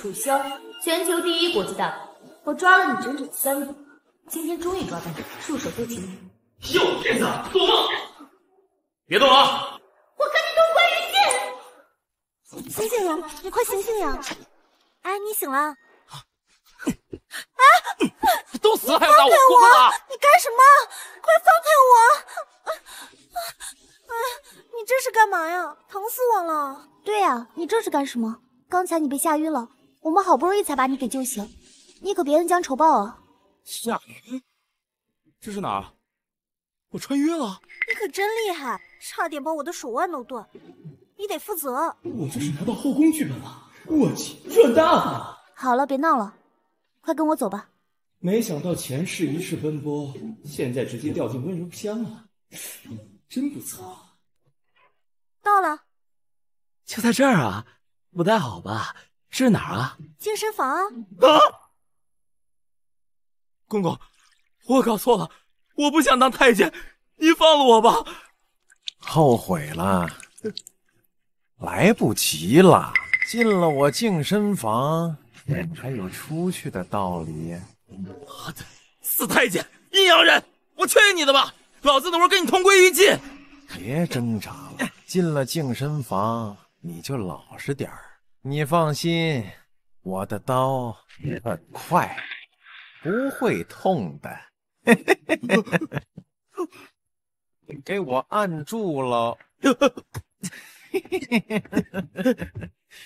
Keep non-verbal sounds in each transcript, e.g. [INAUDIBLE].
楚萧，全球第一国际大盗，我抓了你整整三年，今天终于抓到你，束手就擒。妖子，做梦！别动啊！我跟你同归于尽。醒醒呀，你快醒醒呀！哎，你醒了。啊！都死还要打我？放开我！你干什么？快放开我！啊啊！你这是干嘛呀？疼死我了！对呀，你这是干什么？刚才你被吓晕了。我们好不容易才把你给救醒，你可别恩将仇报啊！夏雨，这是哪？我穿越了！你可真厉害，差点把我的手腕都断，你得负责。我这是拿到后宫剧本了，我去，赚大发了！好了，别闹了，快跟我走吧。没想到前世一世奔波，现在直接掉进温柔乡了，真不错。到了，就在这儿啊？不太好吧？是哪儿啊？健身房啊！啊！公公，我搞错了，我不想当太监，你放了我吧！后悔了？来不及了！进了我健身房，还有出去的道理？妈的，死太监，阴阳人，我去你的吧！老子等会跟你同归于尽！别挣扎了，进了健身房你就老实点儿。你放心，我的刀很快，不会痛的。[LAUGHS] 给我按住了，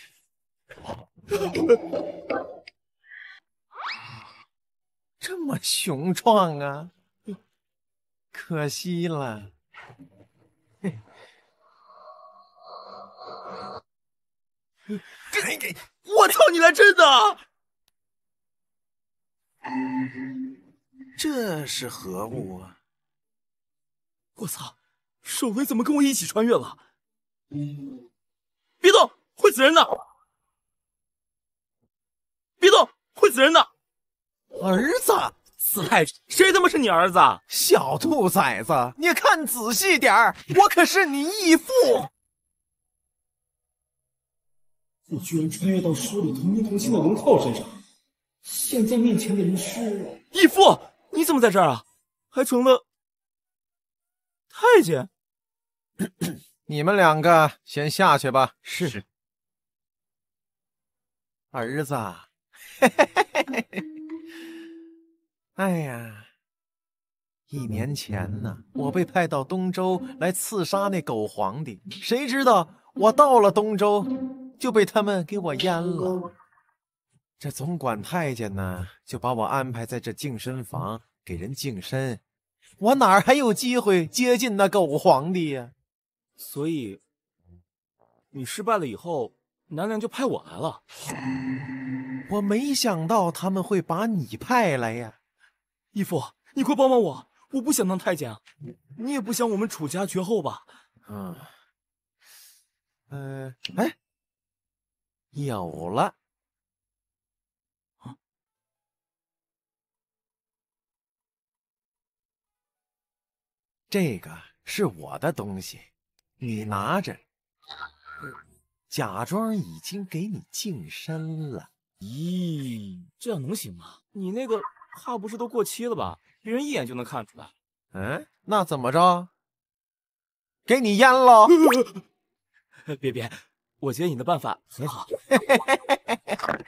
[LAUGHS] 这么雄壮啊，可惜了。给给，我操你来真的！这是何物啊？我操，守卫怎么跟我一起穿越了？别动，会死人的！别动，会死人的！儿子，死太谁他妈是你儿子？小兔崽子，你看仔细点儿，我可是你义父。我居然穿越到书里同名同姓的龙套身上，现在面前的人是义父，你怎么在这儿啊？还成了太监？[CLEARS THROAT] 你们两个先下去吧。是。儿子，[LAUGHS] 哎呀，一年前呢，我被派到东周来刺杀那狗皇帝，谁知道我到了东周。就被他们给我淹了。这总管太监呢，就把我安排在这净身房给人净身，我哪还有机会接近那狗皇帝呀？所以你失败了以后，娘娘就派我来了。我没想到他们会把你派来呀，义父，你快帮帮我，我不想当太监，你也不想我们楚家绝后吧？嗯，呃，哎。有了，这个是我的东西，你拿着，假装已经给你净身了。咦，这样能行吗？你那个怕不是都过期了吧？别人一眼就能看出来。嗯，那怎么着？给你淹了？[LAUGHS] 别别。我觉得你的办法很好。[LAUGHS]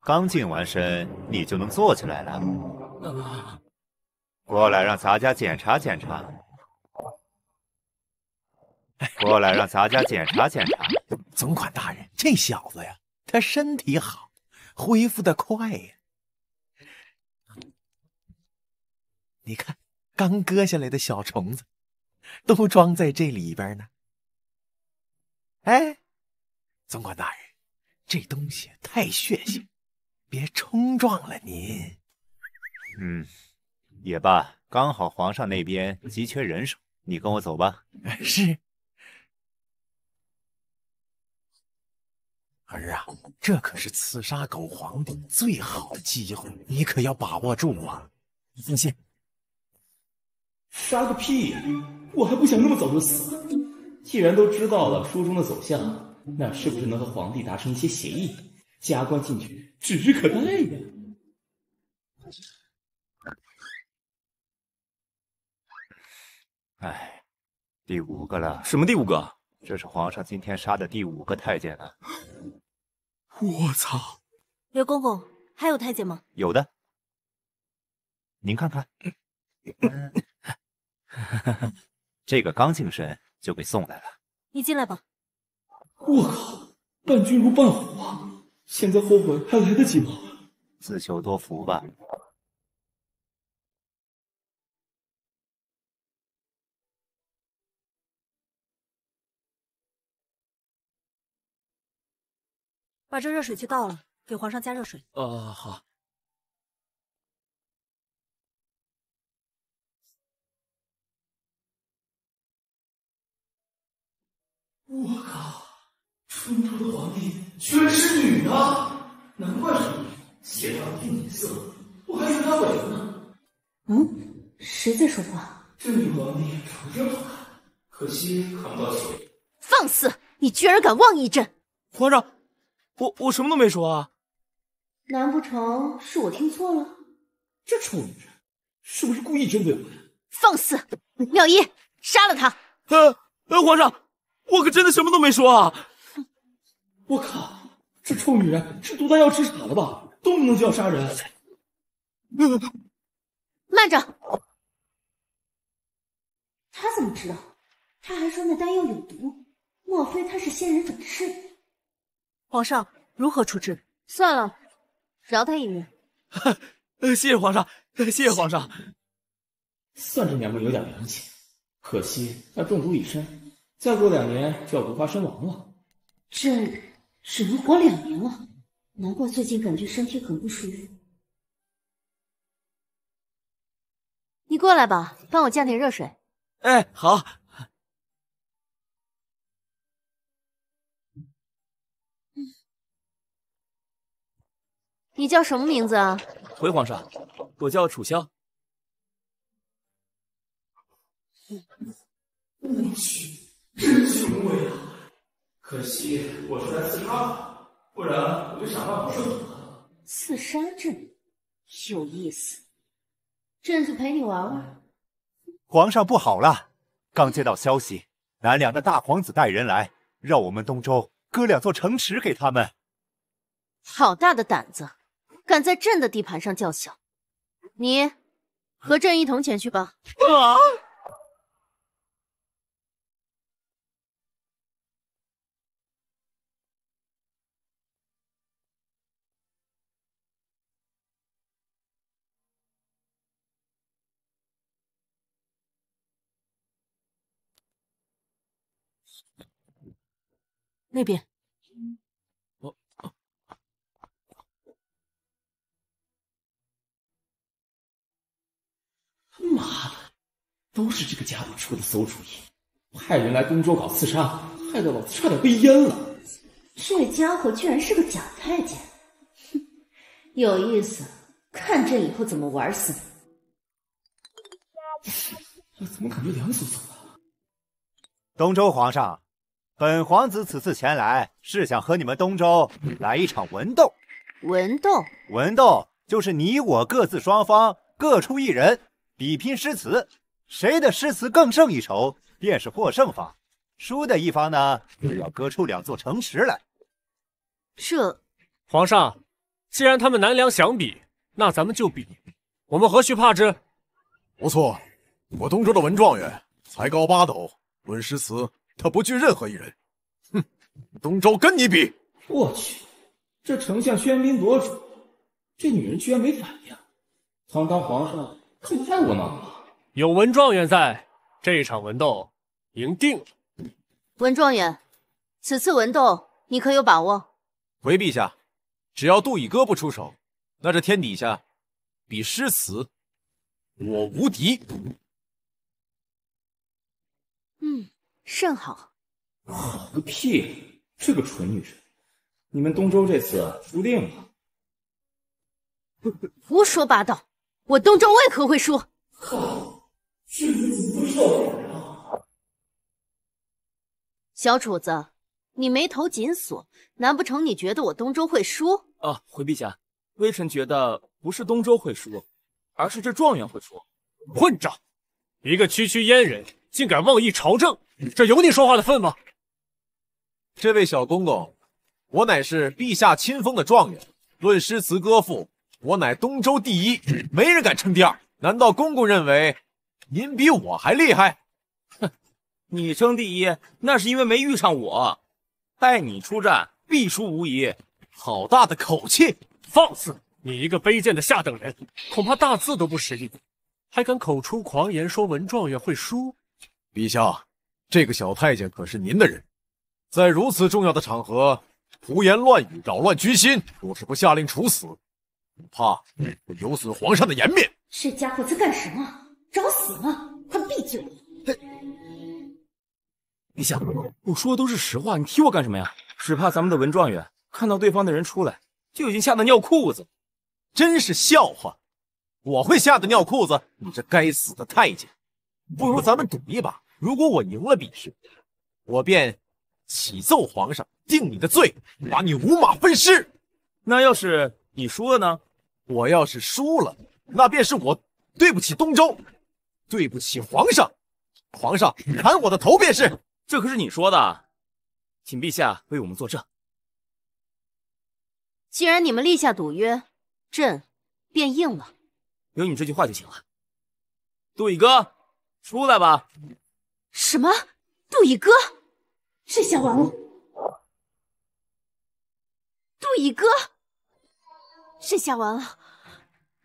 刚健完身，你就能坐起来了。过来，让咱家检查检查。过来，让咱家检查检查。[LAUGHS] 总管大人，这小子呀，他身体好，恢复的快呀。你看，刚割下来的小虫子，都装在这里边呢。哎，总管大人，这东西太血腥，别冲撞了您。嗯，也罢，刚好皇上那边急缺人手，你跟我走吧。是。儿啊，这可是刺杀狗皇帝最好的机会，你可要把握住啊！你放心，杀个屁！我还不想那么早就死。既然都知道了书中的走向，那是不是能和皇帝达成一些协议，加官进爵指日可待呀？哎，第五个了，什么第五个？这是皇上今天杀的第五个太监了。我操！刘公公，还有太监吗？有的，您看看，[LAUGHS] 这个刚净身。就给送来了，你进来吧。我靠，伴君如伴虎啊！现在后悔还来得及吗？自求多福吧。把这热水器倒了，给皇上加热水。哦，好。我靠！春朝的皇帝居然是女的，难怪是你写阳定女色，我还以为她伪呢。嗯，谁在说话？这女皇帝长得真好看，可惜看不到结放肆！你居然敢妄议朕！皇上，我我什么都没说啊。难不成是我听错了？这臭女人是不是故意针对我？放肆！妙一，杀了他！呃，皇上。我可真的什么都没说啊！我靠，这臭女人是毒丹药吃傻了吧？动不动就要杀人。慢着，她怎么知道？她还说那丹药有毒，莫非她是仙人转世？皇上如何处置？算了，饶她一命。[LAUGHS] 谢谢皇上，[LAUGHS] 谢谢皇上。算这娘们有点良心，可惜她中毒已深。再过两年就要毒发身亡了，朕只能活两年了，难怪最近感觉身体很不舒服。你过来吧，帮我加点热水。哎，好。你叫什么名字啊？回皇上，我叫楚萧。我去。真雄伟啊！可惜我是在刺杀，不然我就想方设法了。刺杀朕，有意思。朕就陪你玩玩。皇上不好了，刚接到消息，南梁的大皇子带人来，让我们东周割两座城池给他们。好大的胆子，敢在朕的地盘上叫嚣！你和朕一同前去吧。啊！那边，妈的都是这个家伙出的馊主意，派人来东周搞刺杀，害得老子差点被淹了。这家伙居然是个假太监，哼，有意思，看朕以后怎么玩死你！[LAUGHS] 怎么感觉凉飕飕的？东周皇上。本皇子此次前来，是想和你们东周来一场文斗。文斗，文斗就是你我各自双方各出一人，比拼诗词，谁的诗词更胜一筹，便是获胜方。输的一方呢，就要割出两座城池来。这皇上，既然他们南梁想比，那咱们就比。我们何须怕之？不错，我东周的文状元才高八斗，论诗词。他不惧任何一人，哼！东周跟你比，我去！这丞相喧宾夺主，这女人居然没反应。堂堂皇上，不怕我吗？有文状元在，这场文斗赢定了。文状元，此次文斗你可有把握？回陛下，只要杜以哥不出手，那这天底下比诗词，我无敌。嗯。甚好，好个屁！这个蠢女人，你们东周这次输定了。胡说八道！我东周为何会输？哼，君子不入啊！小楚子，你眉头紧锁，难不成你觉得我东周会输？啊，回陛下，微臣觉得不是东周会输，而是这状元会输。混账！一个区区阉人。竟敢妄议朝政，这有你说话的份吗？这位小公公，我乃是陛下亲封的状元，论诗词歌赋，我乃东周第一，没人敢称第二。难道公公认为您比我还厉害？哼，你称第一，那是因为没遇上我。待你出战，必输无疑。好大的口气，放肆！你一个卑贱的下等人，恐怕大字都不识一个，还敢口出狂言，说文状元会输？陛下，这个小太监可是您的人，在如此重要的场合胡言乱语，扰乱军心，若是不下令处死，恐怕有损皇上的颜面。这家伙在干什么？找死吗？快闭嘴！陛下，我说的都是实话，你踢我干什么呀？只怕咱们的文状元看到对方的人出来，就已经吓得尿裤子，真是笑话。我会吓得尿裤子？你这该死的太监！不如咱们赌一把。如果我赢了比试，我便启奏皇上，定你的罪，把你五马分尸。那要是你输了呢？我要是输了，那便是我对不起东周，对不起皇上，皇上砍我的头便是。这可是你说的，请陛下为我们作证。既然你们立下赌约，朕便应了。有你这句话就行了，杜宇哥。出来吧！什么？杜乙哥，这下完了！杜乙哥，这下完了！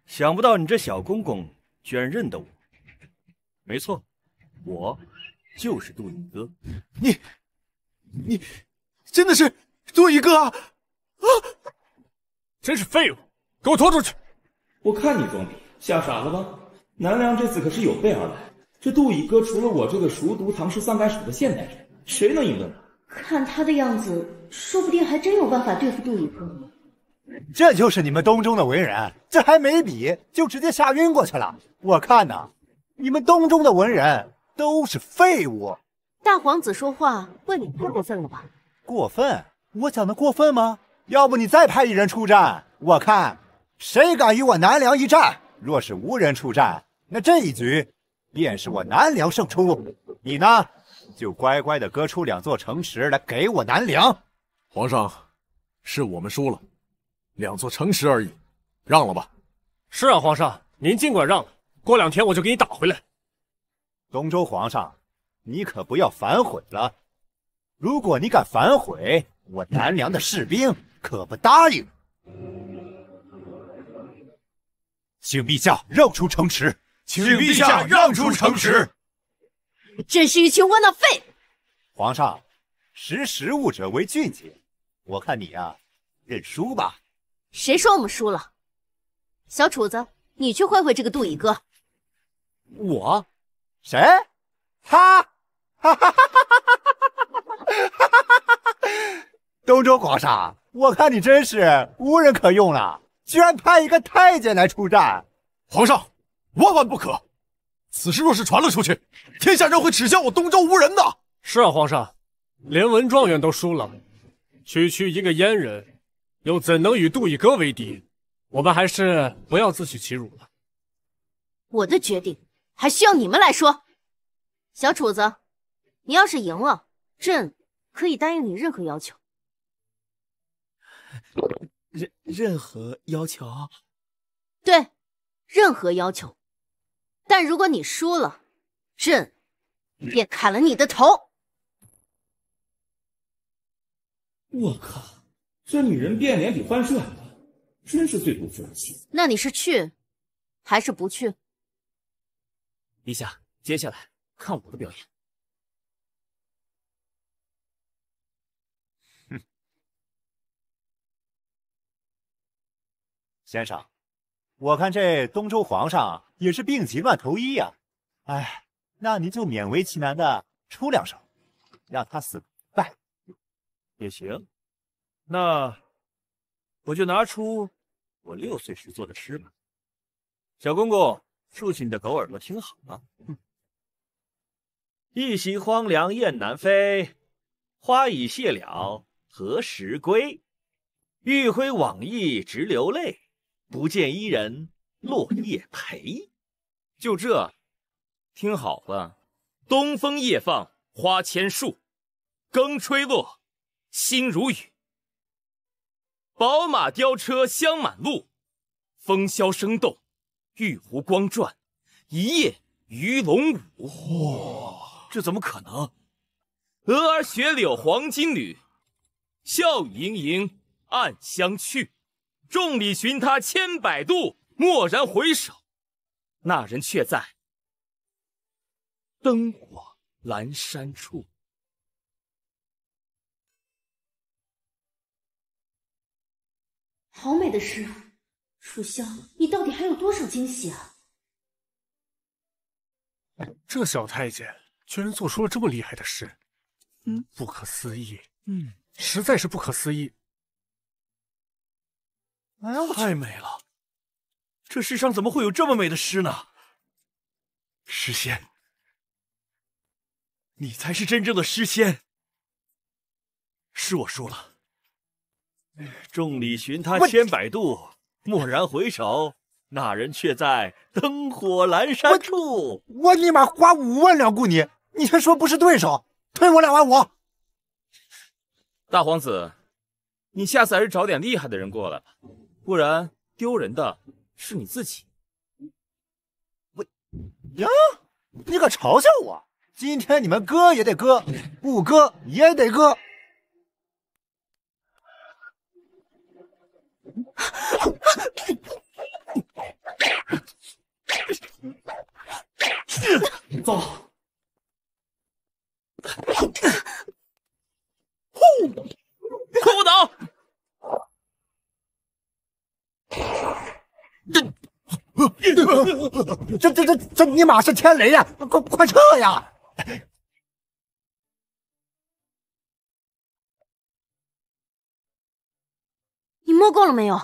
想不到你这小公公居然认得我，没错，我就是杜宇哥。你，你，真的是杜宇哥啊！真是废物，给我拖出去！我看你装逼，吓傻了吧？南梁这次可是有备而来。这杜宇哥除了我这个熟读唐诗三百首的现代人，谁能赢得他？看他的样子，说不定还真有办法对付杜宇哥。这就是你们东中的文人，这还没比就直接吓晕过去了。我看呐，你们东中的文人都是废物。大皇子说话未免太过分了吧？过分？我讲的过分吗？要不你再派一人出战，我看谁敢与我南梁一战。若是无人出战，那这一局。便是我南梁胜出，你呢，就乖乖的割出两座城池来给我南梁。皇上，是我们输了，两座城池而已，让了吧。是啊，皇上，您尽管让了，过两天我就给你打回来。东周皇上，你可不要反悔了。如果你敢反悔，我南梁的士兵可不答应。请陛下让出城池。请陛下让出城池！真是一群窝囊废！皇上，识时务者为俊杰，我看你啊，认输吧。谁说我们输了？小楚子，你去会会这个杜宇哥。我？谁？他！哈哈哈哈哈哈哈哈哈哈哈哈！[LAUGHS] 东周皇上，我看你真是无人可用了，居然派一个太监来出战！皇上。万万不可！此事若是传了出去，天下人会耻笑我东周无人的。是啊，皇上，连文状元都输了，区区一个阉人，又怎能与杜以哥为敌？我们还是不要自取其辱了。我的决定还需要你们来说。小楚子，你要是赢了，朕可以答应你任何要求。任任何要求？对，任何要求。但如果你输了，朕便砍了你的头！我靠，这女人变脸比翻书还快，真是最不负人心。那你是去还是不去？陛下，接下来看我的表演。哼，先生，我看这东周皇上。也是病急乱投医呀！哎，那您就勉为其难的出两手，让他死不败也行。那我就拿出我六岁时做的诗吧。小公公竖起你的狗耳朵听好了。一袭荒凉雁南飞，花已谢了何时归？欲挥往意，直流泪，不见伊人。落叶陪，就这，听好了，东风夜放花千树，更吹落，星如雨。宝马雕车香满路，风萧声动，玉壶光转，一夜鱼龙舞。哇，这怎么可能？蛾儿雪柳黄金缕，笑语盈盈暗香去。众里寻他千百度。蓦然回首，那人却在灯火阑珊处。好美的诗啊！楚萧，你到底还有多少惊喜啊？这小太监居然做出了这么厉害的事，嗯，不可思议，嗯，实在是不可思议。哎呀，太美了！这世上怎么会有这么美的诗呢？诗仙，你才是真正的诗仙。是我输了。众里寻他千百度，蓦然回首，那人却在灯火阑珊处。我立马花五万两雇你，你还说不是对手，退我两万五。大皇子，你下次还是找点厉害的人过来吧，不然丢人的。是你自己，我呀！你敢嘲笑我？今天你们割也得割，不割也得割。走，快，我走。这这这这这尼玛是天雷呀！快快撤呀！你摸够了没有？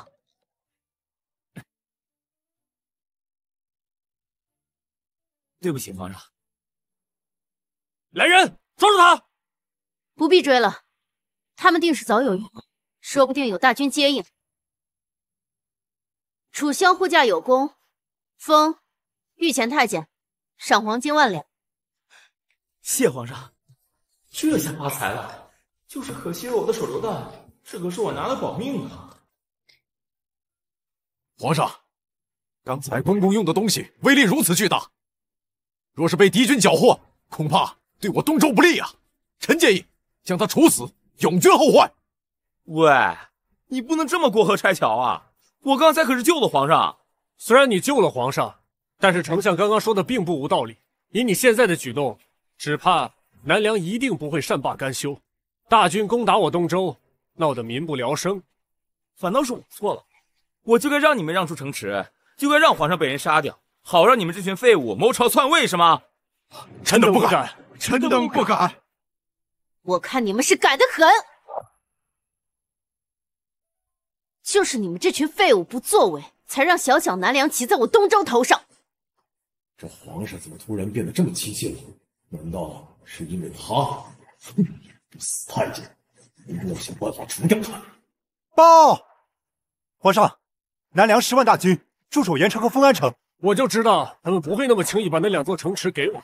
对不起，皇上。来人，抓住他！不必追了，他们定是早有预谋，说不定有大军接应。楚萧护驾有功，封御前太监，赏黄金万两。谢皇上，这下发财了。就是可惜了我的手榴弹，这可是我拿来保命的。皇上，刚才公公用的东西威力如此巨大，若是被敌军缴获，恐怕对我东周不利啊。臣建议将他处死，永绝后患。喂，你不能这么过河拆桥啊！我刚才可是救了皇上，虽然你救了皇上，但是丞相刚刚说的并不无道理。以你现在的举动，只怕南梁一定不会善罢甘休，大军攻打我东周，闹得民不聊生，反倒是我错了，我就该让你们让出城池，就该让皇上被人杀掉，好让你们这群废物谋朝篡位是吗？臣等不敢，臣等不敢。我看你们是敢得很。就是你们这群废物不作为，才让小小南梁骑在我东周头上。这皇上怎么突然变得这么亲激了？难道是因为他？哼，死太监，一定要想办法除掉他。报，皇上，南梁十万大军驻守盐城和丰安城。我就知道他们不会那么轻易把那两座城池给我。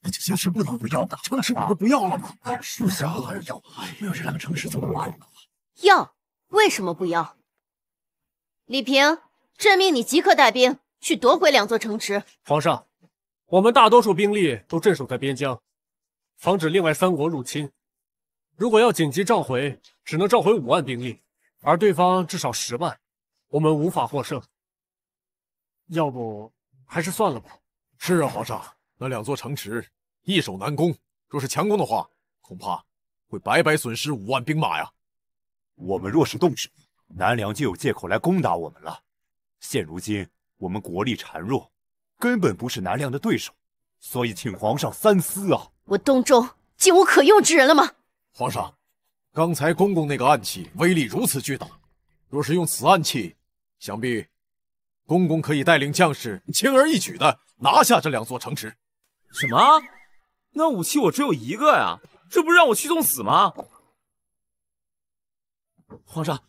那这件事不能不要的，城池我们不要了吗？树想还是要，没有这两个城池怎么办？要。为什么不要？李平，朕命你即刻带兵去夺回两座城池。皇上，我们大多数兵力都镇守在边疆，防止另外三国入侵。如果要紧急召回，只能召回五万兵力，而对方至少十万，我们无法获胜。要不还是算了吧。是啊，皇上，那两座城池易守难攻，若是强攻的话，恐怕会白白损失五万兵马呀。我们若是动手，南梁就有借口来攻打我们了。现如今我们国力孱弱，根本不是南梁的对手，所以请皇上三思啊！我东周竟无可用之人了吗？皇上，刚才公公那个暗器威力如此巨大，若是用此暗器，想必公公可以带领将士轻而易举的拿下这两座城池。什么？那武器我只有一个呀，这不是让我去送死吗？皇上，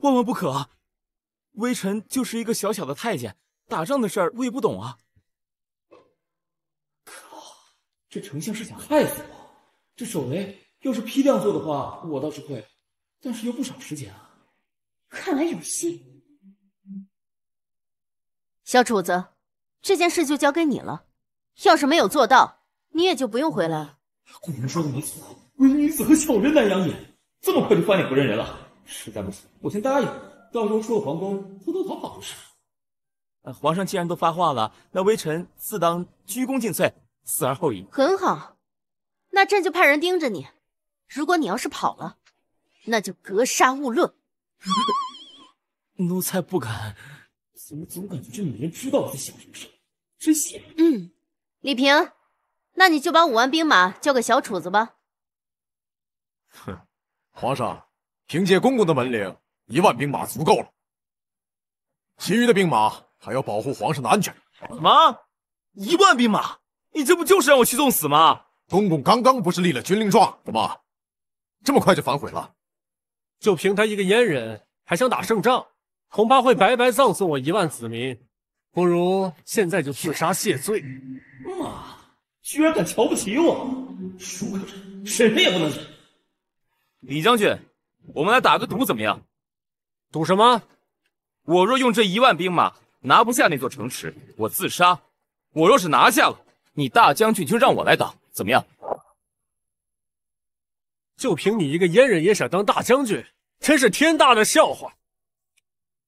万万不可啊！微臣就是一个小小的太监，打仗的事儿我也不懂啊。靠，这丞相是想害死我！这手雷要是批量做的话，我倒是会，但是要不少时间啊。看来有戏。小主子，这件事就交给你了。要是没有做到，你也就不用回来了。古人说的没错，唯女子和小人难养也。这么快就翻脸不认人了？实在不行，我先答应。到时候出了皇宫，偷偷逃跑就是？呃，皇上既然都发话了，那微臣自当鞠躬尽瘁，死而后已。很好，那朕就派人盯着你。如果你要是跑了，那就格杀勿论。[LAUGHS] 奴才不敢。怎么总感觉这女人知道我在想什么？真险。嗯，李平，那你就把五万兵马交给小楚子吧。哼，皇上。凭借公公的本领，一万兵马足够了。其余的兵马还要保护皇上的安全。什么？一万兵马？你这不就是让我去送死吗？公公刚刚不是立了军令状，怎么这么快就反悔了？就凭他一个阉人，还想打胜仗，恐怕会白白葬送我一万子民。不如现在就自杀谢罪。妈，居然敢瞧不起我！输可忍，什么也不能忍。李将军。我们来打个赌，怎么样？赌什么？我若用这一万兵马拿不下那座城池，我自杀；我若是拿下了，你大将军就让我来当，怎么样？就凭你一个阉人也想当大将军，真是天大的笑话！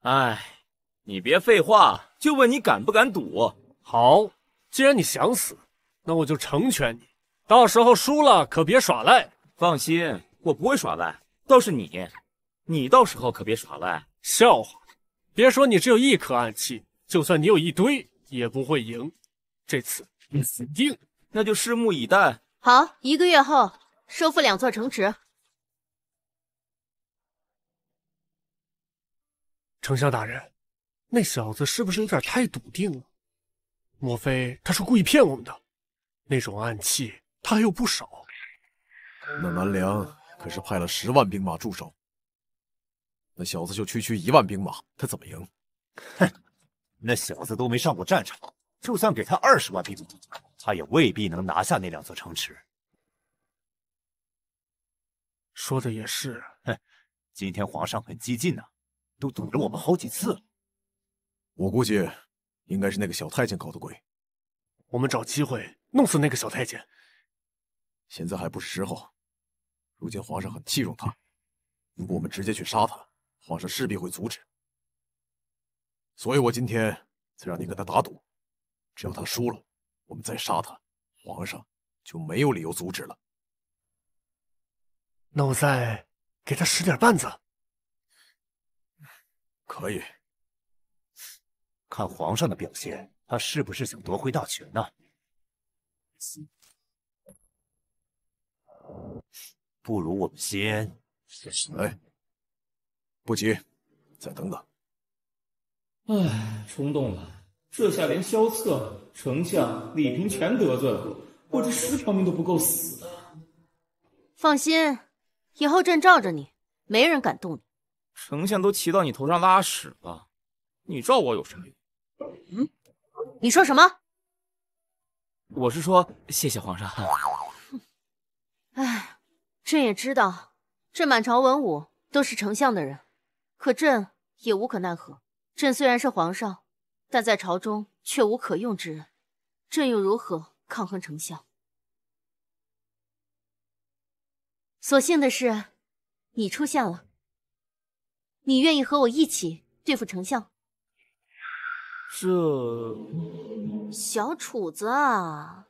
哎，你别废话，就问你敢不敢赌？好，既然你想死，那我就成全你。到时候输了可别耍赖。放心，我不会耍赖。倒是你，你到时候可别耍赖，笑话！别说你只有一颗暗器，就算你有一堆，也不会赢。这次你死定那就拭目以待。好，一个月后收复两座城池。丞相大人，那小子是不是有点太笃定了？莫非他是故意骗我们的？那种暗器他还有不少。那南梁。可是派了十万兵马驻守，那小子就区区一万兵马，他怎么赢？哼，那小子都没上过战场，就算给他二十万兵马，他也未必能拿下那两座城池。说的也是，哼，今天皇上很激进呐，都堵了我们好几次了。我估计，应该是那个小太监搞的鬼。我们找机会弄死那个小太监。现在还不是时候。如今皇上很器重他，如果我们直接去杀他，皇上势必会阻止。所以我今天才让你跟他打赌，只要他输了，我们再杀他，皇上就没有理由阻止了。那我再给他使点绊子，可以。看皇上的表现，他是不是想夺回大权呢？不如我们先来，不急，再等等。哎，冲动了，这下连萧策、丞相、李平全得罪了，我这十条命都不够死的。放心，以后朕罩着你，没人敢动你。丞相都骑到你头上拉屎了，你罩我有啥用？嗯，你说什么？我是说，谢谢皇上。哎。朕也知道，这满朝文武都是丞相的人，可朕也无可奈何。朕虽然是皇上，但在朝中却无可用之人，朕又如何抗衡丞相？所幸的是，你出现了。你愿意和我一起对付丞相？这小楚子。啊！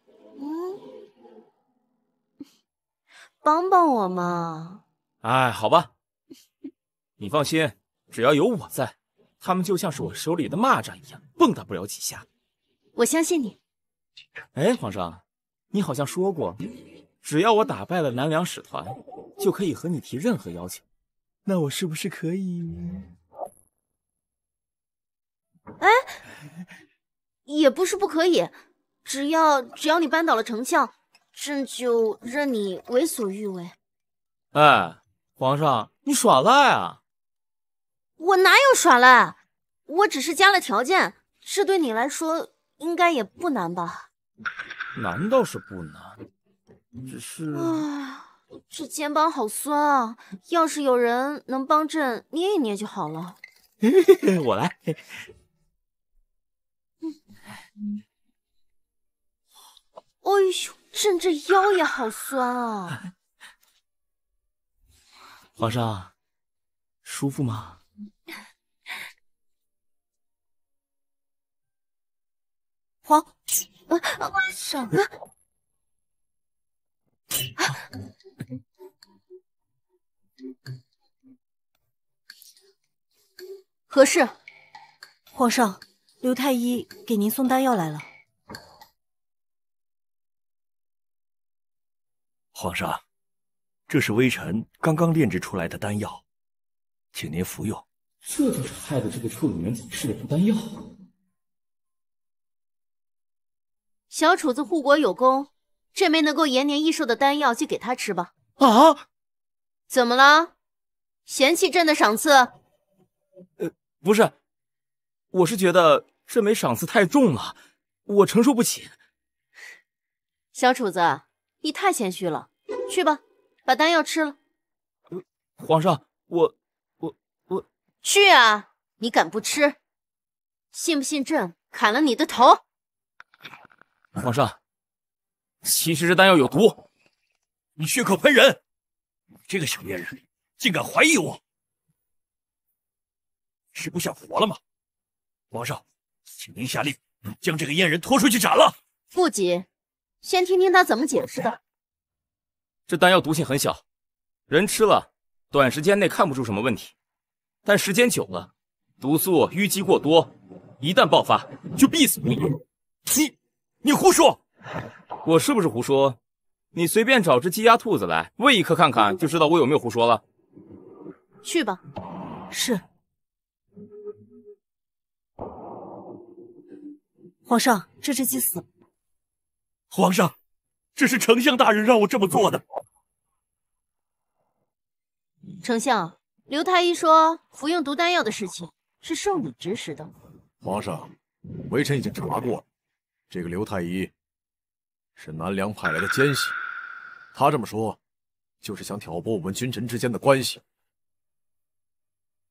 帮帮我嘛！哎，好吧，你放心，只要有我在，他们就像是我手里的蚂蚱一样，蹦跶不了几下。我相信你。哎，皇上，你好像说过，只要我打败了南梁使团，就可以和你提任何要求。那我是不是可以？哎，也不是不可以，只要只要你扳倒了丞相。朕就任你为所欲为。哎，皇上，你耍赖啊！我哪有耍赖，我只是加了条件，这对你来说应该也不难吧？难倒是不难，只是……啊，这肩膀好酸啊！要是有人能帮朕捏一捏就好了。我来。哎呦！朕这腰也好酸啊！[LAUGHS] 皇上，舒服吗？皇，少个，啊？[LAUGHS] 何事？皇上，刘太医给您送丹药来了。皇上，这是微臣刚刚炼制出来的丹药，请您服用。这就是害得这个臭女人怎么死的丹药？小楚子护国有功，这枚能够延年益寿的丹药就给他吃吧。啊？怎么了？嫌弃朕的赏赐？呃，不是，我是觉得这枚赏赐太重了，我承受不起。小楚子，你太谦虚了。去吧，把丹药吃了。皇上，我我我去啊！你敢不吃，信不信朕砍了你的头？皇上，其实这丹药有毒。你血口喷人！你这个小阉人，竟敢怀疑我，是不想活了吗？皇上，请您下令将这个阉人拖出去斩了。不急，先听听他怎么解释的。这丹药毒性很小，人吃了短时间内看不出什么问题，但时间久了，毒素淤积过多，一旦爆发就必死无疑。你你胡说！我是不是胡说？你随便找只鸡鸭兔子来喂一颗看看，就知道我有没有胡说了。去吧。是。皇上，这只鸡死了。皇上。这是丞相大人让我这么做的。丞相，刘太医说服用毒丹药的事情是受你指使的。皇上，微臣已经查过了，这个刘太医是南梁派来的奸细，他这么说就是想挑拨我们君臣之间的关系。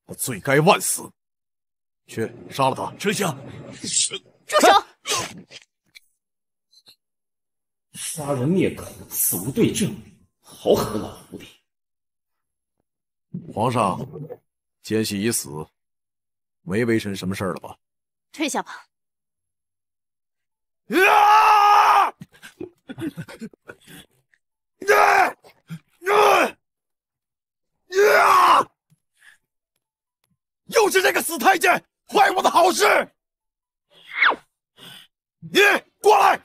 他罪该万死，去杀了他！丞相，住手！杀人灭口，死无对证，好狠的老狐狸！皇上，奸细已死，没微臣什么事儿了吧？退下吧。啊！啊！啊！又是这个死太监，坏我的好事！你过来！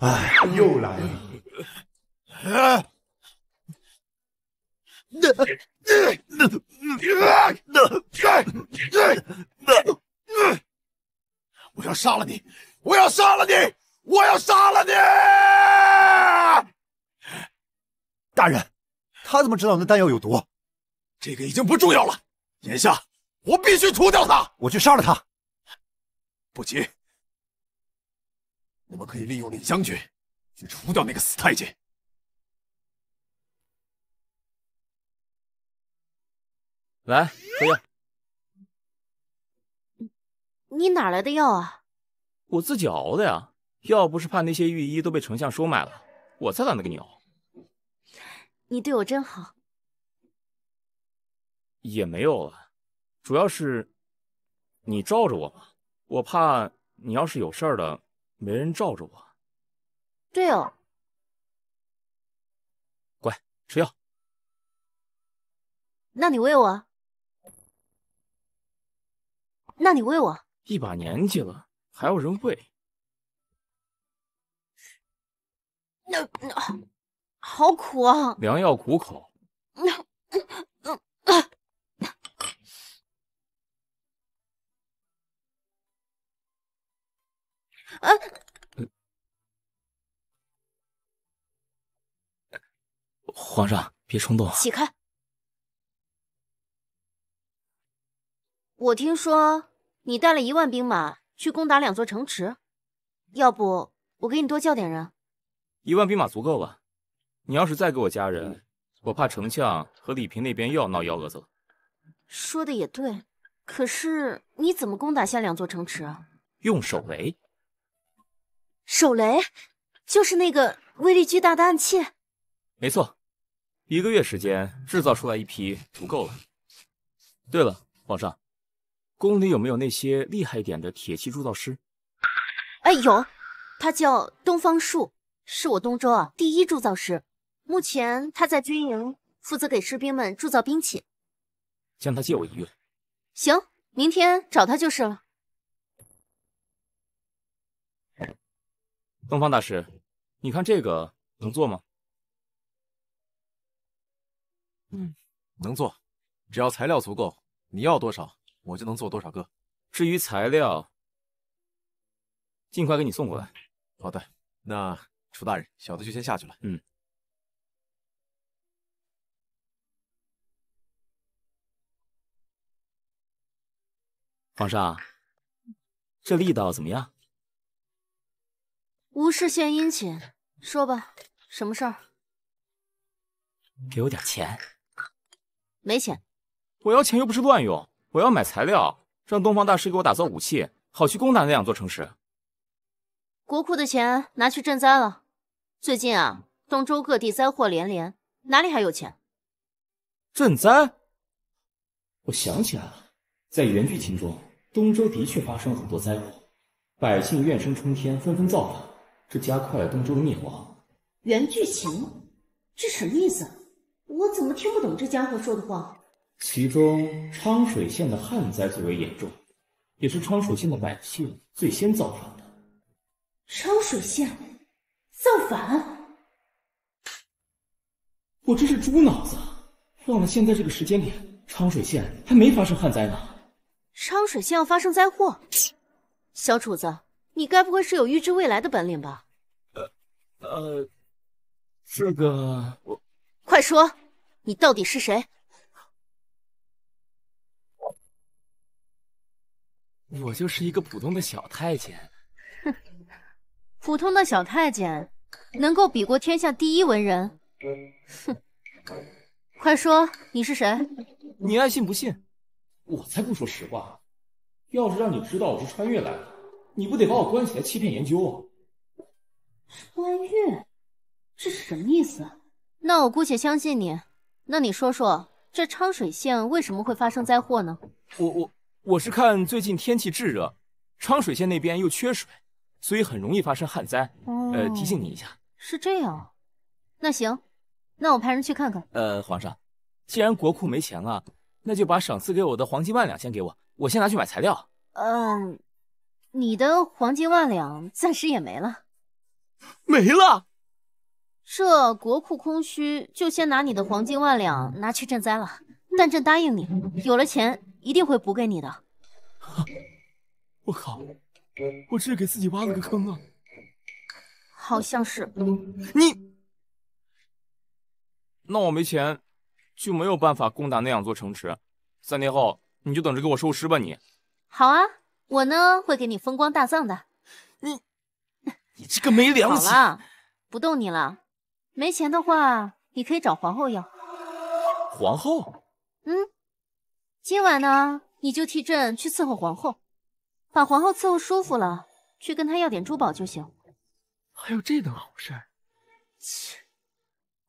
哎，又来了！我要杀了你！我要杀了你！我要杀了你！大人，他怎么知道那丹药有毒？这个已经不重要了，眼下我必须除掉他，我去杀了他。不急，我们可以利用李将军去除掉那个死太监。来，喝药。你哪来的药啊？我自己熬的呀。要不是怕那些御医都被丞相收买了，我才懒得给你熬。你对我真好。也没有了，主要是你罩着我嘛。我怕你要是有事儿了，没人罩着我。对哦，乖，吃药。那你喂我。那你喂我。一把年纪了，还要人喂？那那，好苦啊。良药苦口。[LAUGHS] 皇上，别冲动啊！起开！我听说你带了一万兵马去攻打两座城池，要不我给你多叫点人？一万兵马足够了。你要是再给我加人，我怕丞相和李平那边又要闹幺蛾子了。说的也对，可是你怎么攻打下两座城池啊？用手雷。手雷，就是那个威力巨大的暗器。没错，一个月时间制造出来一批足够了。对了，皇上，宫里有没有那些厉害一点的铁器铸造师？哎，有，他叫东方树，是我东周啊第一铸造师。目前他在军营负责给士兵们铸造兵器，将他借我一月。行，明天找他就是了。东方大师，你看这个能做吗？嗯，能做，只要材料足够，你要多少我就能做多少个。至于材料，尽快给你送过来。好的，那楚大人，小的就先下去了。嗯。皇上，这力道怎么样？无事献殷勤，说吧，什么事儿？给我点钱。没钱。我要钱又不是乱用，我要买材料，让东方大师给我打造武器，好去攻打那两座城市。国库的钱拿去赈灾了，最近啊，东周各地灾祸连连，哪里还有钱？赈灾？我想起来了，在原剧情中，东周的确发生很多灾祸，百姓怨声冲天，纷纷造反。这加快了东周的灭亡。原剧情？这什么意思？我怎么听不懂这家伙说的话？其中昌水县的旱灾最为严重，也是昌水县的百姓最先造反的。昌水县造反？我这是猪脑子，忘了现在这个时间点，昌水县还没发生旱灾呢。昌水县要发生灾祸？小楚子。你该不会是有预知未来的本领吧？呃，呃，这个我……快说，你到底是谁？我就是一个普通的小太监。哼，普通的小太监能够比过天下第一文人？哼，快说你是谁？你爱信不信。我才不说实话。要是让你知道我是穿越来的。你不得把我关起来欺骗研究啊！穿越，这是什么意思？那我姑且相信你。那你说说，这昌水县为什么会发生灾祸呢？我我我是看最近天气炙热，昌水县那边又缺水，所以很容易发生旱灾。呃，提醒你一下。是这样。那行，那我派人去看看。呃，皇上，既然国库没钱了，那就把赏赐给我的黄金万两先给我，我先拿去买材料。嗯。你的黄金万两暂时也没了，没了。这国库空虚，就先拿你的黄金万两拿去赈灾了。但朕答应你，有了钱一定会补给你的。[LAUGHS] 我靠，我这是给自己挖了个坑啊！好像是。你，那我没钱就没有办法攻打那两座城池。三天后你就等着给我收尸吧。你好啊。我呢会给你风光大葬的。你，你这个没良心。好了，不动你了。没钱的话，你可以找皇后要。皇后？嗯。今晚呢，你就替朕去伺候皇后，把皇后伺候舒服了，去跟她要点珠宝就行。还有这等好事？切，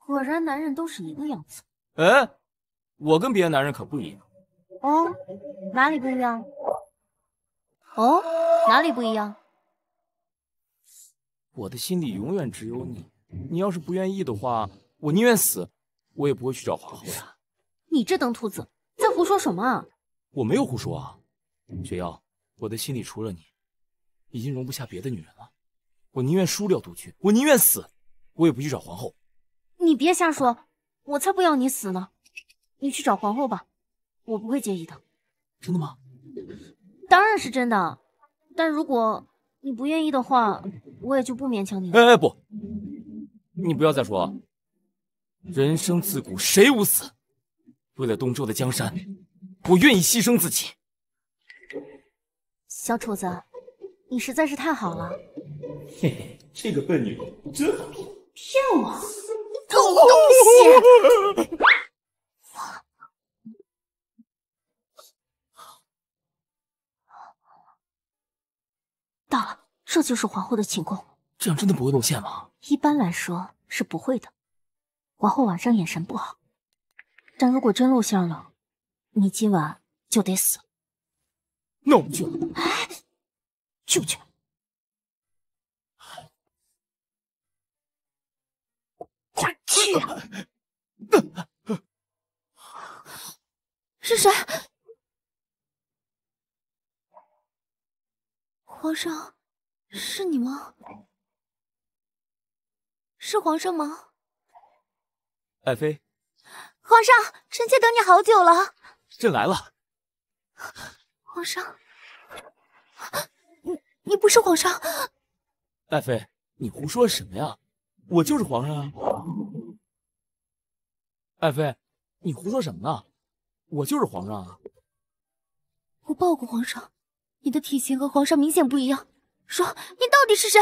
果然男人都是一个样子。哎，我跟别的男人可不一样。哦，哪里不一样？哦，哪里不一样？我的心里永远只有你，你要是不愿意的话，我宁愿死，我也不会去找皇后。你这等兔子，在胡说什么啊？我没有胡说啊，雪妖，我的心里除了你，已经容不下别的女人了。我宁愿输掉赌局，我宁愿死，我也不去找皇后。你别瞎说，我才不要你死呢。你去找皇后吧，我不会介意的。真的吗？当然是真的，但如果你不愿意的话，我也就不勉强你了。哎哎，不，你不要再说。人生自古谁无死？为了东周的江山，我愿意牺牲自己。小楚子，你实在是太好了。嘿嘿，这个笨女人真好骗。骗我，狗东西！到了，这就是皇后的寝宫。这样真的不会露馅吗？一般来说是不会的。皇后晚上眼神不好，但如果真露馅了，你今晚就得死。那我们就，去不去，快去！[LAUGHS] 是谁？皇上，是你吗？是皇上吗？爱妃。皇上，臣妾等你好久了。朕来了。皇上，你你不是皇上。爱妃，你胡说什么呀？我就是皇上啊！爱妃，你胡说什么呢？我就是皇上啊！我抱过皇上。你的体型和皇上明显不一样。说，你到底是谁？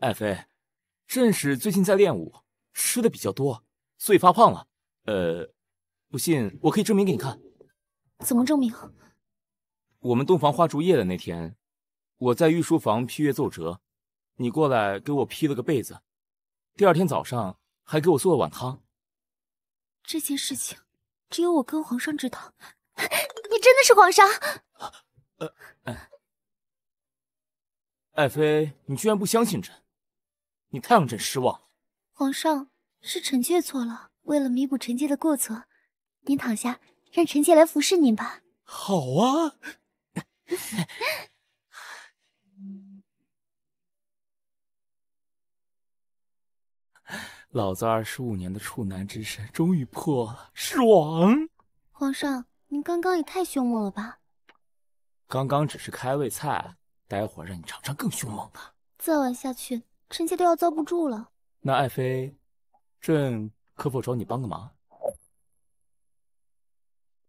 爱 [LAUGHS] 妃，朕是最近在练武，吃的比较多，所以发胖了。呃，不信，我可以证明给你看。怎么证明？我们洞房花烛夜的那天，我在御书房批阅奏折，你过来给我披了个被子，第二天早上还给我做了碗汤。这件事情只有我跟皇上知道。[LAUGHS] 你真的是皇上，爱妃，你居然不相信朕，你太让朕失望。了。皇上，是臣妾错了。为了弥补臣妾的过错，您躺下，让臣妾来服侍您吧。好啊，[LAUGHS] 老子二十五年的处男之身终于破了，爽！皇上。您刚刚也太凶猛了吧！刚刚只是开胃菜，待会儿让你尝尝更凶猛的。再玩下去，臣妾都要遭不住了。那爱妃，朕可否找你帮个忙？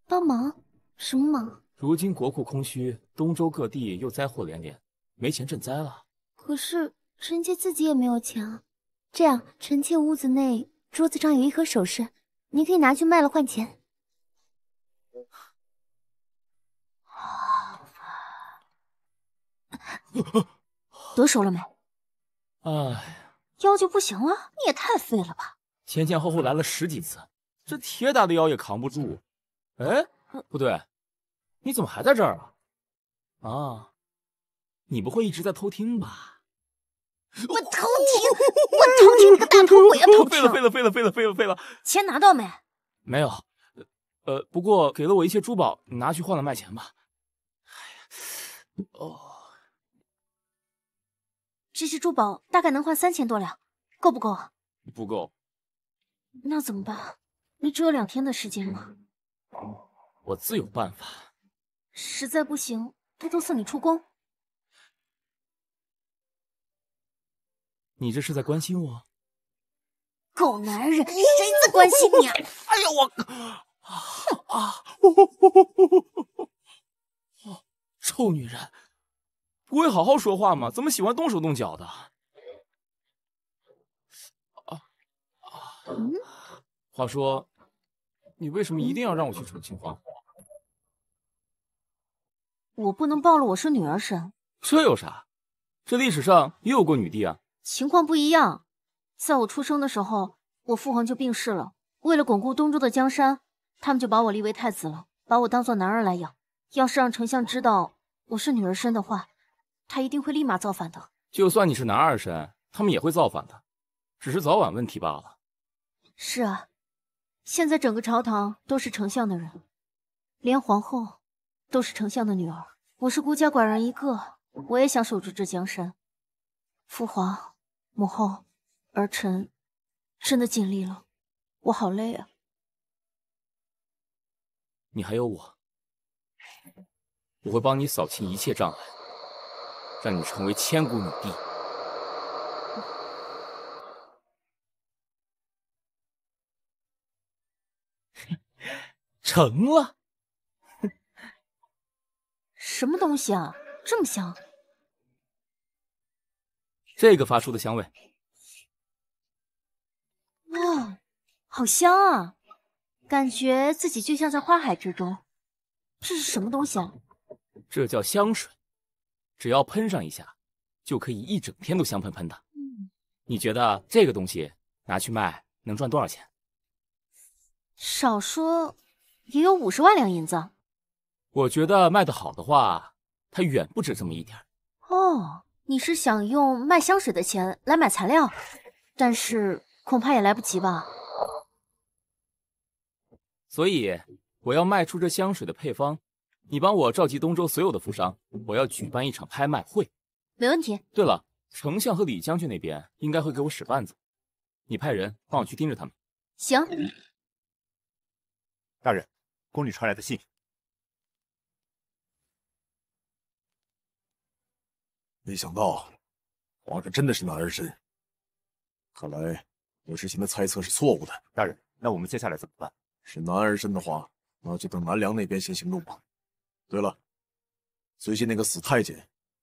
帮忙什么忙？如今国库空虚，东周各地又灾祸连连，没钱赈灾了。可是臣妾自己也没有钱啊。这样，臣妾屋子内桌子上有一盒首饰，你可以拿去卖了换钱。得手了没？哎，腰就不行了，你也太废了吧！前前后后来了十几次，这铁打的腰也扛不住。哎，不对，你怎么还在这儿啊？啊，你不会一直在偷听吧？我偷听，我偷听，你个大头鬼啊！[LAUGHS] 偷听！废了，废了，废了，废了，废了，废了！钱拿到没？没有。呃，不过给了我一些珠宝，你拿去换了卖钱吧。哎呀，哦，这些珠宝大概能换三千多两，够不够啊？不够。那怎么办？你只有两天的时间了。我自有办法。实在不行，偷偷送你出宫。你这是在关心我？狗男人，谁在关心你啊？哎呀，我。啊啊！臭女人，不会好好说话吗？怎么喜欢动手动脚的？啊啊！话说，你为什么一定要让我去重庆吗？我不能暴露我是女儿身。这有啥？这历史上也有过女帝啊。情况不一样，在我出生的时候，我父皇就病逝了，为了巩固东周的江山。他们就把我立为太子了，把我当做男儿来养。要是让丞相知道我是女儿身的话，他一定会立马造反的。就算你是男二身，他们也会造反的，只是早晚问题罢了。是啊，现在整个朝堂都是丞相的人，连皇后都是丞相的女儿。我是孤家寡人一个，我也想守住这江山。父皇、母后，儿臣真的尽力了，我好累啊。你还有我，我会帮你扫清一切障碍，让你成为千古女帝。[LAUGHS] 成了？[LAUGHS] 什么东西啊，这么香？这个发出的香味。哇，好香啊！感觉自己就像在花海之中。这是什么东西啊？这叫香水，只要喷上一下，就可以一整天都香喷喷的。嗯，你觉得这个东西拿去卖能赚多少钱？少说也有五十万两银子。我觉得卖得好的话，它远不止这么一点。哦，你是想用卖香水的钱来买材料，但是恐怕也来不及吧？所以我要卖出这香水的配方，你帮我召集东周所有的富商，我要举办一场拍卖会。没问题。对了，丞相和李将军那边应该会给我使绊子，你派人帮我去盯着他们。行。大人，宫里传来的信。没想到皇上真的是男儿身，看来我之前的猜测是错误的。大人，那我们接下来怎么办？是南儿身的话，那就等南梁那边先行动吧。对了，最近那个死太监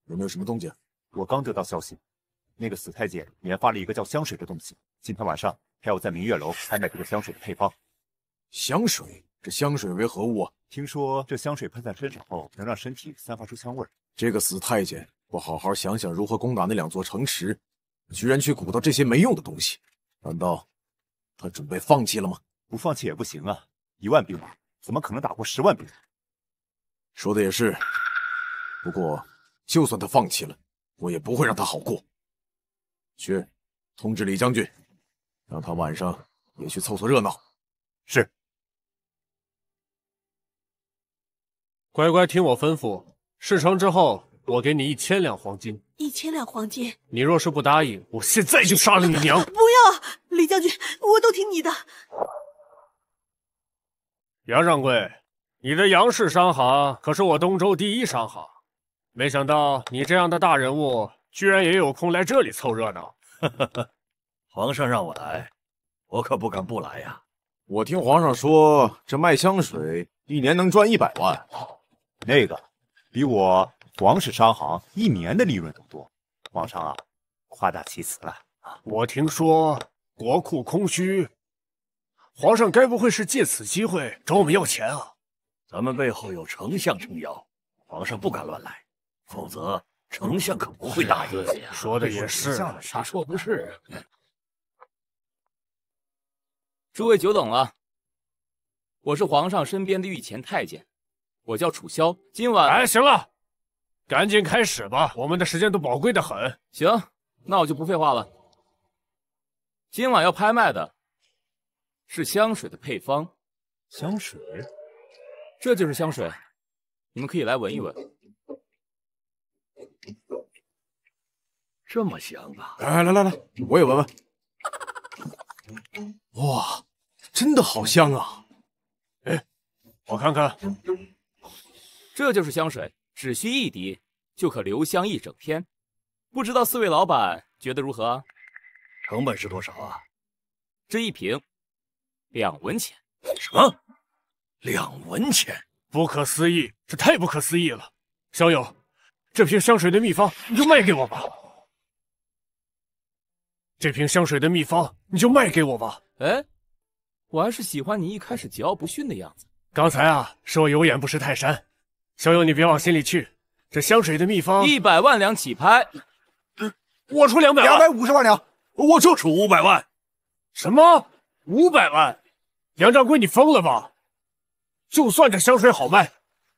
有没有什么动静？我刚得到消息，那个死太监研发了一个叫香水的东西，今天晚上他要在明月楼拍卖这个香水的配方。香水，这香水为何物啊？听说这香水喷在身上后，能让身体散发出香味儿。这个死太监，不好好想想如何攻打那两座城池，居然去鼓捣这些没用的东西。难道他准备放弃了吗？不放弃也不行啊！一万兵马怎么可能打过十万兵说的也是。不过，就算他放弃了，我也不会让他好过。去，通知李将军，让他晚上也去凑凑热闹。是。乖乖听我吩咐，事成之后，我给你一千两黄金。一千两黄金。你若是不答应，我现在就杀了你娘。不要，李将军，我都听你的。杨掌柜，你的杨氏商行可是我东周第一商行，没想到你这样的大人物，居然也有空来这里凑热闹。呵呵呵。皇上让我来，我可不敢不来呀。我听皇上说，这卖香水一年能赚一百万，那个比我王氏商行一年的利润都多。皇上啊，夸大其词了。我听说国库空虚。皇上该不会是借此机会找我们要钱啊？咱们背后有丞相撑腰，皇上不敢乱来，否则丞相可不会答应的。说的也是，丞相啥说不是？诸位久等了，我是皇上身边的御前太监，我叫楚萧，今晚……哎，行了，赶紧开始吧，我们的时间都宝贵的很。行，那我就不废话了，今晚要拍卖的。是香水的配方，香水，这就是香水，你们可以来闻一闻，这么香啊！哎，来来来，我也闻闻，哇，真的好香啊！哎，我看看，这就是香水，只需一滴就可留香一整天，不知道四位老板觉得如何？成本是多少啊？这一瓶。两文钱？什么？两文钱？不可思议！这太不可思议了！小友，这瓶香水的秘方你就卖给我吧。这瓶香水的秘方你就卖给我吧。哎，我还是喜欢你一开始桀骜不驯的样子。刚才啊，是我有眼不识泰山。小友，你别往心里去。这香水的秘方，一百万两起拍。我出两百，两百五十万两。我就出五百万。什么？五百万？梁掌柜，你疯了吧？就算这香水好卖，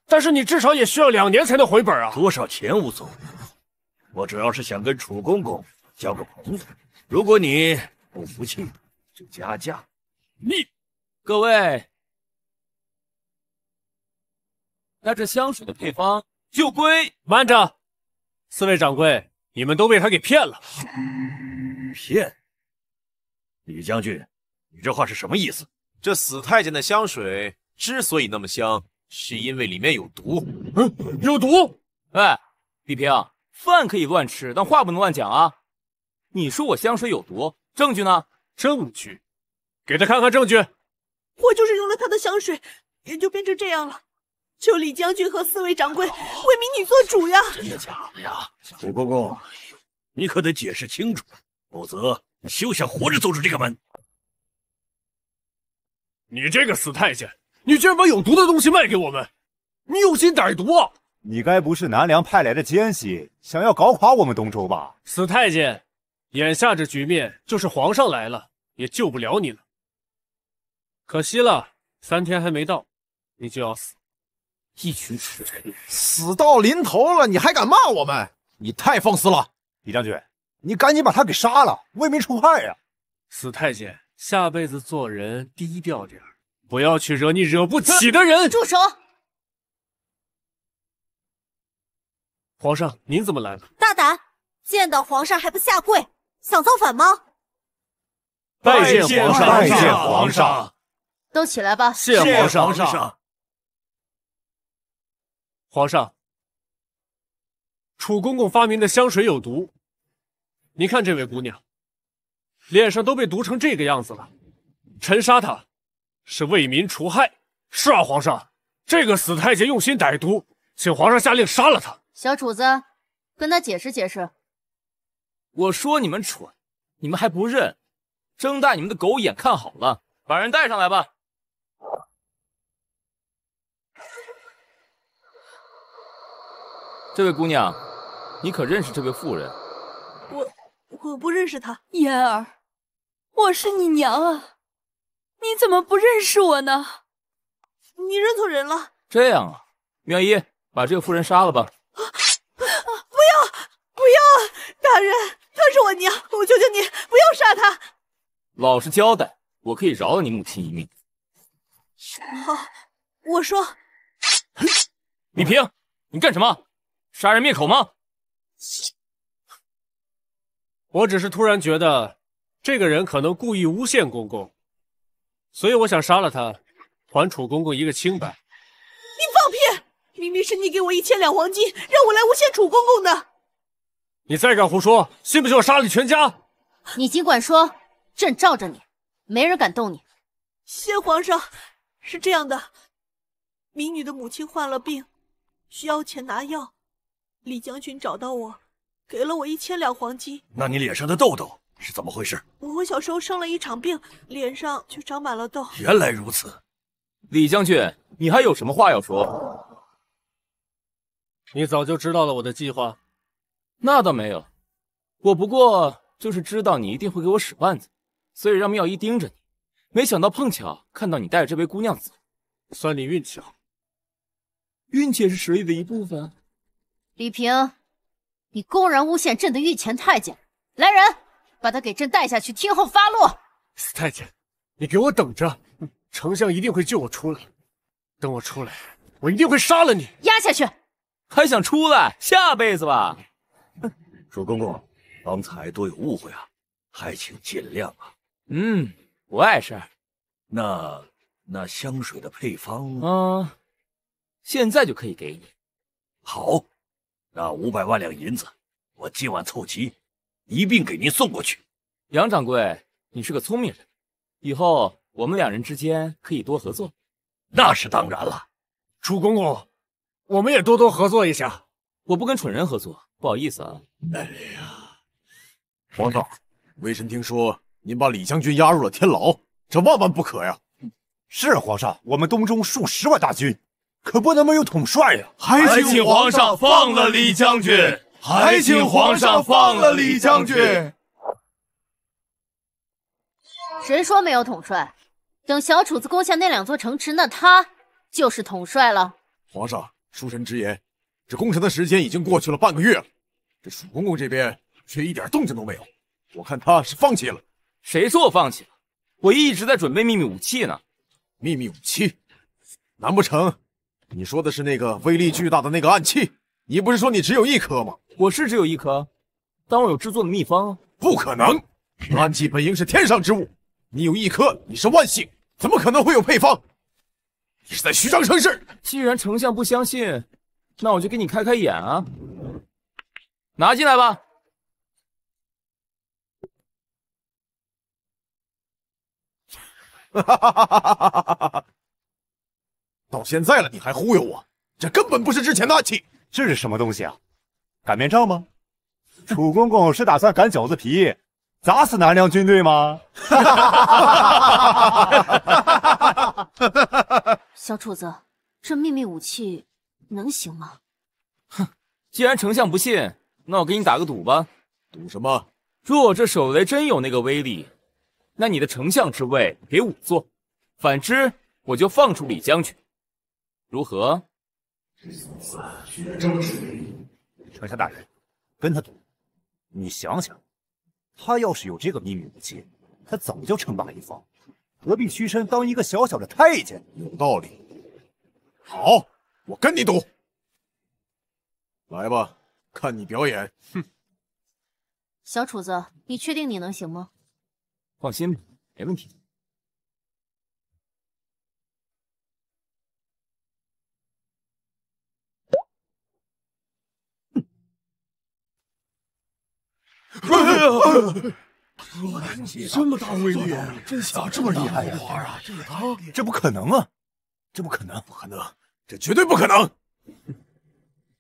但是你至少也需要两年才能回本啊！多少钱，无所谓，我主要是想跟楚公公交个朋友。如果你不服气，就加价。你，各位，那这香水的配方就归……慢着，四位掌柜，你们都被他给骗了！骗？李将军，你这话是什么意思？这死太监的香水之所以那么香，是因为里面有毒。嗯，有毒。哎，丽萍，饭可以乱吃，但话不能乱讲啊。你说我香水有毒，证据呢？证据，给他看看证据。我就是用了他的香水，人就变成这样了。求李将军和四位掌柜为民女做主呀！真的假的呀？李公公，你可得解释清楚，否则休想活着走出这个门。你这个死太监，你居然把有毒的东西卖给我们，你用心歹毒啊！你该不是南梁派来的奸细，想要搞垮我们东周吧？死太监，眼下这局面，就是皇上来了也救不了你了。可惜了，三天还没到，你就要死。一群死鬼，死到临头了你还敢骂我们？你太放肆了，李将军，你赶紧把他给杀了，为民除害呀！死太监。下辈子做人低调点不要去惹你惹不起的人。住手！皇上，您怎么来了？大胆，见到皇上还不下跪，想造反吗？拜见皇上！拜见皇上！都起来吧。谢皇上！皇上，楚公公发明的香水有毒，你看这位姑娘。脸上都被毒成这个样子了，臣杀他，是为民除害。是啊，皇上，这个死太监用心歹毒，请皇上下令杀了他。小主子，跟他解释解释。我说你们蠢，你们还不认？睁大你们的狗眼，看好了，把人带上来吧。这位姑娘，你可认识这位妇人？我我不认识她，嫣儿。我是你娘啊，你怎么不认识我呢？你认错人了。这样啊，妙一把这个妇人杀了吧。啊，不要，不要，大人，她是我娘，我求求你，不要杀她。老实交代，我可以饶了你母亲一命。好，我说。李平，你干什么？杀人灭口吗？我只是突然觉得。这个人可能故意诬陷公公，所以我想杀了他，还楚公公一个清白。你放屁！明明是你给我一千两黄金，让我来诬陷楚公公的。你再敢胡说，信不信我杀了你全家？你尽管说，朕罩着你，没人敢动你。谢皇上，是这样的，民女的母亲患了病，需要钱拿药，李将军找到我，给了我一千两黄金。那你脸上的痘痘？是怎么回事？我小时候生了一场病，脸上却长满了痘。原来如此，李将军，你还有什么话要说？你早就知道了我的计划？那倒没有，我不过就是知道你一定会给我使绊子，所以让妙一盯着你。没想到碰巧看到你带着这位姑娘走，算你运气好。运气也是实力的一部分。李平，你公然诬陷朕的御前太监，来人！把他给朕带下去，听候发落。死太监，你给我等着！丞相一定会救我出来。等我出来，我一定会杀了你。压下去！还想出来？下辈子吧。主公公，方才多有误会啊，还请见谅啊。嗯，不碍事。那那香水的配方啊，现在就可以给你。好，那五百万两银子，我今晚凑齐。一并给您送过去，杨掌柜，你是个聪明人，以后我们两人之间可以多合作。那是当然了，楚公公，我们也多多合作一下。我不跟蠢人合作，不好意思啊。哎呀，皇上，微臣听说您把李将军押入了天牢，这万万不可呀！是啊，皇上，我们东中数十万大军，可不能没有统帅呀。还请皇上放了李将军。还请皇上放了李将军。谁说没有统帅？等小楚子攻下那两座城池，那他就是统帅了。皇上，恕臣直言，这攻城的时间已经过去了半个月了，这楚公公这边却一点动静都没有，我看他是放弃了。谁说我放弃了？我一直在准备秘密武器呢。秘密武器？难不成你说的是那个威力巨大的那个暗器？你不是说你只有一颗吗？我是只有一颗，但我有制作的秘方。不可能，暗器本应是天上之物，你有一颗，你是万幸，怎么可能会有配方？你是在虚张声势。既然丞相不相信，那我就给你开开眼啊！拿进来吧。哈哈哈哈哈！到现在了，你还忽悠我？这根本不是之前的暗器。这是什么东西啊？擀面杖吗？楚公公是打算擀饺子皮，砸死南梁军队吗？[LAUGHS] 小楚子，这秘密武器能行吗？哼，既然丞相不信，那我给你打个赌吧。赌什么？若这手雷真有那个威力，那你的丞相之位给我做；反之，我就放出李将军，如何？这小子绝招掌握丞相大人，跟他赌，你想想，他要是有这个秘密武器，他早就称霸一方，何必屈身当一个小小的太监？有道理。好，我跟你赌。来吧，看你表演。哼。小楚子，你确定你能行吗？放心吧，没问题。哎呀！这么大威力，咋这么厉害呀？这不可能啊，这不可能，不可能，这绝对不可能！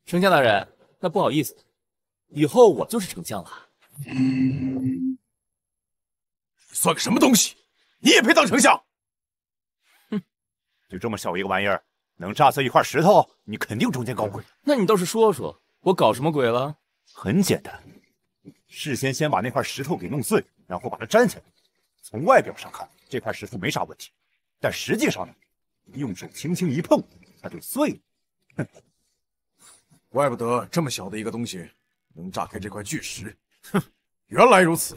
丞相大人，那不好意思，以后我就是丞相了。你算个什么东西？你也配当丞相？哼，就这么小一个玩意儿，能炸碎一块石头？你肯定中间搞鬼。那你倒是说说，我搞什么鬼了？很简单。事先先把那块石头给弄碎，然后把它粘起来。从外表上看，这块石头没啥问题，但实际上呢，用手轻轻一碰，它就碎了。哼，怪不得这么小的一个东西能炸开这块巨石。哼，原来如此，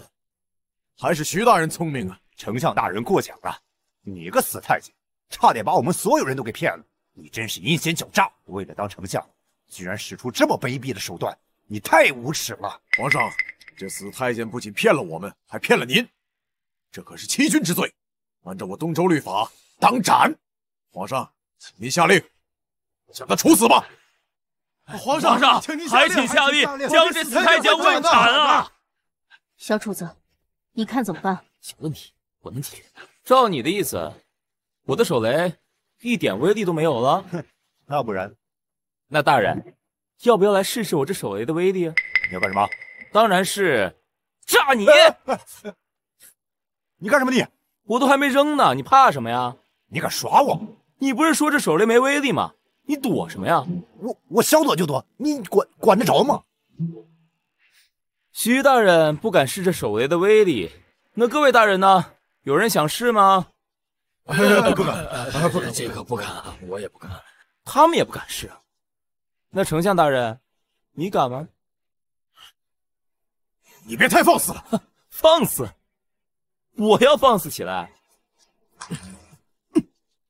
还是徐大人聪明啊！丞相大人过奖了。你个死太监，差点把我们所有人都给骗了。你真是阴险狡诈，为了当丞相，居然使出这么卑鄙的手段，你太无耻了，皇上。这死太监不仅骗了我们，还骗了您，这可是欺君之罪，按照我东周律法当斩。皇上，您下令将他处死吧。皇上，皇上，请下令将这死太监问斩啊！小主子，你看怎么办？小问题我能解决。照你的意思，我的手雷一点威力都没有了？哼，那不然，那大人要不要来试试我这手雷的威力啊？你要干什么？当然是炸你！你干什么你？我都还没扔呢，你怕什么呀？你敢耍我？你不是说这手雷没威力吗？你躲什么呀？我我想躲就躲，你管管得着吗？徐大人不敢试这手雷的威力，那各位大人呢？有人想试吗？不敢，不敢，这个不敢，我也不敢，他们也不敢试。那丞相大人，你敢吗？你别太放肆了！放肆？我要放肆起来？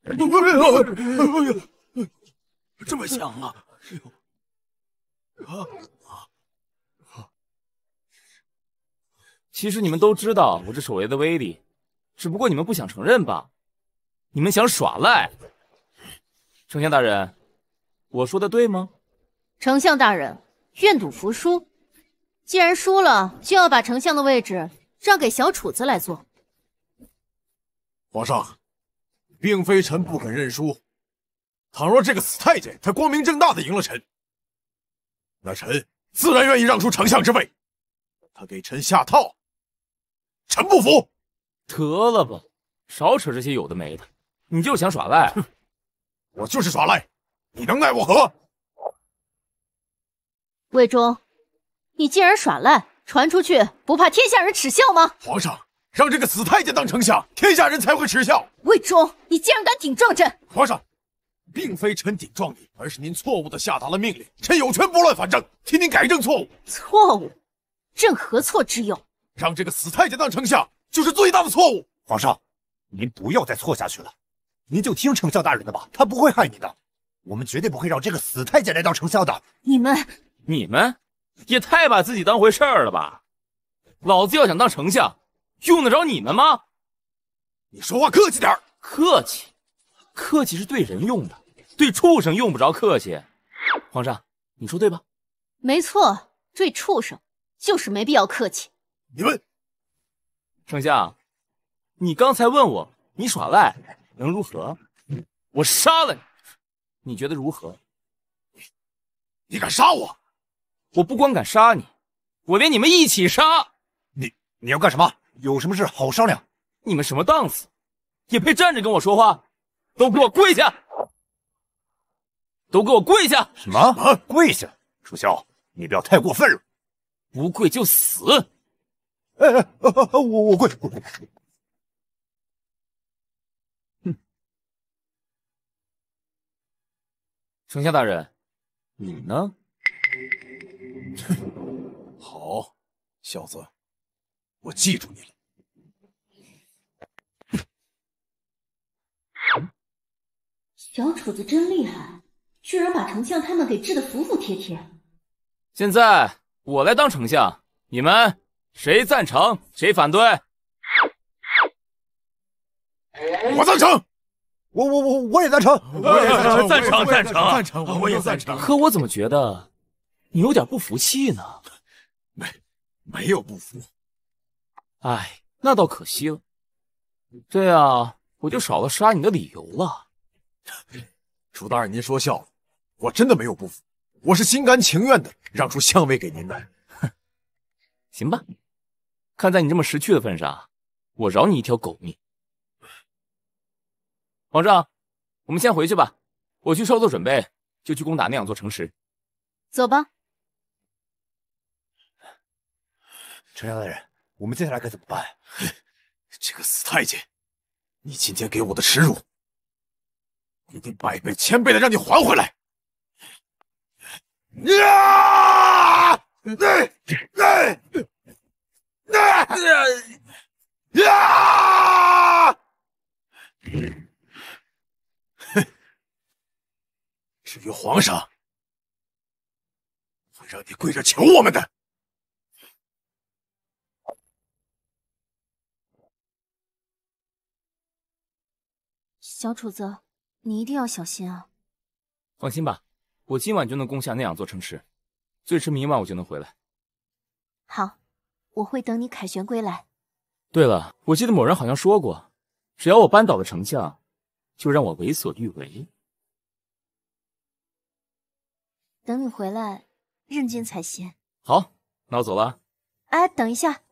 哎呦，这么响啊！其实你们都知道我这手雷的威力，只不过你们不想承认吧？你们想耍赖？丞相大人，我说的对吗？丞相大人，愿赌服输。既然输了，就要把丞相的位置让给小楚子来做。皇上，并非臣不肯认输。倘若这个死太监他光明正大的赢了臣，那臣自然愿意让出丞相之位。他给臣下套，臣不服。得了吧，少扯这些有的没的。你就想耍赖，我就是耍赖，你能奈我何？魏忠。你竟然耍赖，传出去不怕天下人耻笑吗？皇上让这个死太监当丞相，天下人才会耻笑。魏忠，你竟然敢顶撞朕！皇上，并非臣顶撞你，而是您错误的下达了命令，臣有权拨乱反正，替您改正错误。错误，朕何错之有？让这个死太监当丞相，就是最大的错误。皇上，您不要再错下去了，您就听丞相大人的吧，他不会害你的。我们绝对不会让这个死太监来当丞相的。你们，你们。也太把自己当回事儿了吧！老子要想当丞相，用得着你们吗？你说话客气点儿。客气，客气是对人用的，对畜生用不着客气。皇上，你说对吧？没错，对畜生就是没必要客气。你们，丞相，你刚才问我，你耍赖能如何？我杀了你，你觉得如何？你，你敢杀我？我不光敢杀你，我连你们一起杀！你你要干什么？有什么事好商量？你们什么档次，也配站着跟我说话？都给我跪下！都给我跪下！什么？跪下！楚萧，你不要太过分了！不跪就死！哎哎，我我跪下。哼，丞相大人，你呢？哼，[LAUGHS] 好小子，我记住你了。小楚子真厉害，居然把丞相他们给治的服服帖帖。现在我来当丞相，你们谁赞成，谁反对？我赞成，我我我我也赞成，我也赞成，赞成赞成赞成，我也赞成。可我怎么觉得？你有点不服气呢？没，没有不服。哎，那倒可惜了。这样我就少了杀你的理由了。[LAUGHS] 楚大人，您说笑了，我真的没有不服，我是心甘情愿的让出相位给您的。哼，行吧，看在你这么识趣的份上，我饶你一条狗命。皇上，我们先回去吧，我去稍作准备，就去攻打那两座城池。走吧。陈阳大人，我们接下来该怎么办？哼，[LAUGHS] 这个死太监，你今天给我的耻辱，一定百倍千倍的让你还回来！啊！啊！啊！啊！哼，至于皇上，会让你跪着求我们的。小楚子，你一定要小心啊！放心吧，我今晚就能攻下那两座城池，最迟明晚我就能回来。好，我会等你凯旋归来。对了，我记得某人好像说过，只要我扳倒了丞相，就让我为所欲为。等你回来认君才行。好，那我走了。哎，等一下。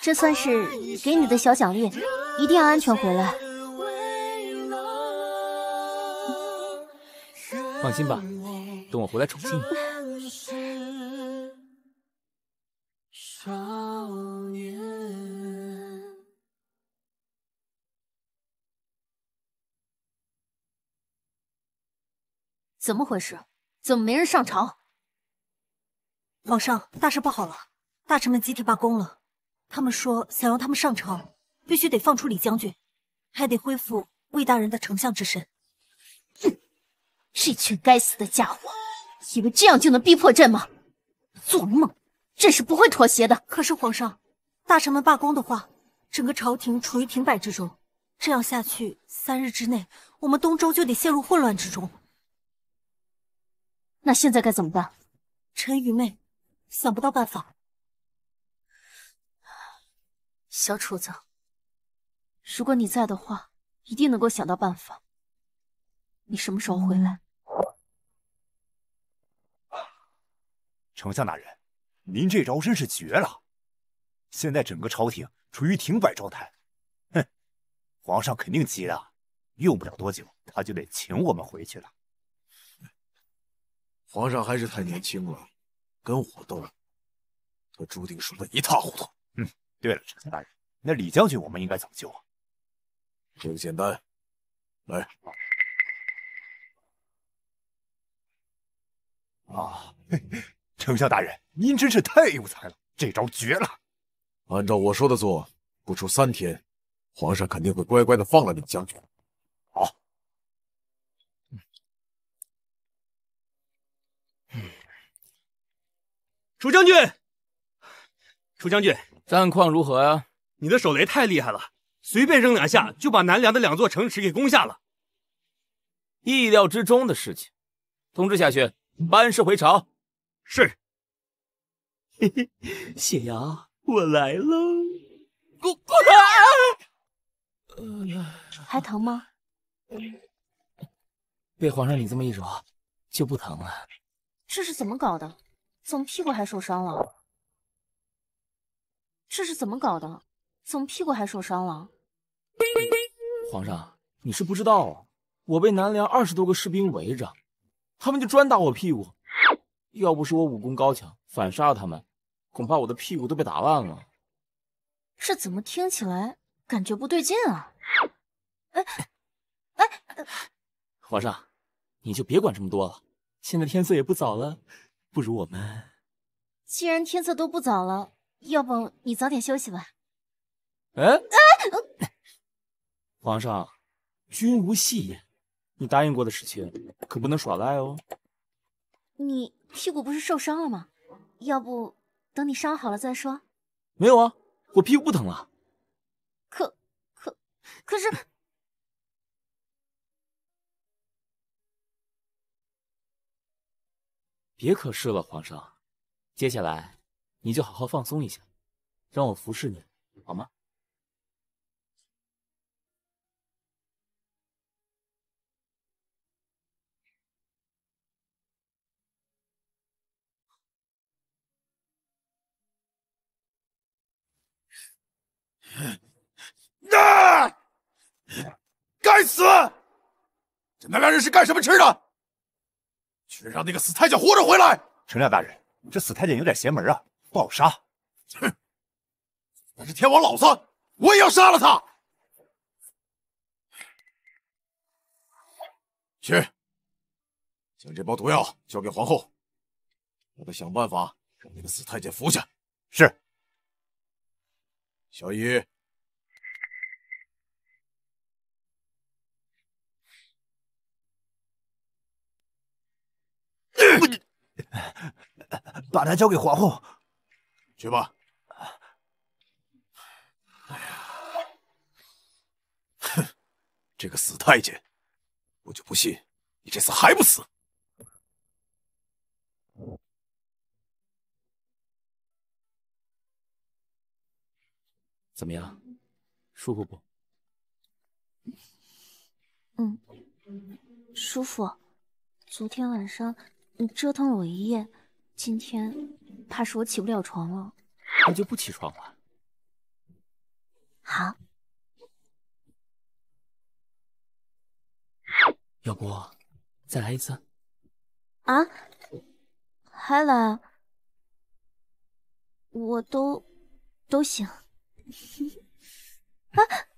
这算是给你的小奖励，一定要安全回来。放心吧，等我回来宠幸你。怎么回事？怎么没人上朝？皇上，大事不好了，大臣们集体罢工了。他们说，想要他们上朝，必须得放出李将军，还得恢复魏大人的丞相之身。哼，这群该死的家伙，以为这样就能逼迫朕吗？做梦！朕是不会妥协的。可是皇上，大臣们罢工的话，整个朝廷处于停摆之中，这样下去，三日之内，我们东周就得陷入混乱之中。那现在该怎么办？臣愚昧。想不到办法，小楚子，如果你在的话，一定能够想到办法。你什么时候回来？丞相大人，您这招真是绝了！现在整个朝廷处于停摆状态，哼，皇上肯定急了，用不了多久，他就得请我们回去了。皇上还是太年轻了。跟我斗，他注定输的一塌糊涂。嗯，对了，丞相大人，那李将军我们应该怎么救啊？很简单，来。啊，丞相大人，您真是太有才了，这招绝了。按照我说的做，不出三天，皇上肯定会乖乖的放了李将军。楚将军，楚将军，战况如何呀？你的手雷太厉害了，随便扔两下就把南梁的两座城池给攻下了。意料之中的事情，通知下去，班师回朝。是。嘿嘿，雪瑶，我来了。还疼吗？被皇上你这么一揉，就不疼了。这是怎么搞的？怎么屁股还受伤了？这是怎么搞的？怎么屁股还受伤了？皇上，你是不知道啊，我被南凉二十多个士兵围着，他们就专打我屁股，要不是我武功高强反杀了他们，恐怕我的屁股都被打烂了。这怎么听起来感觉不对劲啊？哎哎，皇上，你就别管这么多了，现在天色也不早了。不如我们，既然天色都不早了，要不你早点休息吧。哎，皇上，君无戏言，你答应过的事情可不能耍赖哦。你屁股不是受伤了吗？要不等你伤好了再说。没有啊，我屁股不疼了。可可可是。别可是了，皇上。接下来，你就好好放松一下，让我服侍你，好吗？啊！该死！这那俩人是干什么吃的？别让那个死太监活着回来！陈亮大人，这死太监有点邪门啊！不好杀！哼！我是天王老子，我也要杀了他！去，将这包毒药交给皇后，让她想办法让那个死太监服下。是。小姨，把他交给皇后，去吧。哼，[LAUGHS] 这个死太监，我就不信你这次还不死。怎么样，舒服不？嗯，舒服。昨天晚上你折腾了我一夜。今天怕是我起不了床了，那就不起床吧。好，要不再来一次？啊？还来？我都都行。啊！[LAUGHS]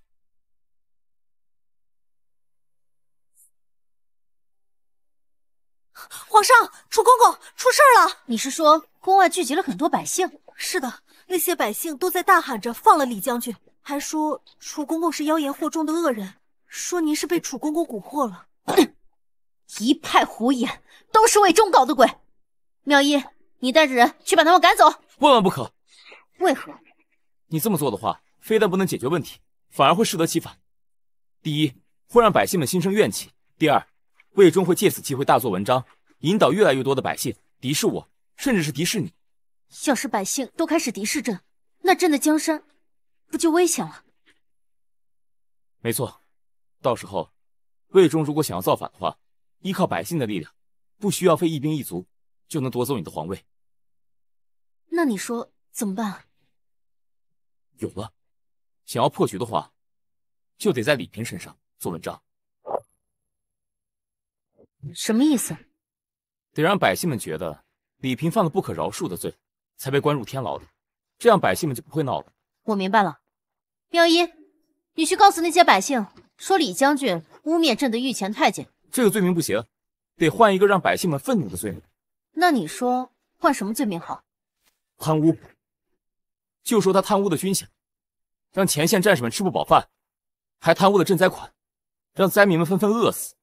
皇上，楚公公出事了。你是说宫外聚集了很多百姓？是的，那些百姓都在大喊着放了李将军，还说楚公公是妖言惑众的恶人，说您是被楚公公蛊惑了。哼，一派胡言，都是魏忠搞的鬼。妙音，你带着人去把他们赶走。万万不可。为何？你这么做的话，非但不能解决问题，反而会适得其反。第一，会让百姓们心生怨气；第二，魏忠会借此机会大做文章。引导越来越多的百姓敌视我，甚至是敌视你。要是百姓都开始敌视朕，那朕的江山不就危险了？没错，到时候魏忠如果想要造反的话，依靠百姓的力量，不需要费一兵一卒，就能夺走你的皇位。那你说怎么办？有了，想要破局的话，就得在李平身上做文章。什么意思？得让百姓们觉得李平犯了不可饶恕的罪，才被关入天牢的，这样百姓们就不会闹了。我明白了，妙音，你去告诉那些百姓，说李将军污蔑朕的御前太监。这个罪名不行，得换一个让百姓们愤怒的罪名。那你说换什么罪名好？贪污，就说他贪污的军饷，让前线战士们吃不饱饭，还贪污了赈灾款，让灾民们纷纷饿死。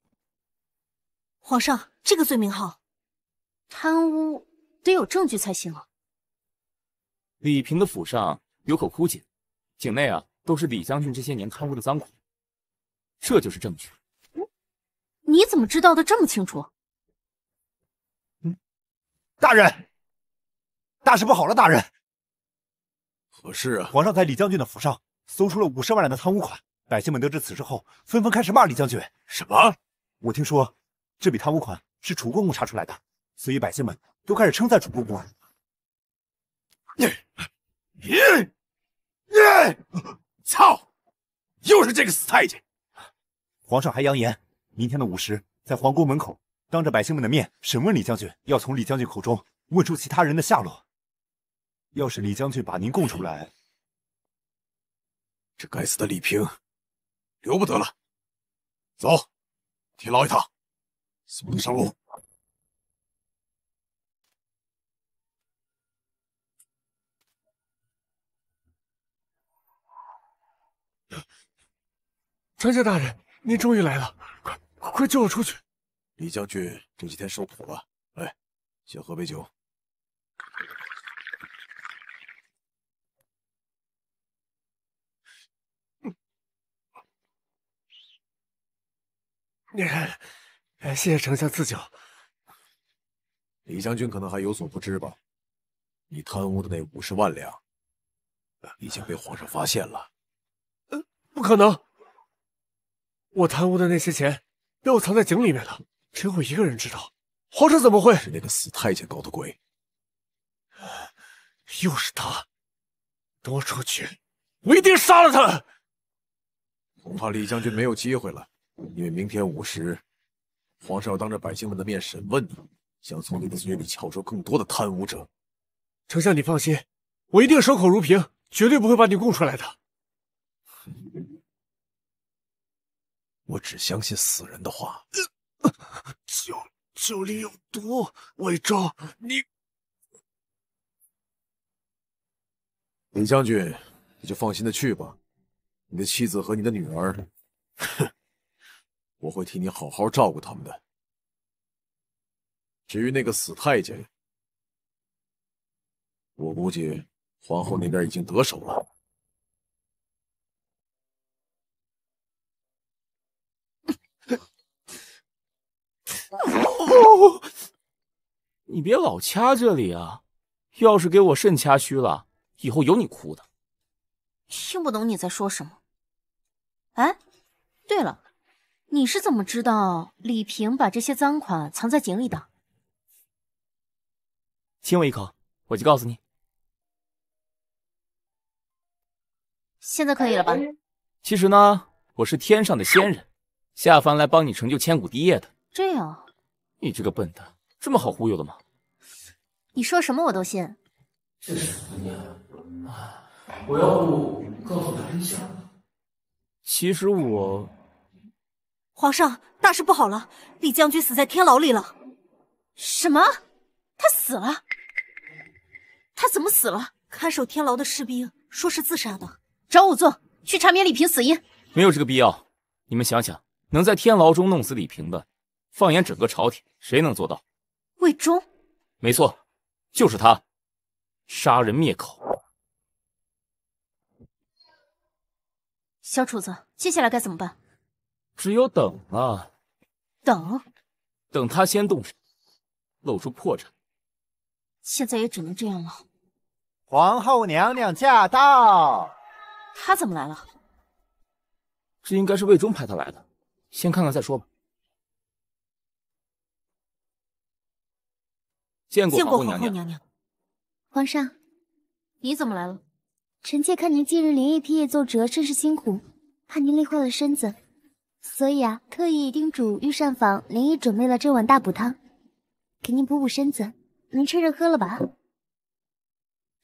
皇上，这个罪名好。贪污得有证据才行啊！李平的府上有口枯井，井内啊都是李将军这些年贪污的赃款，这就是证据。你你怎么知道的这么清楚？嗯，大人，大事不好了！大人，何事啊？皇上在李将军的府上搜出了五十万两的贪污款，百姓们得知此事后，纷纷开始骂李将军。什么？我听说这笔贪污款是楚公公查出来的。所以百姓们都开始称赞楚公公。你你你！操！又是这个死太监！皇上还扬言，明天的午时，在皇宫门口当着百姓们的面审问李将军，要从李将军口中问出其他人的下落。要是李将军把您供出来，这该死的李平留不得了。走，天牢一趟，送你上路。丞相大人，您终于来了！快快救我出去！李将军这几天受苦了。来，先喝杯酒。谢谢丞相赐酒。李将军可能还有所不知吧？你贪污的那五十万两已经被皇上发现了。呃，不可能。我贪污的那些钱被我藏在井里面了，只有我一个人知道。皇上怎么会是那个死太监搞的鬼？又是他！等我出去，我一定杀了他。恐怕李将军没有机会了，因为明天午时，皇上要当着百姓们的面审问你，想从你的嘴里撬出更多的贪污者。丞相，你放心，我一定守口如瓶，绝对不会把你供出来的。[LAUGHS] 我只相信死人的话。酒酒里有毒，魏昭，你李将军，你就放心的去吧。你的妻子和你的女儿，哼，我会替你好好照顾他们的。至于那个死太监，我估计皇后那边已经得手了。[LAUGHS] 你别老掐这里啊！要是给我肾掐虚了，以后有你哭的。听不懂你在说什么。哎，对了，你是怎么知道李平把这些赃款藏在井里的？亲我一口，我就告诉你。现在可以了吧？其实呢，我是天上的仙人，下凡来帮你成就千古帝业的。这样，你这个笨蛋，这么好忽悠的吗？你说什么我都信。娘，我要不告诉你真相？其实我……皇上，大事不好了，李将军死在天牢里了。什么？他死了？他怎么死了？看守天牢的士兵说是自杀的。找仵作去查明李平死因。没有这个必要。你们想想，能在天牢中弄死李平的？放眼整个朝廷，谁能做到？魏忠。没错，就是他，杀人灭口。小楚子，接下来该怎么办？只有等了。等？等他先动手，露出破绽。现在也只能这样了。皇后娘娘驾到。他怎么来了？这应该是魏忠派他来的，先看看再说吧。见过皇后娘娘。皇上，你怎么来了？臣妾看您近日连夜批阅奏折，甚是辛苦，怕您累坏了身子，所以啊，特意叮嘱御膳房连夜准备了这碗大补汤，给您补补身子。您趁热喝了吧。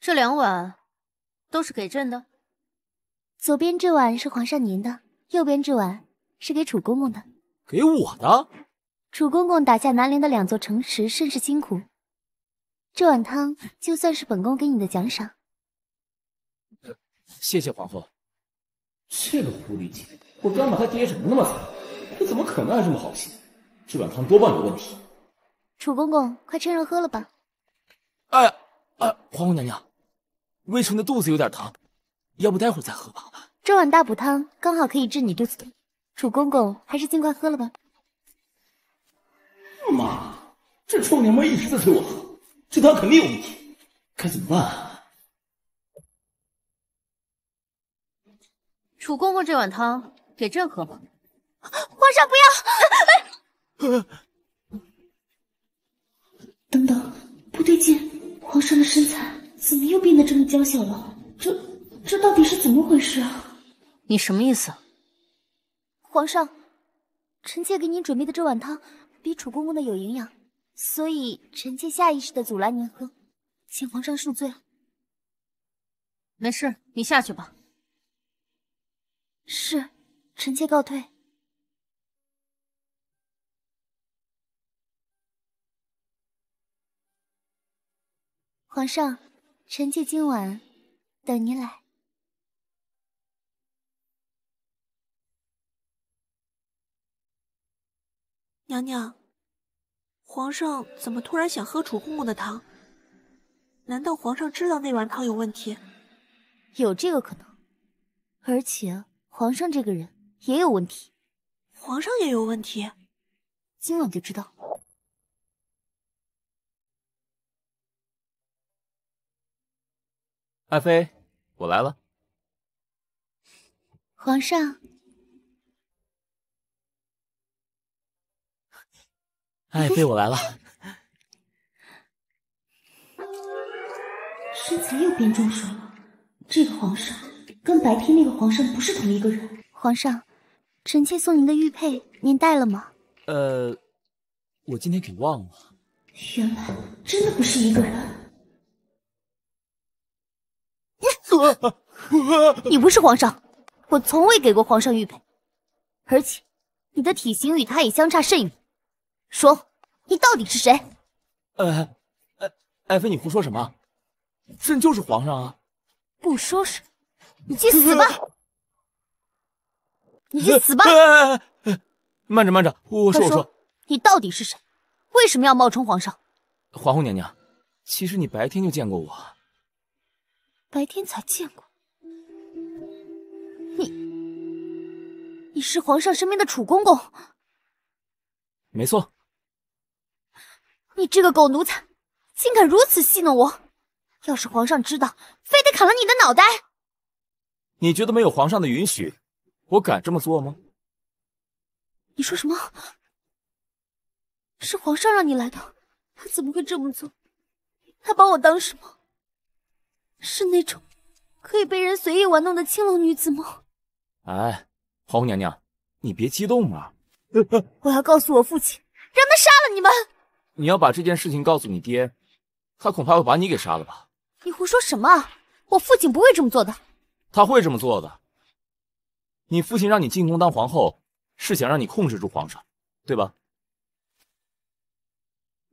这两碗都是给朕的。左边这碗是皇上您的，右边这碗是给楚公公的。给我的？楚公公打下南陵的两座城池，甚是辛苦。这碗汤就算是本宫给你的奖赏。谢谢皇后。这个狐狸精，我刚把他爹整的那么惨，他怎么可能还这么好心？这碗汤多半有问题。楚公公，快趁热喝了吧。哎，哎，皇后娘娘。微臣的肚子有点疼，要不待会儿再喝吧。这碗大补汤刚好可以治你肚子疼。楚公公还是尽快喝了吧。妈，这臭娘们一直在催我喝。这汤肯定有问题，该怎么办啊？楚公公，这碗汤给朕喝吧。皇上不要！等等，不对劲，皇上的身材怎么又变得这么娇小了？这这到底是怎么回事啊？你什么意思？皇上，臣妾给您准备的这碗汤比楚公公的有营养。所以，臣妾下意识的阻拦您喝，请皇上恕罪。没事，你下去吧。是，臣妾告退。皇上，臣妾今晚等您来。娘娘。皇上怎么突然想喝楚公公的汤？难道皇上知道那碗汤有问题？有这个可能。而且皇上这个人也有问题。皇上也有问题？今晚就知道。爱妃，我来了。皇上。爱妃，我来了。身材又变中水了。这个皇上跟白天那个皇上不是同一个人。皇上，臣妾送您的玉佩，您戴了吗？呃，我今天给忘了。原来真的不是一个人。[LAUGHS] 你不是皇上，我从未给过皇上玉佩，而且你的体型与他也相差甚远。说，你到底是谁？呃，爱爱妃，你胡说什么？朕就是皇上啊！不说，是，你去死吧！你去死吧！哎哎哎！慢着慢着，我说我说，你到底是谁？为什么要冒充皇上？皇后娘娘，其实你白天就见过我。白天才见过？你你是皇上身边的楚公公？没错。你这个狗奴才，竟敢如此戏弄我！要是皇上知道，非得砍了你的脑袋！你觉得没有皇上的允许，我敢这么做吗？你说什么？是皇上让你来的？他怎么会这么做？他把我当什么？是那种可以被人随意玩弄的青楼女子吗？哎，皇后娘娘，你别激动嘛。[LAUGHS] 我要告诉我父亲，让他杀了你们！你要把这件事情告诉你爹，他恐怕会把你给杀了吧？你胡说什么？我父亲不会这么做的。他会这么做的。你父亲让你进宫当皇后，是想让你控制住皇上，对吧？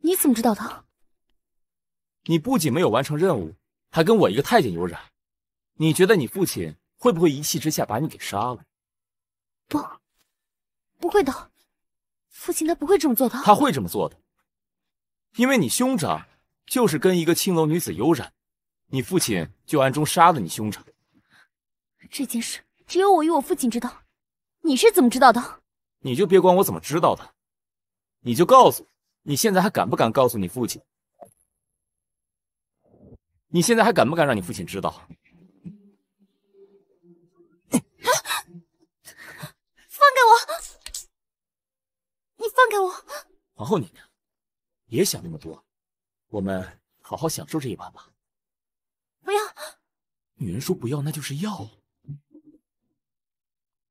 你怎么知道的？你不仅没有完成任务，还跟我一个太监有染。你觉得你父亲会不会一气之下把你给杀了？不，不会的。父亲他不会这么做的。他会这么做的。因为你兄长就是跟一个青楼女子有染，你父亲就暗中杀了你兄长。这件事只有我与我父亲知道，你是怎么知道的？你就别管我怎么知道的，你就告诉我，你现在还敢不敢告诉你父亲？你现在还敢不敢让你父亲知道？放开我！你放开我！皇后娘娘。别想那么多，我们好好享受这一晚吧。不要，女人说不要那就是要。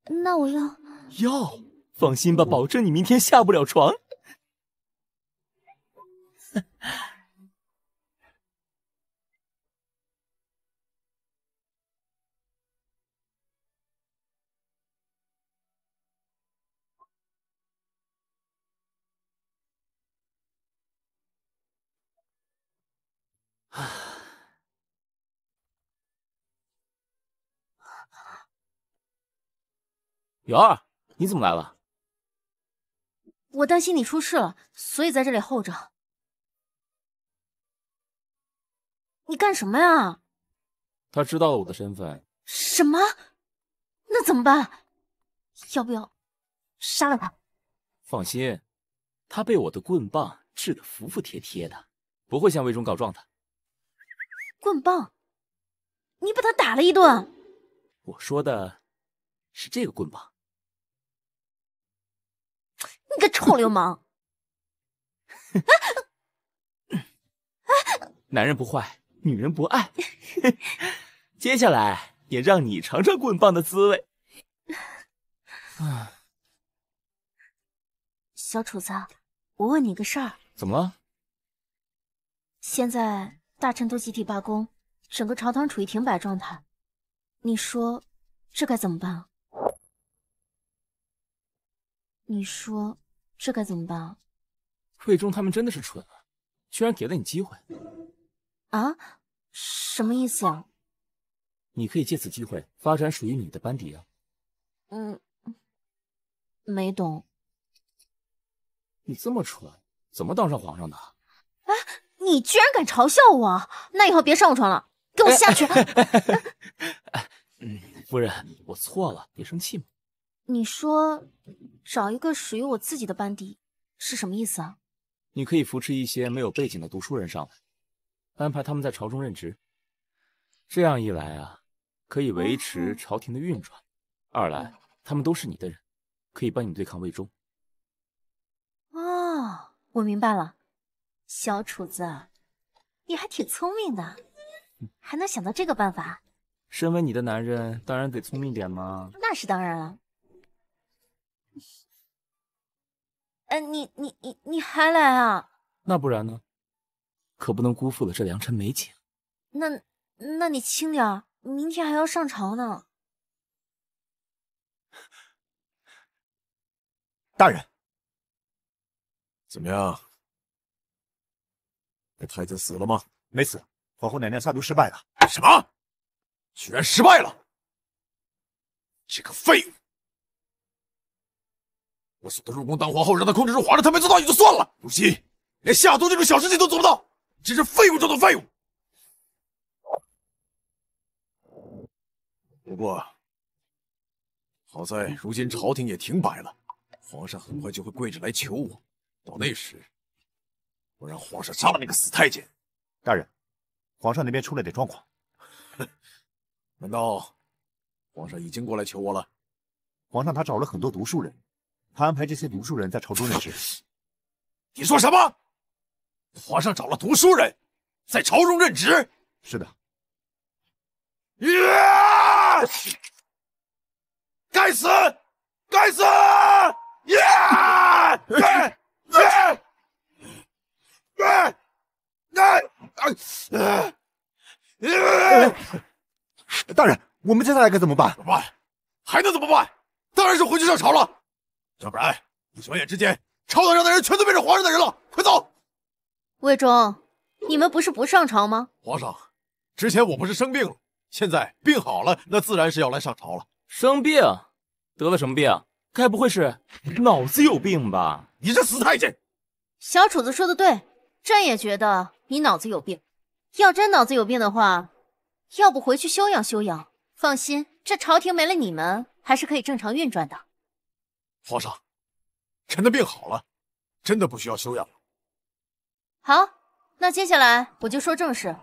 那我要要，放心吧，保证你明天下不了床。[LAUGHS] 尤 [SIGHS] 二，你怎么来了？我担心你出事了，所以在这里候着。你干什么呀？他知道了我的身份。什么？那怎么办？要不要杀了他？放心，他被我的棍棒治得服服帖帖的，不会向魏忠告状的。棍棒，你把他打了一顿。我说的是这个棍棒。你个臭流氓！[LAUGHS] 男人不坏，女人不爱。[LAUGHS] 接下来也让你尝尝棍棒的滋味。小楚子，我问你个事儿。怎么了？现在。大臣都集体罢工，整个朝堂处于停摆状态。你说这该怎么办啊？你说这该怎么办啊？魏忠他们真的是蠢啊，居然给了你机会。啊？什么意思呀？你可以借此机会发展属于你的班底啊。嗯，没懂。你这么蠢，怎么当上皇上的？啊？你居然敢嘲笑我！那以后别上我床了，给我下去！[LAUGHS] 夫人，我错了，别生气嘛。你说找一个属于我自己的班底是什么意思啊？你可以扶持一些没有背景的读书人上来，安排他们在朝中任职。这样一来啊，可以维持朝廷的运转；二来，他们都是你的人，可以帮你对抗魏忠。哦，我明白了。小楚子，你还挺聪明的，还能想到这个办法。身为你的男人，当然得聪明点嘛。那是当然了。哎，你你你你还来啊？那不然呢？可不能辜负了这良辰美景。那那你轻点，明天还要上朝呢。大人，怎么样？太子死了吗？没死，皇后娘娘下毒失败了。什么？居然失败了！这个废物！我送他入宫当皇后，让他控制住皇上，他没做到也就算了，如今连下毒这种小事情都做不到，真是废物中的废物。不过，好在如今朝廷也停摆了，皇上很快就会跪着来求我，到那时。我让皇上杀了那个死太监！大人，皇上那边出了点状况。难道皇上已经过来求我了？皇上他找了很多读书人，他安排这些读书人在朝中任职。[LAUGHS] 你说什么？皇上找了读书人在朝中任职？是的。该死！该死！[LAUGHS] 哎，哎，哎，大人，我们接下来该怎么办？怎么办？还能怎么办？当然是回去上朝了，要不然一转眼之间，朝堂上的人全都变成皇上的人了。快走！魏忠，你们不是不上朝吗？皇上，之前我不是生病了，现在病好了，那自然是要来上朝了。生病？得了什么病？该不会是脑子有病吧？你这死太监！小楚子说的对。朕也觉得你脑子有病，要真脑子有病的话，要不回去休养休养。放心，这朝廷没了你们，还是可以正常运转的。皇上，臣的病好了，真的不需要休养。好，那接下来我就说正事。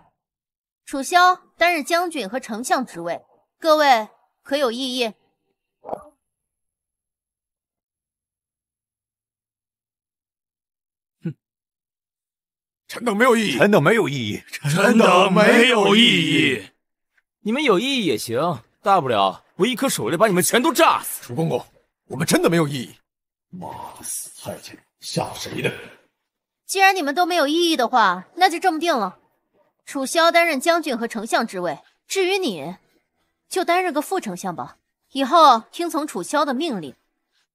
楚萧担任将军和丞相职位，各位可有异议？臣等没有异议。臣等没有异议。臣等没有异议。你们有异议也行，大不了我一颗手雷把你们全都炸死。楚公公，我们真的没有异议。妈的，死太监，吓谁的？既然你们都没有异议的话，那就这么定了。楚萧担任将军和丞相之位，至于你，就担任个副丞相吧，以后听从楚萧的命令。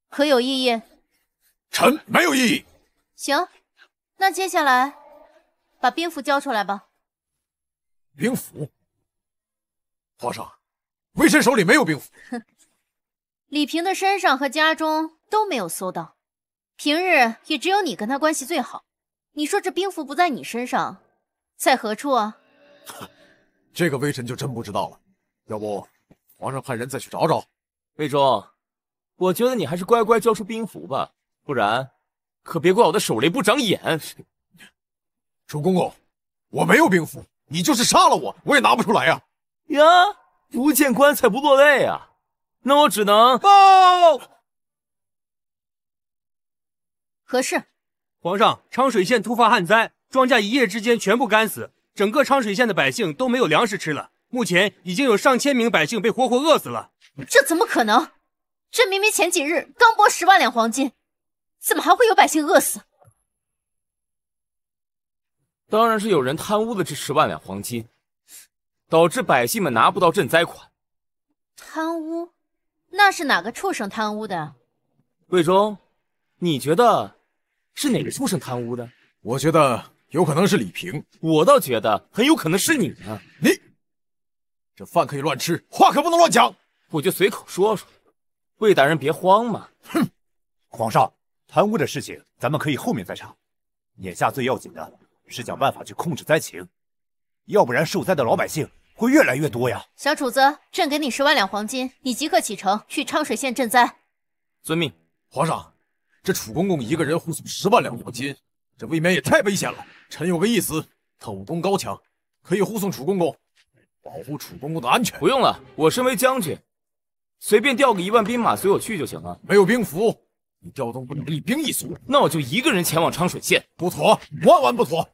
可有异议？臣没有异议。行，那接下来。把兵符交出来吧！兵符，皇上，微臣手里没有兵符。李平的身上和家中都没有搜到，平日也只有你跟他关系最好。你说这兵符不在你身上，在何处啊？[LAUGHS] 这个微臣就真不知道了。要不，皇上派人再去找找。魏忠，我觉得你还是乖乖交出兵符吧，不然可别怪我的手雷不长眼。楚公公，我没有兵符，你就是杀了我，我也拿不出来呀。呀，不见棺材不落泪啊。那我只能报。何事？皇上，昌水县突发旱灾，庄稼一夜之间全部干死，整个昌水县的百姓都没有粮食吃了。目前已经有上千名百姓被活活饿死了。这怎么可能？这明明前几日刚拨十万两黄金，怎么还会有百姓饿死？当然是有人贪污了这十万两黄金，导致百姓们拿不到赈灾款。贪污？那是哪个畜生贪污的？魏忠，你觉得是哪个畜生贪污的？我觉得有可能是李平，我倒觉得很有可能是你呢。你，这饭可以乱吃，话可不能乱讲。我就随口说说，魏大人别慌嘛。哼，皇上，贪污的事情咱们可以后面再查，眼下最要紧的。是想办法去控制灾情，要不然受灾的老百姓会越来越多呀。小主子，朕给你十万两黄金，你即刻启程去昌水县赈灾。遵命，皇上。这楚公公一个人护送十万两黄金，这未免也太危险了。臣有个意思，他武功高强，可以护送楚公公，保护楚公公的安全。不用了，我身为将军，随便调个一万兵马随我去就行了。没有兵符，你调动不了一兵一卒，那我就一个人前往昌水县。不妥，万万不妥。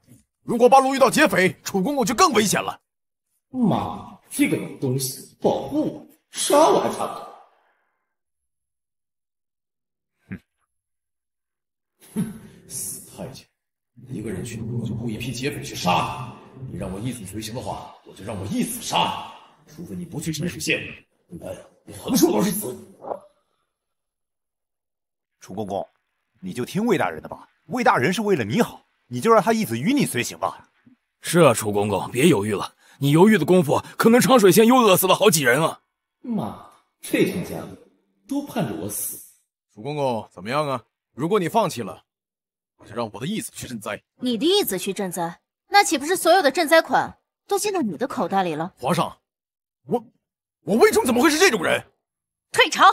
如果八路遇到劫匪，楚公公就更危险了。妈，这个老东西，保护我，杀我还差不多。哼，哼，死太监，一个人去，我就雇一批劫匪去杀你。你让我一组随行的话，我就让我一组杀你，除非你不去陈水县，不然你横竖都是死。楚公公，你就听魏大人的吧，魏大人是为了你好。你就让他义子与你随行吧。是啊，楚公公，别犹豫了。你犹豫的功夫，可能长水县又饿死了好几人了。妈，这群家伙都盼着我死。楚公公，怎么样啊？如果你放弃了，我就让我的义子去赈灾。你的义子去赈灾，那岂不是所有的赈灾款都进到你的口袋里了？皇上，我，我魏忠怎么会是这种人？退朝！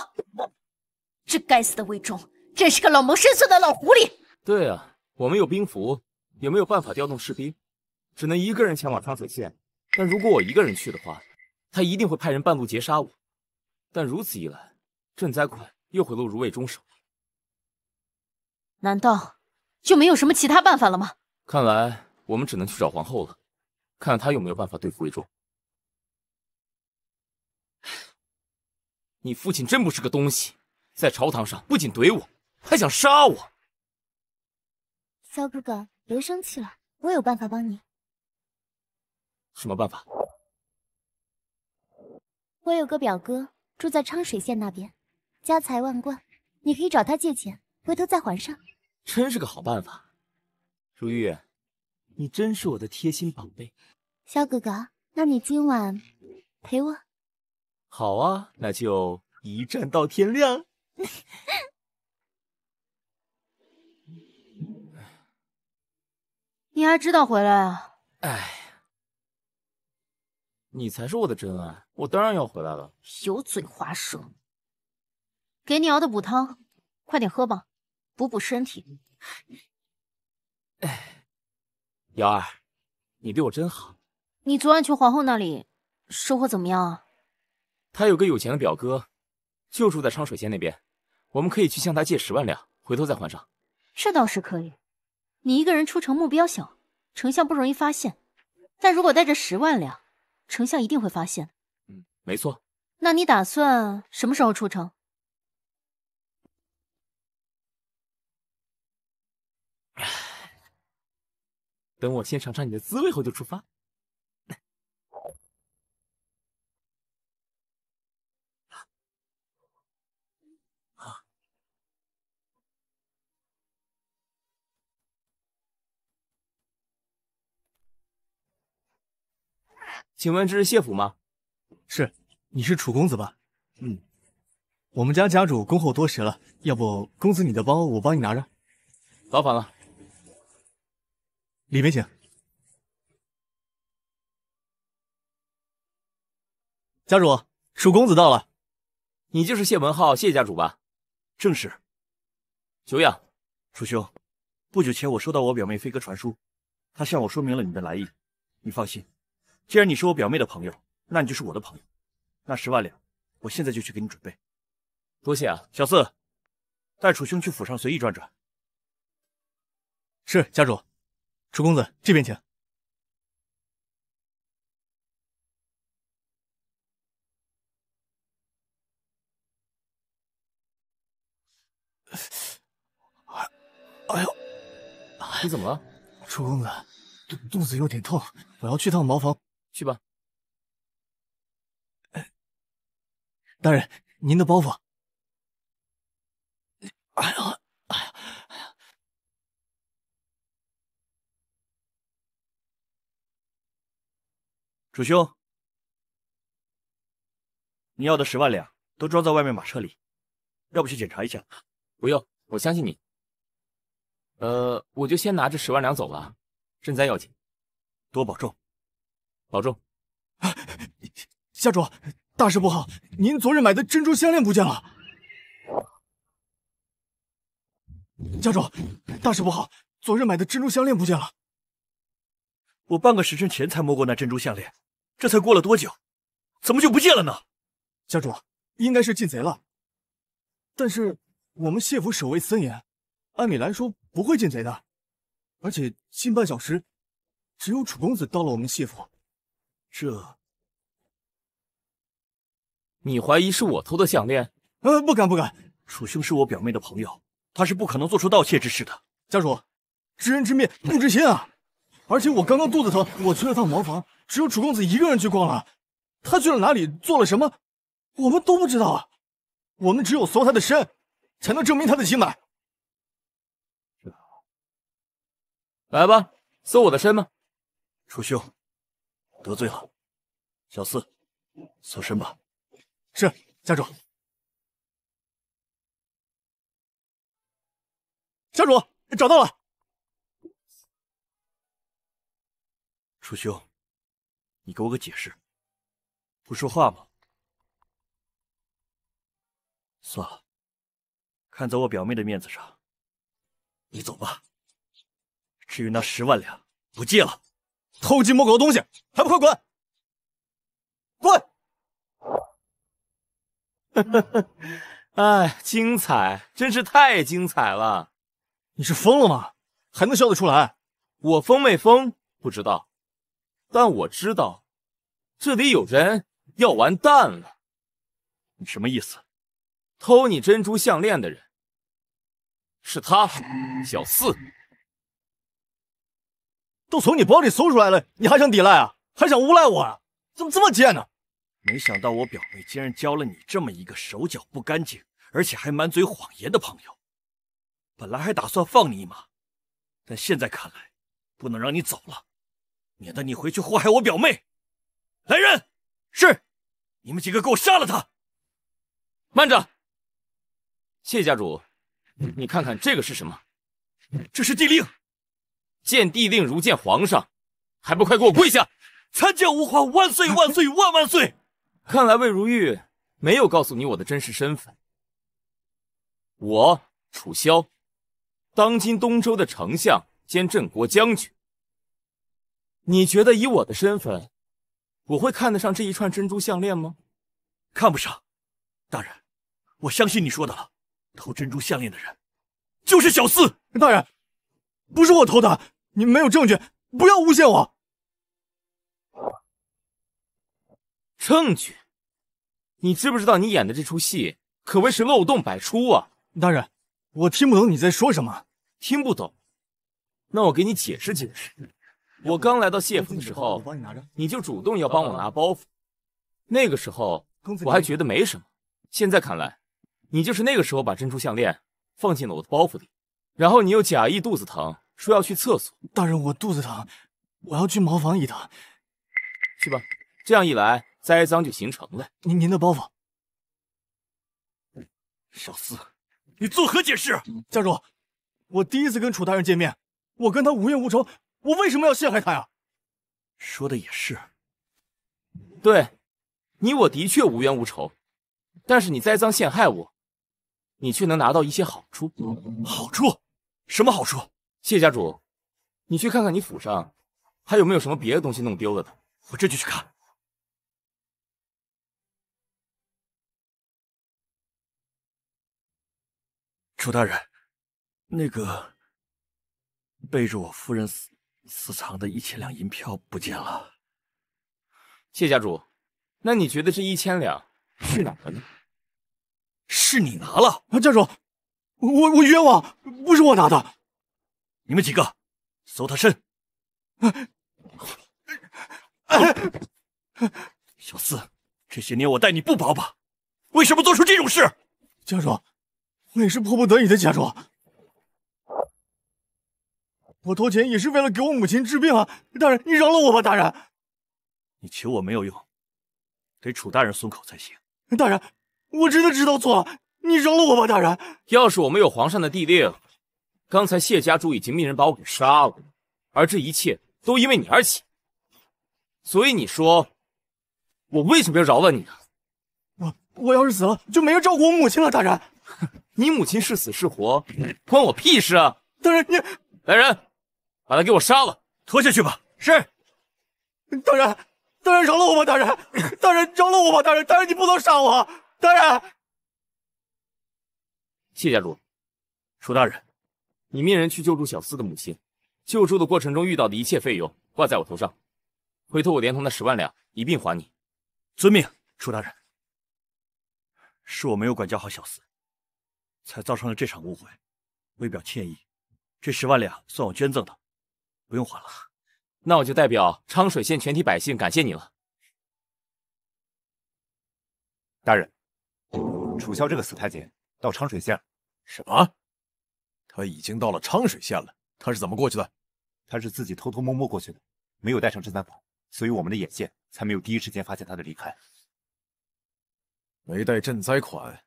这该死的魏忠，真是个老谋深算的老狐狸。对啊，我们有兵符。也没有办法调动士兵？只能一个人前往沧水县。但如果我一个人去的话，他一定会派人半路截杀我。但如此一来，赈灾款又会落入魏忠手里。难道就没有什么其他办法了吗？看来我们只能去找皇后了，看看她有没有办法对付魏忠。你父亲真不是个东西，在朝堂上不仅怼我，还想杀我。萧哥哥。别生气了，我有办法帮你。什么办法？我有个表哥住在昌水县那边，家财万贯，你可以找他借钱，回头再还上。真是个好办法，如玉，你真是我的贴心宝贝。小哥哥，那你今晚陪我？好啊，那就一站到天亮。[LAUGHS] 你还知道回来啊？哎，你才是我的真爱，我当然要回来了。油嘴滑舌，给你熬的补汤，快点喝吧，补补身体。哎，瑶儿，你对我真好。你昨晚去皇后那里，收获怎么样啊？她有个有钱的表哥，就住在昌水县那边，我们可以去向他借十万两，回头再还上。这倒是可以。你一个人出城，目标小，丞相不容易发现；但如果带着十万两，丞相一定会发现。嗯，没错。那你打算什么时候出城？[SIGHS] 等我先尝尝你的滋味后就出发。请问这是谢府吗？是，你是楚公子吧？嗯，我们家家主恭候多时了，要不公子你的包我帮你拿着，劳烦了。里面请。家主，楚公子到了。你就是谢文浩，谢家主吧？正是。久仰，楚兄。不久前我收到我表妹飞鸽传书，她向我说明了你的来意。你放心。既然你是我表妹的朋友，那你就是我的朋友。那十万两，我现在就去给你准备。多谢啊，小四，带楚兄去府上随意转转。是家主，楚公子，这边请。哎，哎呦，你怎么了？楚公子，肚肚子有点痛，我要去趟茅房。去吧，大人，您的包袱。哎呀，楚兄，你要的十万两都装在外面马车里，要不去检查一下？不用，我相信你。呃，我就先拿着十万两走了，赈灾要紧，多保重。保重，家主，大事不好！您昨日买的珍珠项链不见了。家主，大事不好！昨日买的珍珠项链不见了。我半个时辰前才摸过那珍珠项链，这才过了多久，怎么就不见了呢？家主，应该是进贼了。但是我们谢府守卫森严，按理来说不会进贼的。而且近半小时，只有楚公子到了我们谢府。这，你怀疑是我偷的项链？呃，不敢不敢。楚兄是我表妹的朋友，他是不可能做出盗窃之事的。家主，知人知面不知心啊！而且我刚刚肚子疼，我去了趟茅房，只有楚公子一个人去逛了。他去了哪里，做了什么，我们都不知道啊！我们只有搜他的身，才能证明他的清白。来吧，搜我的身吗？楚兄。得罪了，小四，搜身吧。是，家主。家主，找到了。楚兄，你给我个解释。不说话吗？算了，看在我表妹的面子上，你走吧。至于那十万两，不借了。偷鸡摸狗的东西，还不快滚！滚！[LAUGHS] 哎，精彩，真是太精彩了！你是疯了吗？还能笑得出来？我疯没疯？不知道，但我知道，这里有人要完蛋了。你什么意思？偷你珍珠项链的人是他，小四。都从你包里搜出来了，你还想抵赖啊？还想诬赖我啊？怎么这么贱呢？没想到我表妹竟然交了你这么一个手脚不干净，而且还满嘴谎言的朋友。本来还打算放你一马，但现在看来，不能让你走了，免得你回去祸害我表妹。来人！是，你们几个给我杀了他！慢着，谢家主，你看看这个是什么？这是地令。见帝令如见皇上，还不快给我跪下！参见吾皇万岁万岁万万岁！看来魏如玉没有告诉你我的真实身份。我楚萧，当今东周的丞相兼镇国将军。你觉得以我的身份，我会看得上这一串珍珠项链吗？看不上。大人，我相信你说的了。偷珍珠项链的人，就是小四。大人，不是我偷的。你没有证据，不要诬陷我。证据？你知不知道你演的这出戏可谓是漏洞百出啊！大人，我听不懂你在说什么。听不懂？那我给你解释解释。我刚来到谢府的时候，你就主动要帮我拿包袱。那个时候，我还觉得没什么。现在看来，你就是那个时候把珍珠项链放进了我的包袱里，然后你又假意肚子疼。说要去厕所，大人，我肚子疼，我要去茅房一趟，去吧。这样一来，栽赃就形成了。您您的包袱，小司，你作何解释？家主，我第一次跟楚大人见面，我跟他无冤无仇，我为什么要陷害他呀？说的也是。对，你我的确无冤无仇，但是你栽赃陷害我，你却能拿到一些好处。好处？什么好处？谢家主，你去看看你府上还有没有什么别的东西弄丢了的。我这就去看。楚大人，那个背着我夫人私私藏的一千两银票不见了。谢家主，那你觉得这一千两去哪了呢？是你拿了？啊，家主，我我冤枉，不是我拿的。你们几个，搜他身！小四，这些年我待你不薄吧？为什么做出这种事？家主，我也是迫不得已的。家主，我偷钱也是为了给我母亲治病啊！大人，你饶了我吧，大人！你求我没有用，得楚大人松口才行。大人，我真的知道错了，你饶了我吧，大人！要是我们有皇上的帝令。刚才谢家主已经命人把我给杀了，而这一切都因为你而起，所以你说我为什么要饶了你？我我要是死了，就没人照顾我母亲了。大人，你母亲是死是活，关我屁事啊！大人，你来人，把他给我杀了，拖下去吧。是，大人，大人饶了我吧，大人，大人饶了我吧，大人，大人你不能杀我，大人。谢家主，楚大人。你命人去救助小四的母亲，救助的过程中遇到的一切费用挂在我头上，回头我连同那十万两一并还你。遵命，楚大人，是我没有管教好小四，才造成了这场误会，为表歉意，这十万两算我捐赠的，不用还了。那我就代表昌水县全体百姓感谢你了，大人，楚萧这个死太监到昌水县，什么？他已经到了昌水县了，他是怎么过去的？他是自己偷偷摸摸过去的，没有带上赈灾款，所以我们的眼线才没有第一时间发现他的离开。没带赈灾款，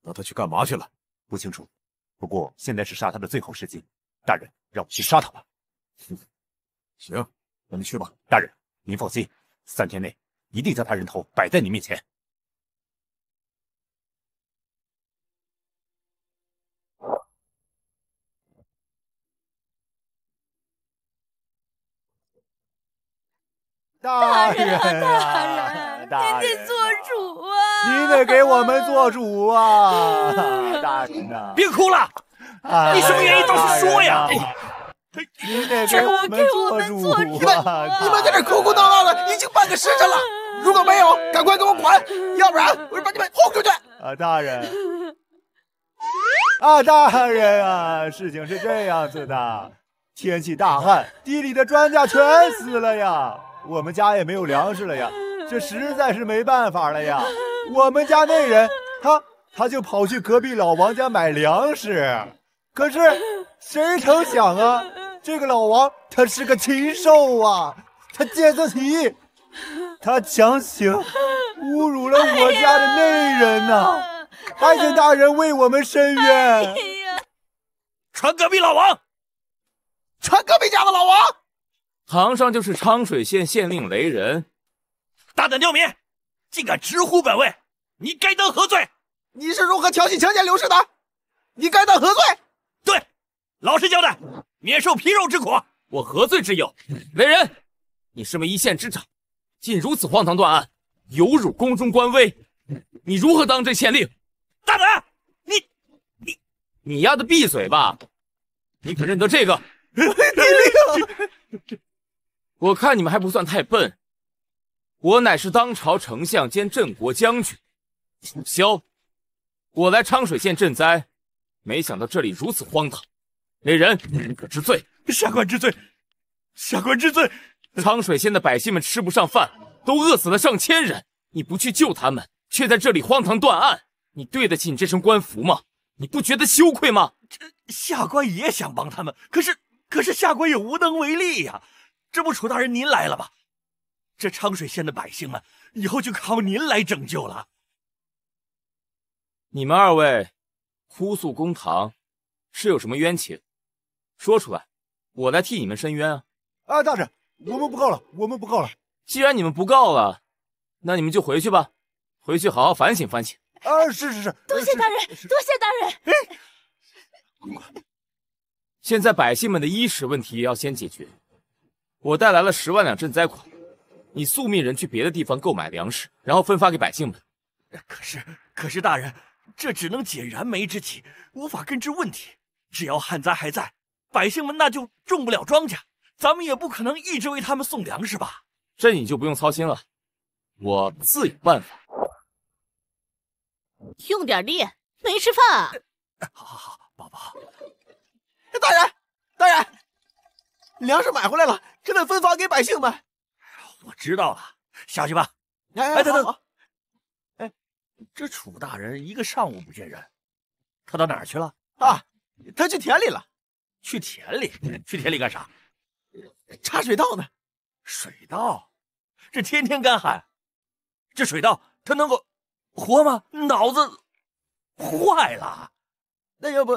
那他去干嘛去了？不清楚。不过现在是杀他的最后时机，大人，让我去杀他吧。行，那你去吧。大人，您放心，三天内一定将他人头摆在你面前。大人，大人，您得做主啊！您得给我们做主啊！大人呐，别哭了，你什么原因倒是说呀！您得给我们做主啊！你们你们在这哭哭闹闹的已经半个时辰了，如果没有，赶快给我滚，要不然我就把你们轰出去！啊，大人，啊，大人啊，事情是这样子的，天气大旱，地里的庄稼全死了呀！我们家也没有粮食了呀，[LAUGHS] 这实在是没办法了呀。我们家内人，他他就跑去隔壁老王家买粮食，可是谁成想啊，这个老王他是个禽兽啊，他见色起意，他强行侮辱了我家的内人呐，还请大人为我们伸冤。传隔壁老王，传隔壁家的老王。堂上就是昌水县县令雷人，大胆刁民，竟敢直呼本位，你该当何罪？你是如何调戏、强奸刘氏的？你该当何罪？对，老实交代，免受皮肉之苦。我何罪之有？雷人，你身为一县之长，竟如此荒唐断案，有辱宫中官威，你如何当这县令？大胆，你你你丫的闭嘴吧！你可认得这个？[LAUGHS] 你令。我看你们还不算太笨，我乃是当朝丞相兼镇国将军萧，我来昌水县赈灾，没想到这里如此荒唐。那人可知罪？下官知罪，下官知罪。昌水县的百姓们吃不上饭，都饿死了上千人，你不去救他们，却在这里荒唐断案，你对得起你这身官服吗？你不觉得羞愧吗？下官也想帮他们，可是可是下官也无能为力呀。这不楚大人您来了吗？这昌水县的百姓们以后就靠您来拯救了。你们二位哭诉公堂是有什么冤情？说出来，我来替你们申冤啊！啊，大人，我们不告了，我们不告了。既然你们不告了，那你们就回去吧，回去好好反省反省。啊，是是是，多谢大人，多谢大人。哎，滚现在百姓们的衣食问题要先解决。我带来了十万两赈灾款，你速命人去别的地方购买粮食，然后分发给百姓们。可是，可是大人，这只能解燃眉之急，无法根治问题。只要旱灾还在，百姓们那就种不了庄稼，咱们也不可能一直为他们送粮食吧？这你就不用操心了，我自有办法。用点力，没吃饭啊？好好好，宝宝。大人，大人。粮食买回来了，正在分发给百姓们。我知道了，下去吧。哎，等等。哎，这楚大人一个上午不见人，他到哪儿去了？啊，他去田里了。去田里？去田里干啥？插水稻呢。水稻？这天天干旱，这水稻它能够活吗？脑子坏了？那要不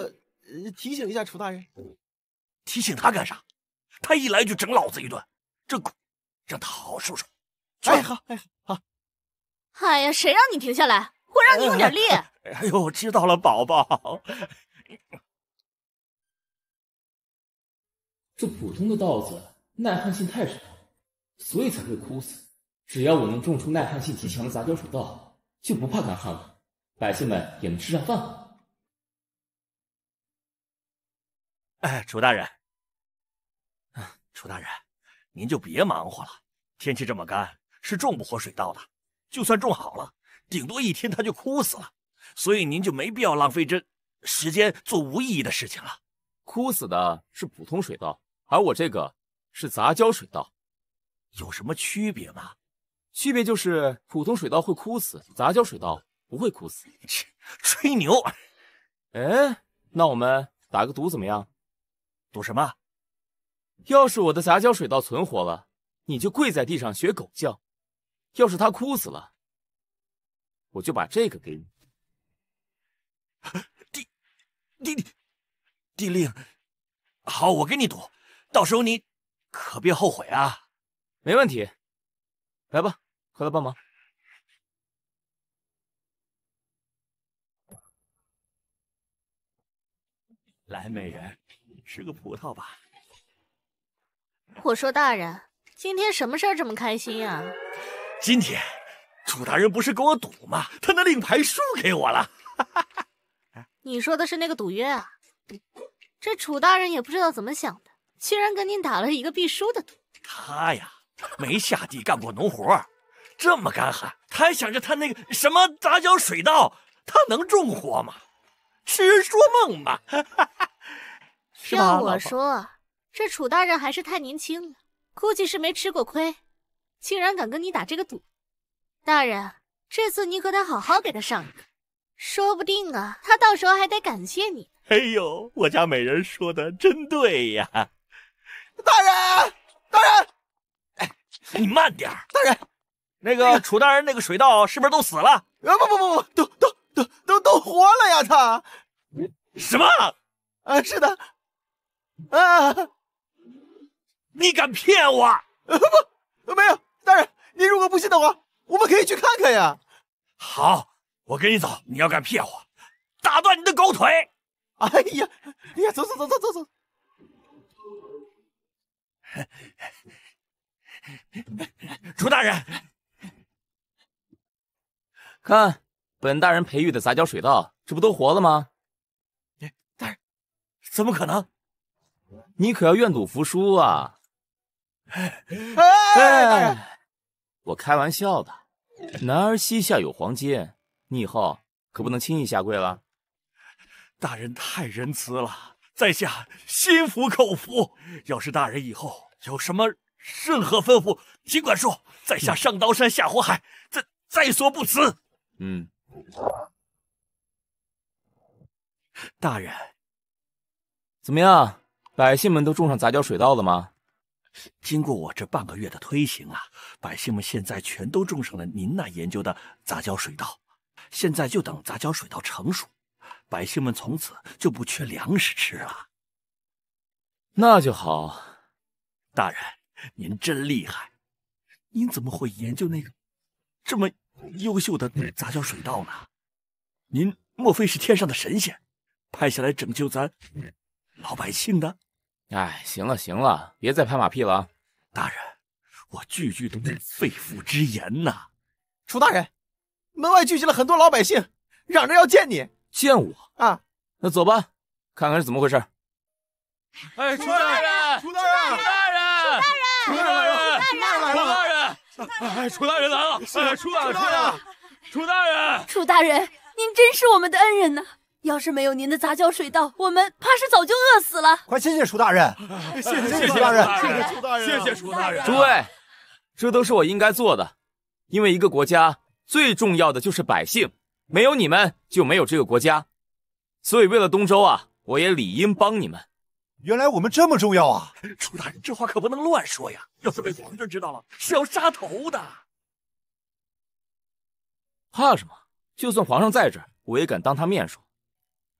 提醒一下楚大人？提醒他干啥？他一来就整老子一顿，这让他好好受受。哎，好，哎，好，好。哎呀，谁让你停下来？我让你用点力。哎呦，知道了，宝宝。这普通的稻子耐旱性太差，所以才会枯死。只要我能种出耐旱性极强的杂交水稻，就不怕干旱了，百姓们也能吃上饭。哎，楚大人。楚大人，您就别忙活了。天气这么干，是种不活水稻的。就算种好了，顶多一天它就枯死了。所以您就没必要浪费这时间做无意义的事情了。枯死的是普通水稻，而我这个是杂交水稻，有什么区别吗？区别就是普通水稻会枯死，杂交水稻不会枯死。吹牛。哎，那我们打个赌怎么样？赌什么？要是我的杂交水稻存活了，你就跪在地上学狗叫；要是它枯死了，我就把这个给你。[LAUGHS] 地地地令，好，我给你赌，到时候你可别后悔啊！没问题，来吧，快来帮忙！来，美人，吃个葡萄吧。我说大人，今天什么事儿这么开心啊？今天楚大人不是跟我赌吗？他的令牌输给我了。你说的是那个赌约啊？这楚大人也不知道怎么想的，竟然跟您打了一个必输的赌。他呀，没下地干过农活，这么干旱，他还想着他那个什么杂交水稻，他能种活吗？痴人说梦 [LAUGHS] 吧。要我说。这楚大人还是太年轻了，估计是没吃过亏，竟然敢跟你打这个赌。大人，这次你可得好好给他上一课，说不定啊，他到时候还得感谢你。[LAUGHS] 哎呦，我家美人说的真对呀。大人，大人，哎，你慢点。大人，那个楚大人那个水稻是不是都死了？不不不不，都都都都都活了呀他。什么？啊，是的。啊。你敢骗我？不，没有。大人，您如果不信的话，我们可以去看看呀。好，我跟你走。你要敢骗我，打断你的狗腿！哎呀，哎呀，走走走走走走。[LAUGHS] 楚大人，看本大人培育的杂交水稻，这不都活了吗？大人，怎么可能？你可要愿赌服输啊！[LAUGHS] 哎，[LAUGHS] 我开玩笑的。男儿膝下有黄金，你以后可不能轻易下跪了。大人太仁慈了，在下心服口服。要是大人以后有什么任何吩咐，尽管说，在下上刀山下火海，在在所不辞。嗯，大人，怎么样？百姓们都种上杂交水稻了吗？经过我这半个月的推行啊，百姓们现在全都种上了您那研究的杂交水稻。现在就等杂交水稻成熟，百姓们从此就不缺粮食吃了。那就好，大人您真厉害！您怎么会研究那个这么优秀的杂交水稻呢？您莫非是天上的神仙派下来拯救咱老百姓的？哎，行了行了，别再拍马屁了啊！大人，我句句都是肺腑之言呐。楚大人，门外聚集了很多老百姓，嚷着要见你。见我啊？那走吧，看看是怎么回事。哎，楚大人，楚大人，大人，楚大人，楚大人，楚大人，哎，楚大人来了！哎，楚大人楚大人，楚大人，您真是我们的恩人呐！要是没有您的杂交水稻，我们怕是早就饿死了。快谢谢楚大人，谢谢谢谢大人，谢谢楚大人，谢谢楚大人。诸位，这都是我应该做的。因为一个国家最重要的就是百姓，没有你们就没有这个国家。所以为了东周啊，我也理应帮你们。原来我们这么重要啊！楚大人，这话可不能乱说呀，要是被皇上知道了，是要杀头的。怕什么？就算皇上在这，我也敢当他面说。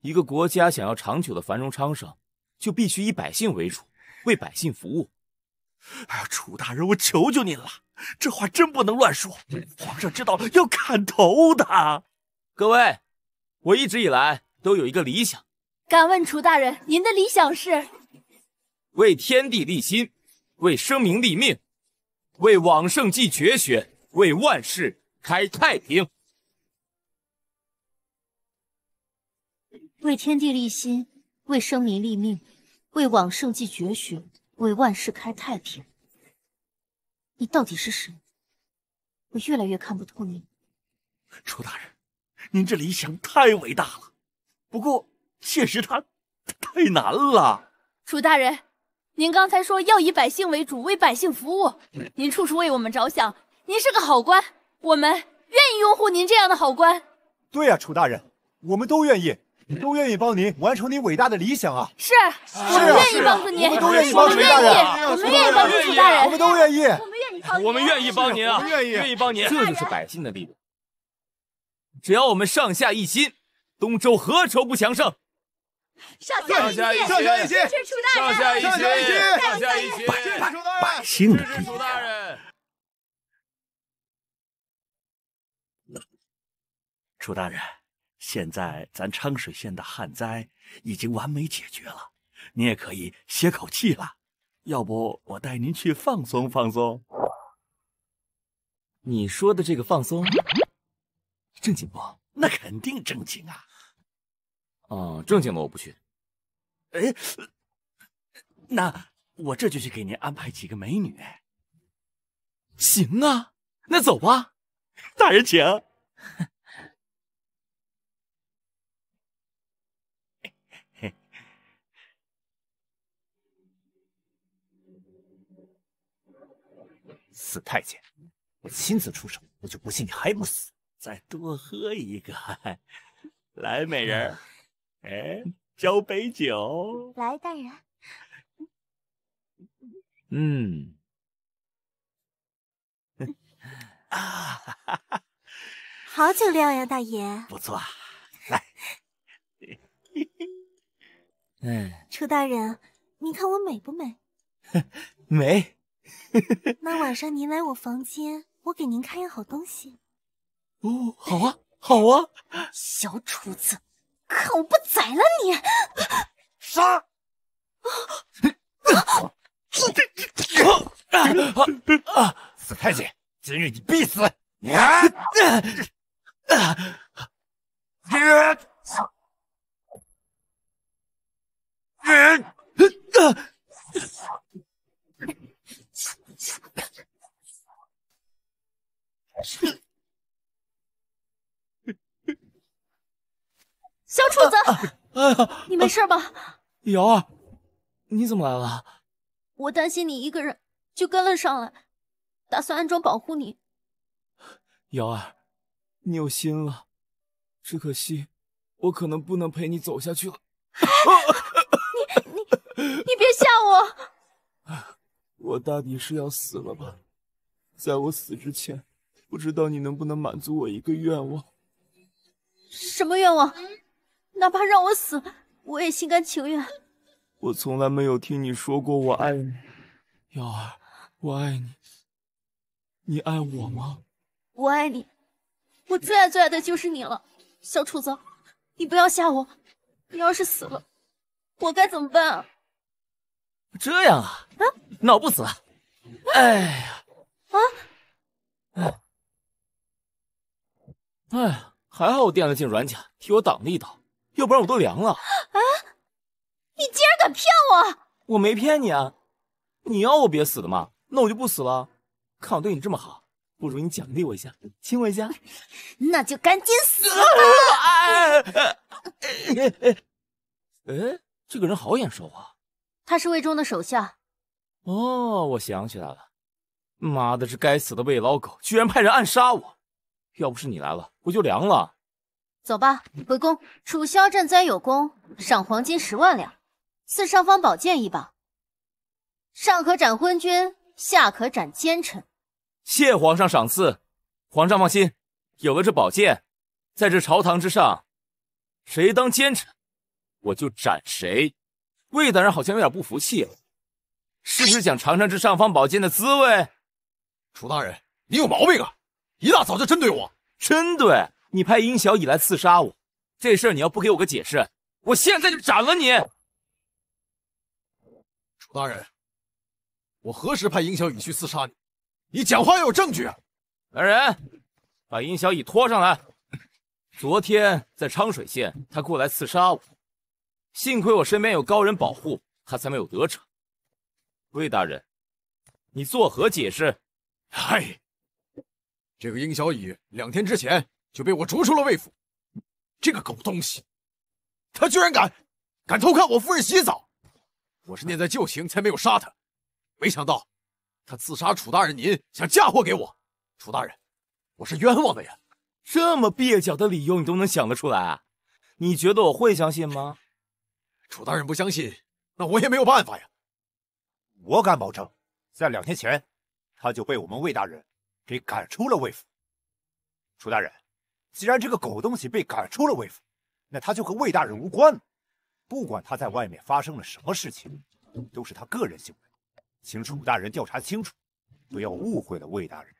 一个国家想要长久的繁荣昌盛，就必须以百姓为主，为百姓服务。哎呀，楚大人，我求求您了，这话真不能乱说，皇上知道了要砍头的。各位，我一直以来都有一个理想。敢问楚大人，您的理想是？为天地立心，为生民立命，为往圣继绝学，为万世开太平。为天地立心，为生民立命，为往圣继绝学，为万世开太平。你到底是谁？我越来越看不透你。楚大人，您这理想太伟大了，不过现实他太难了。楚大人，您刚才说要以百姓为主，为百姓服务，您处处为我们着想，您是个好官，我们愿意拥护您这样的好官。对呀，楚大人，我们都愿意。都愿意帮您完成您伟大的理想啊！是，我们愿意帮助您，我们都愿意帮助您，我们愿意帮助楚大人，我们都愿意，我们愿意，我们愿意帮您啊，愿意，愿意帮您。这就是百姓的力量，只要我们上下一心，东周何愁不强盛？上下一心，上下一心，上下一心，上下一心，上下一心，楚大人！百姓的力量。楚大人。现在咱昌水县的旱灾已经完美解决了，您也可以歇口气了。要不我带您去放松放松？你说的这个放松，正经不？那肯定正经啊。哦，正经的我不去。哎，那我这就去给您安排几个美女。行啊，那走吧，大人请。[LAUGHS] 死太监！我亲自出手，我就不信你还不死！再多喝一个，来，美人，[LAUGHS] 哎，交杯酒。来，大人。嗯。[LAUGHS] 啊 [LAUGHS] 好酒量呀，大爷。不错，来。嗯。楚大人，你看我美不美？美。[LAUGHS] 那晚上您来我房间，我给您看样好东西。哦，好啊，好啊！小厨子，看我不宰了你！杀！啊！啊！死太监，今日你必死！啊！啊！啊！小楚子，你没事吧？瑶儿，你怎么来了？我担心你一个人，就跟了上来，打算暗中保护你。瑶儿，你有心了，只可惜我可能不能陪你走下去了。你你你别吓我！我大抵是要死了吧，在我死之前，不知道你能不能满足我一个愿望。什么愿望？哪怕让我死，我也心甘情愿。我从来没有听你说过我爱你，幺儿，我爱你。你爱我吗？我爱你，我最爱最爱的就是你了，小楚子，你不要吓我，你要是死了，我该怎么办啊？这样啊，脑不死。哎呀，啊，哎，还好我垫了件软甲，替我挡了一刀，要不然我都凉了。啊！你竟然敢骗我！我没骗你啊，你要我别死的嘛，那我就不死了。看我对你这么好，不如你奖励我一下，亲我一下。那就赶紧死吧！哎，这个人好眼熟啊。他是魏忠的手下。哦，我想起来了，妈的，这该死的魏老狗居然派人暗杀我，要不是你来了，我就凉了。走吧，回宫。楚萧赈灾有功，赏黄金十万两，赐尚方宝剑一把，上可斩昏君，下可斩奸臣。谢皇上赏赐，皇上放心，有了这宝剑，在这朝堂之上，谁当奸臣，我就斩谁。魏大人好像有点不服气了，是不是想尝尝这尚方宝剑的滋味？楚大人，你有毛病啊！一大早就针对我，针对你派殷小乙来刺杀我，这事儿你要不给我个解释，我现在就斩了你！楚大人，我何时派殷小乙去刺杀你？你讲话要有证据啊！来人，把殷小乙拖上来。昨天在昌水县，他过来刺杀我。幸亏我身边有高人保护，他才没有得逞。魏大人，你作何解释？嗨，这个殷小乙两天之前就被我逐出了魏府，这个狗东西，他居然敢敢偷看我夫人洗澡，我是念在旧情才没有杀他，没想到他刺杀楚大人您，想嫁祸给我，楚大人，我是冤枉的呀！这么蹩脚的理由你都能想得出来，你觉得我会相信吗？楚大人不相信，那我也没有办法呀。我敢保证，在两天前，他就被我们魏大人给赶出了魏府。楚大人，既然这个狗东西被赶出了魏府，那他就和魏大人无关。不管他在外面发生了什么事情，都是他个人行为，请楚大人调查清楚，不要误会了魏大人。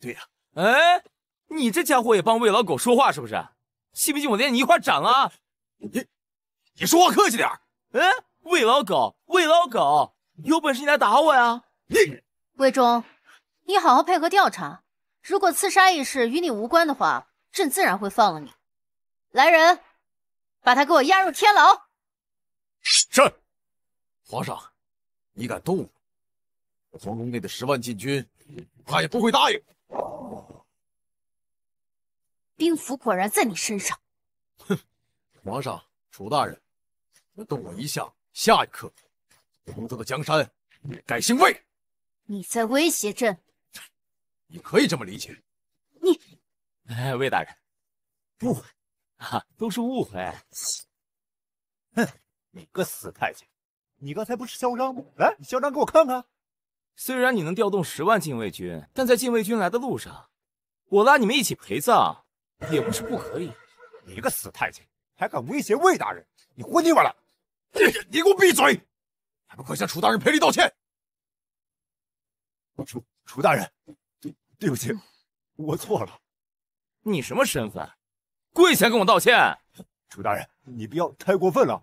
对啊，哎，你这家伙也帮魏老狗说话是不是？信不信我连你一块斩了啊？你。你说话客气点，哎，魏老狗，魏老狗，有本事你来打我呀！你魏忠，你好好配合调查。如果刺杀一事与你无关的话，朕自然会放了你。来人，把他给我押入天牢。是，皇上，你敢动我，皇宫内的十万禁军，他也不会答应。兵符果然在你身上。哼，皇上，楚大人。能动我一下，下一刻，东周的江山改姓魏。你在威胁朕？你可以这么理解。你，哎，魏大人，误会，都是误会。哼，你个死太监，你刚才不是嚣张吗？来，你嚣张给我看看。虽然你能调动十万禁卫军，但在禁卫军来的路上，我拉你们一起陪葬也不是不可以。你个死太监，还敢威胁魏大人？你昏腻歪了。你给我闭嘴！还不快向楚大人赔礼道歉！楚楚大人，对对不起，我错了。你什么身份？跪下跟我道歉！楚大人，你不要太过分了。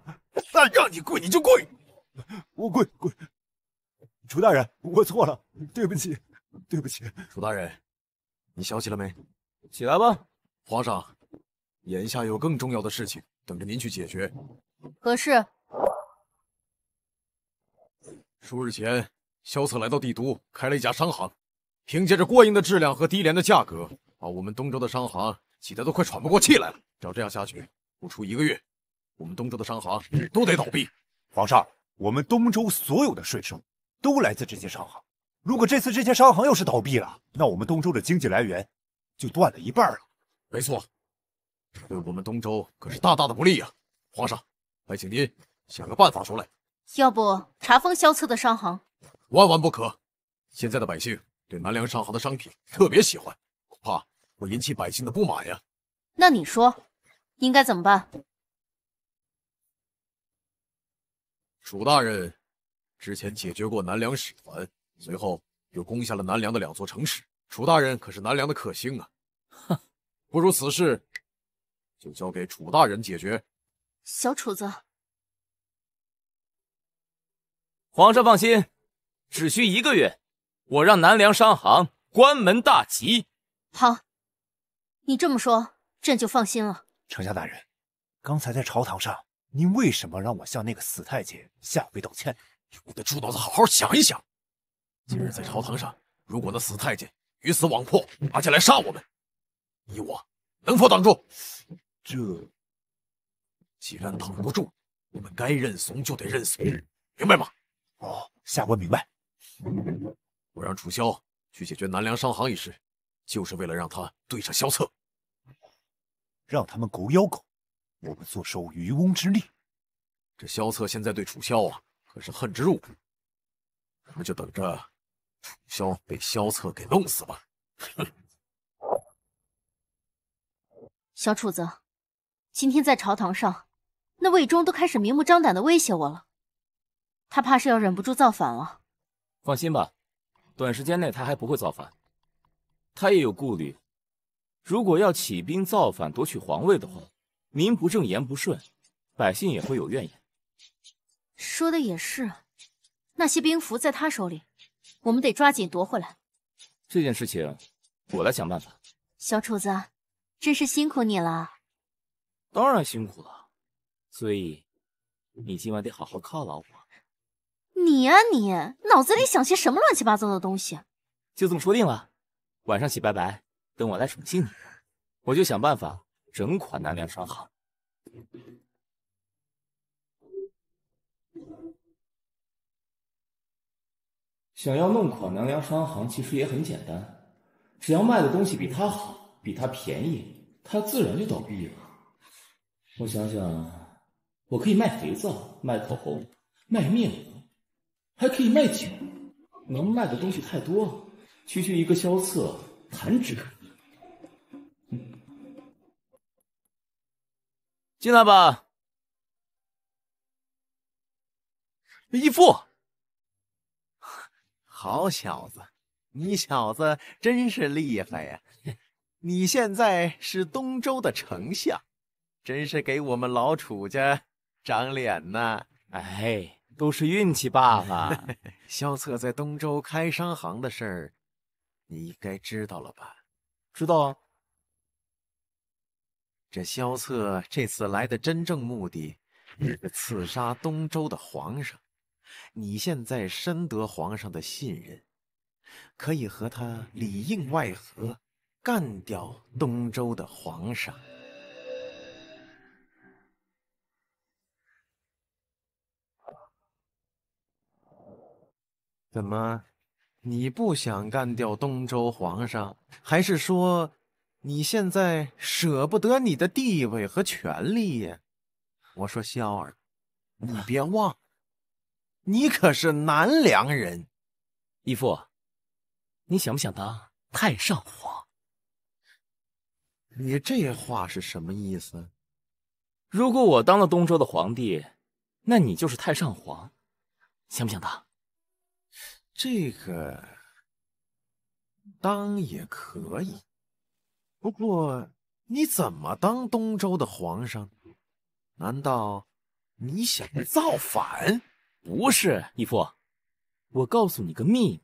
那让你跪你就跪，我跪跪。楚大人，我错了，对不起，对不起。楚大人，你消息了没？起来吧。皇上，眼下有更重要的事情等着您去解决。何事？数日前，萧策来到帝都，开了一家商行，凭借着过硬的质量和低廉的价格，把我们东周的商行挤得都快喘不过气来了。照这样下去，不出一个月，我们东周的商行都得倒闭。皇上，我们东周所有的税收都来自这些商行，如果这次这些商行要是倒闭了，那我们东周的经济来源就断了一半了。没错，这对我们东周可是大大的不利呀。皇上，还请您想个办法出来。要不查封萧策的商行，万万不可。现在的百姓对南梁商行的商品特别喜欢，恐怕会引起百姓的不满呀。那你说应该怎么办？楚大人之前解决过南梁使团，随后又攻下了南梁的两座城池。楚大人可是南梁的克星啊！[LAUGHS] 不如此事就交给楚大人解决，小楚子。皇上放心，只需一个月，我让南梁商行关门大吉。好，你这么说，朕就放心了。丞相大人，刚才在朝堂上，您为什么让我向那个死太监下跪道歉？你我的猪脑子好好想一想。今日在朝堂上，如果那死太监鱼死网破，拿剑来杀我们，你我能否挡住？这既然挡不住，我们该认怂就得认怂，明白吗？哦，下官明白。我让楚萧去解决南梁商行一事，就是为了让他对上萧策，让他们狗咬狗，我们坐收渔翁之利。这萧策现在对楚萧啊，可是恨之入骨。我们就等着楚萧被萧策给弄死吧。哼！小楚子，今天在朝堂上，那魏忠都开始明目张胆的威胁我了。他怕是要忍不住造反了。放心吧，短时间内他还不会造反。他也有顾虑，如果要起兵造反夺取皇位的话，名不正言不顺，百姓也会有怨言。说的也是，那些兵符在他手里，我们得抓紧夺回来。这件事情我来想办法。小楚子，真是辛苦你了。当然辛苦了，所以你今晚得好好犒劳我。你啊你脑子里想些什么乱七八糟的东西？就这么说定了，晚上洗白白，等我来宠幸你。我就想办法整垮南梁商行。想要弄垮南梁商行，其实也很简单，只要卖的东西比他好，比他便宜，他自然就倒闭了。我想想，我可以卖肥皂，卖口红，卖面膜。还可以卖酒，能卖的东西太多了。区区一个萧策，弹指可进来吧，义父。[LAUGHS] 好小子，你小子真是厉害呀！[LAUGHS] 你现在是东周的丞相，真是给我们老楚家长脸呐！哎。都是运气罢了。[LAUGHS] 萧策在东周开商行的事儿，你应该知道了吧？知道啊。这萧策这次来的真正目的，是刺杀东周的皇上。你现在深得皇上的信任，可以和他里应外合，干掉东周的皇上。怎么，你不想干掉东周皇上，还是说你现在舍不得你的地位和权力呀？我说萧儿，你别忘，你可是南梁人。义父，你想不想当太上皇？你这话是什么意思？如果我当了东周的皇帝，那你就是太上皇，想不想当？这个当也可以，不过你怎么当东周的皇上？难道你想 [LAUGHS] 造反？不是，义父，我告诉你个秘密，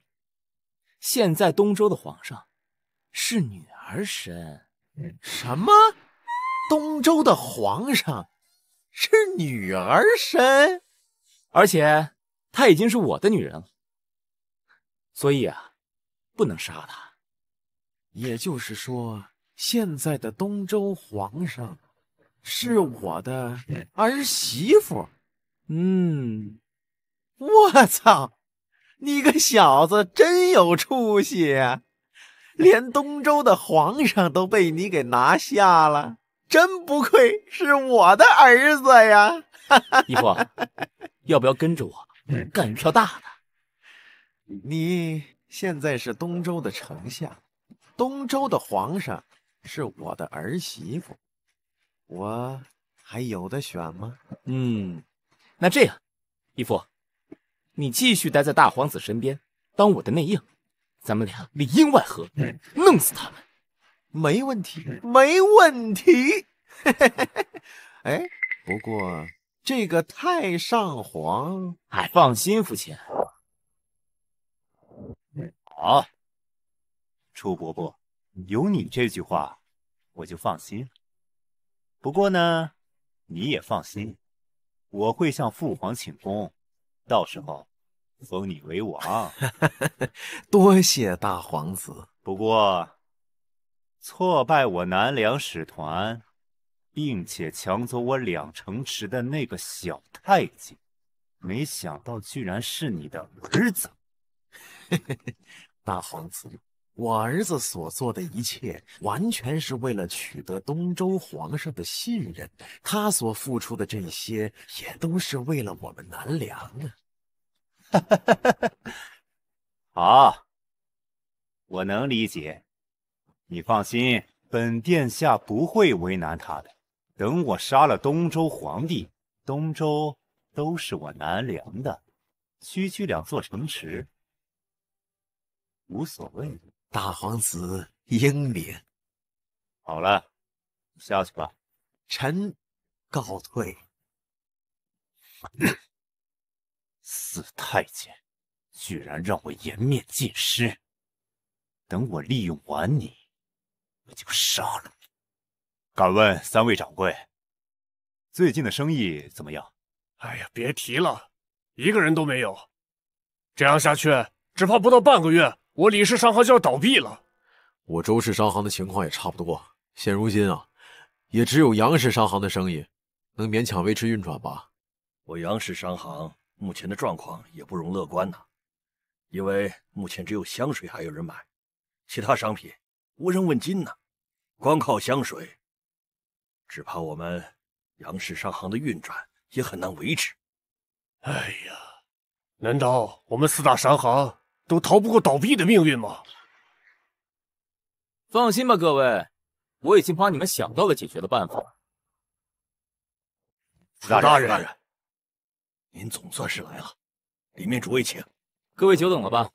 现在东周的皇上是女儿身。什么？东周的皇上是女儿身？而且她已经是我的女人了。所以啊，不能杀他。也就是说，现在的东周皇上是我的儿媳妇。嗯，我操，你个小子真有出息，连东周的皇上都被你给拿下了，真不愧是我的儿子呀！义 [LAUGHS] 父，要不要跟着我干一票大的？你现在是东周的丞相，东周的皇上是我的儿媳妇，我还有得选吗？嗯，那这样，义父，你继续待在大皇子身边当我的内应，咱们俩里应外合，弄死他们。没问题，没问题。[LAUGHS] 哎，不过这个太上皇，哎，放心，父亲。好，楚伯伯，有你这句话，我就放心了。不过呢，你也放心，我会向父皇请功，到时候封你为王。[LAUGHS] 多谢大皇子。不过，挫败我南梁使团，并且抢走我两城池的那个小太监，没想到居然是你的儿子。[LAUGHS] 大皇子，我儿子所做的一切，完全是为了取得东周皇上的信任。他所付出的这些，也都是为了我们南梁啊！哈哈哈哈哈！好，我能理解。你放心，本殿下不会为难他的。等我杀了东周皇帝，东周都是我南梁的。区区两座城池。无所谓，大皇子英明。好了，下去吧。臣告退。死太监，居然让我颜面尽失。等我利用完你，我就杀了你。敢问三位掌柜，最近的生意怎么样？哎呀，别提了，一个人都没有。这样下去，只怕不到半个月。我李氏商行就要倒闭了，我周氏商行的情况也差不多。现如今啊，也只有杨氏商行的生意能勉强维持运转吧。我杨氏商行目前的状况也不容乐观呐，因为目前只有香水还有人买，其他商品无人问津呢。光靠香水，只怕我们杨氏商行的运转也很难维持。哎呀，难道我们四大商行？都逃不过倒闭的命运吗？放心吧，各位，我已经帮你们想到了解决的办法。楚大人，您总算是来了，里面主位请。各位久等了吧？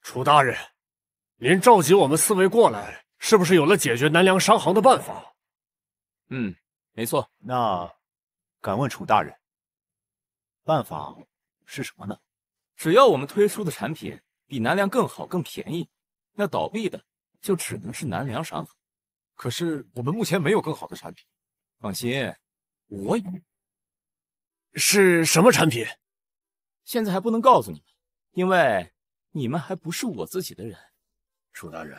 楚大人，您召集我们四位过来，是不是有了解决南梁商行的办法？嗯，没错。那。敢问楚大人，办法是什么呢？只要我们推出的产品比南梁更好、更便宜，那倒闭的就只能是南梁商行。可是我们目前没有更好的产品。放心，我有。是什么产品？现在还不能告诉你们，因为你们还不是我自己的人。楚大人，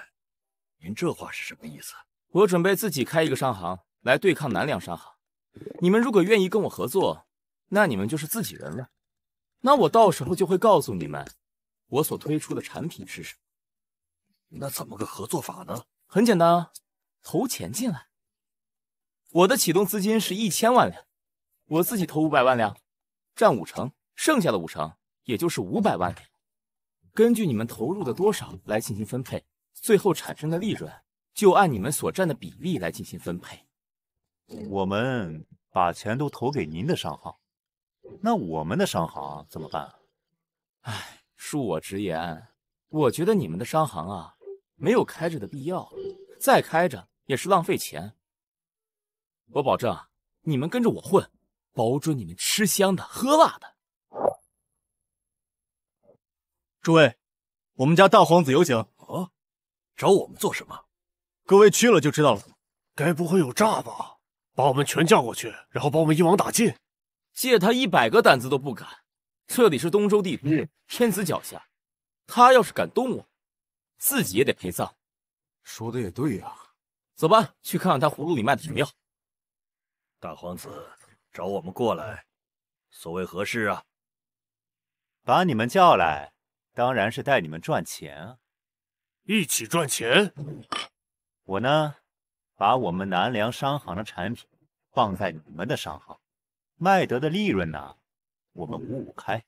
您这话是什么意思？我准备自己开一个商行来对抗南梁商行。你们如果愿意跟我合作，那你们就是自己人了。那我到时候就会告诉你们，我所推出的产品是什么。那怎么个合作法呢？很简单啊，投钱进来。我的启动资金是一千万两，我自己投五百万两，占五成，剩下的五成也就是五百万两，根据你们投入的多少来进行分配，最后产生的利润就按你们所占的比例来进行分配。我们把钱都投给您的商行，那我们的商行怎么办？哎，恕我直言，我觉得你们的商行啊，没有开着的必要，再开着也是浪费钱。我保证，你们跟着我混，保准你们吃香的喝辣的。诸位，我们家大皇子有请。啊，找我们做什么？各位去了就知道了。该不会有诈吧？把我们全叫过去，然后把我们一网打尽。借他一百个胆子都不敢。这里是东周帝都，天子脚下，他要是敢动我，自己也得陪葬。说的也对呀，走吧，去看看他葫芦里卖的什么药。大皇子找我们过来，所谓何事啊？把你们叫来，当然是带你们赚钱啊，一起赚钱。我呢？把我们南良商行的产品放在你们的商行，卖得的利润呢？我们五五开。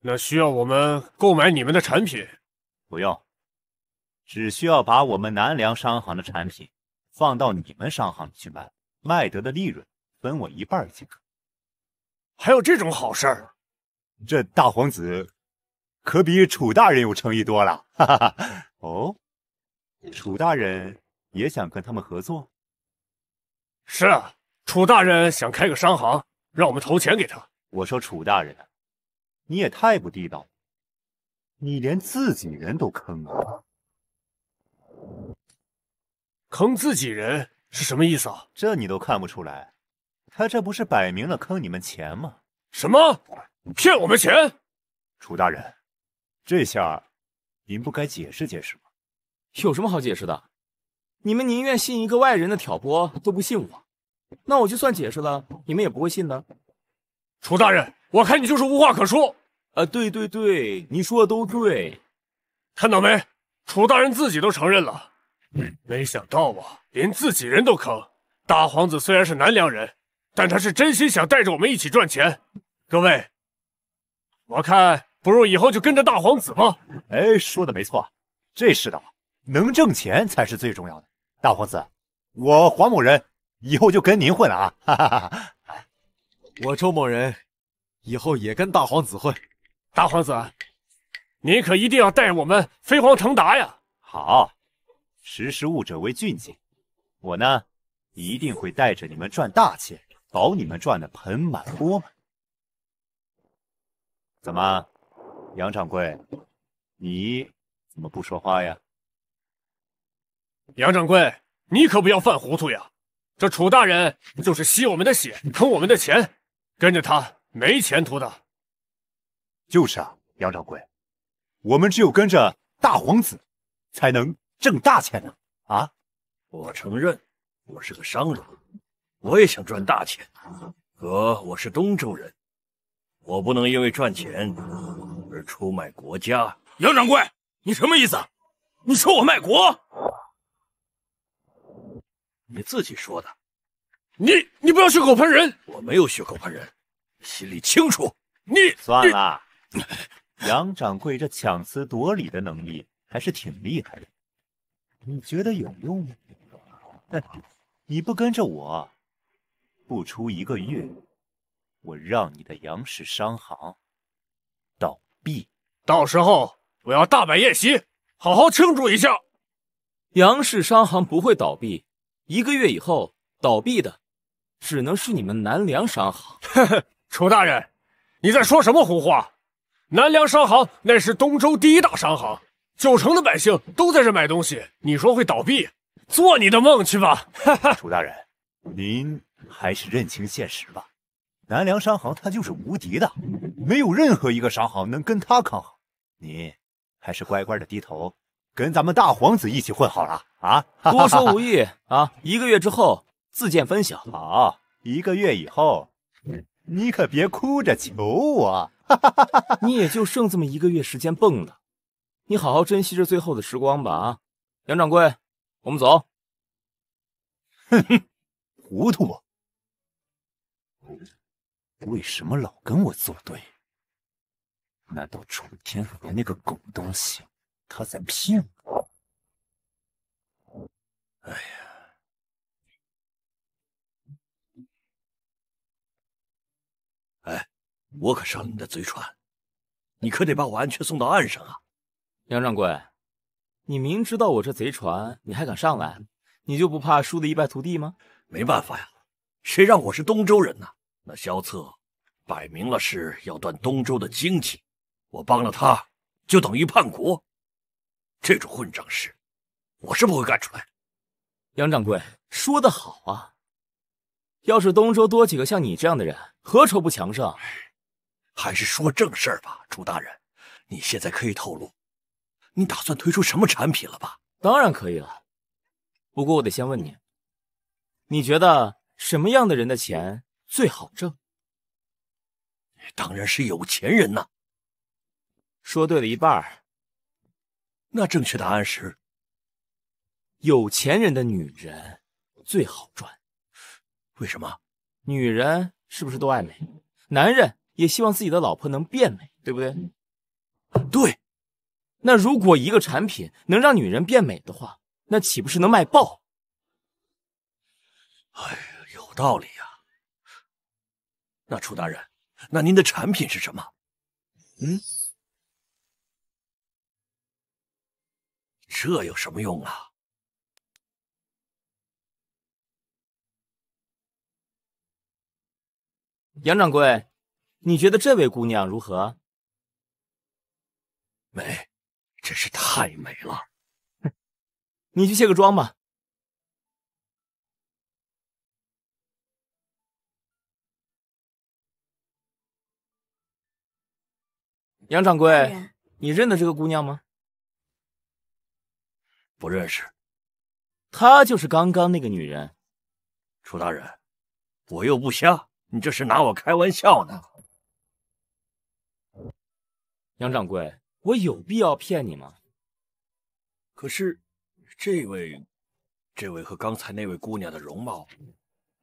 那需要我们购买你们的产品？不用，只需要把我们南良商行的产品放到你们商行去卖，卖得的利润分我一半即可。还有这种好事儿？这大皇子可比楚大人有诚意多了。哈哈哈。哦，楚大人。也想跟他们合作。是啊，楚大人想开个商行，让我们投钱给他。我说楚大人，你也太不地道了，你连自己人都坑了。坑自己人是什么意思？啊？这你都看不出来，他这不是摆明了坑你们钱吗？什么？骗我们钱？楚大人，这下您不该解释解释吗？有什么好解释的？你们宁愿信一个外人的挑拨，都不信我，那我就算解释了，你们也不会信的。楚大人，我看你就是无话可说。啊，对对对，你说的都对。看到没，楚大人自己都承认了。没想到啊，连自己人都坑。大皇子虽然是南梁人，但他是真心想带着我们一起赚钱。各位，我看不如以后就跟着大皇子吧。哎，说的没错，这世道能挣钱才是最重要的。大皇子，我黄某人以后就跟您混了啊！哈哈哈哈我周某人以后也跟大皇子混。大皇子，您可一定要带我们飞黄腾达呀！好，识时务者为俊杰，我呢一定会带着你们赚大钱，保你们赚的盆满钵满。怎么，杨掌柜，你怎么不说话呀？杨掌柜，你可不要犯糊涂呀！这楚大人就是吸我们的血，坑我们的钱，跟着他没前途的。就是啊，杨掌柜，我们只有跟着大皇子，才能挣大钱呢！啊！我承认，我是个商人，我也想赚大钱，可我是东州人，我不能因为赚钱而出卖国家。杨掌柜，你什么意思？你说我卖国？你自己说的，你你不要血口喷人，我没有血口喷人，心里清楚。你算了，[LAUGHS] 杨掌柜这强词夺理的能力还是挺厉害的，你觉得有用吗？哼，你不跟着我，不出一个月，我让你的杨氏商行倒闭。到时候我要大摆宴席，好好庆祝一下。杨氏商行不会倒闭。一个月以后，倒闭的只能是你们南梁商行。[LAUGHS] 楚大人，你在说什么胡话？南梁商行乃是东周第一大商行，九成的百姓都在这买东西，你说会倒闭？做你的梦去吧！哈哈，楚大人，您还是认清现实吧。南梁商行他就是无敌的，没有任何一个商行能跟他抗衡。您还是乖乖的低头。跟咱们大皇子一起混好了啊！多 [LAUGHS] 说无益啊！一个月之后自见分晓。好，一个月以后，你可别哭着求我。[LAUGHS] 你也就剩这么一个月时间蹦了，你好好珍惜这最后的时光吧啊！杨掌柜，我们走。哼哼，糊涂啊！为什么老跟我作对？难道楚天河那个狗东西？他在骗我！哎呀，哎，我可上了你的贼船，你可得把我安全送到岸上啊，杨掌柜，你明知道我这贼船，你还敢上来？你就不怕输得一败涂地吗？没办法呀，谁让我是东周人呢？那萧策摆明了是要断东周的经济，我帮了他，就等于叛国。这种混账事，我是不会干出来的。杨掌柜说的好啊，要是东周多几个像你这样的人，何愁不强盛？还是说正事儿吧，朱大人，你现在可以透露，你打算推出什么产品了吧？当然可以了，不过我得先问你，你觉得什么样的人的钱最好挣？当然是有钱人呐。说对了一半。那正确答案是，有钱人的女人最好赚。为什么？女人是不是都爱美？男人也希望自己的老婆能变美，对不对？对。那如果一个产品能让女人变美的话，那岂不是能卖爆？哎呀，有道理呀。那楚大人，那您的产品是什么？嗯。这有什么用啊？杨掌柜，你觉得这位姑娘如何？美，真是太美了！[LAUGHS] 你去卸个妆吧。杨掌柜，你认得这个姑娘吗？不认识，她就是刚刚那个女人，楚大人，我又不瞎，你这是拿我开玩笑呢？杨掌柜，我有必要骗你吗？可是这位，这位和刚才那位姑娘的容貌，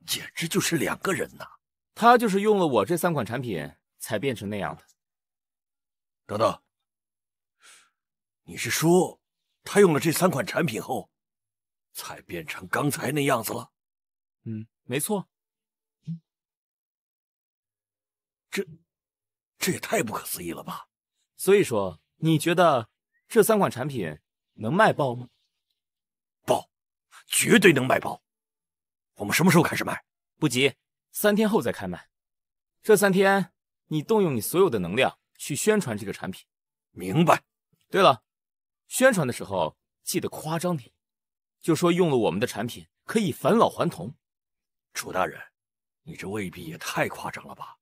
简直就是两个人呐。她就是用了我这三款产品，才变成那样的。等等，你是说？他用了这三款产品后，才变成刚才那样子了。嗯，没错。这这也太不可思议了吧！所以说，你觉得这三款产品能卖爆吗？爆，绝对能卖爆。我们什么时候开始卖？不急，三天后再开卖。这三天，你动用你所有的能量去宣传这个产品。明白。对了。宣传的时候记得夸张点，就说用了我们的产品可以返老还童。楚大人，你这未必也太夸张了吧？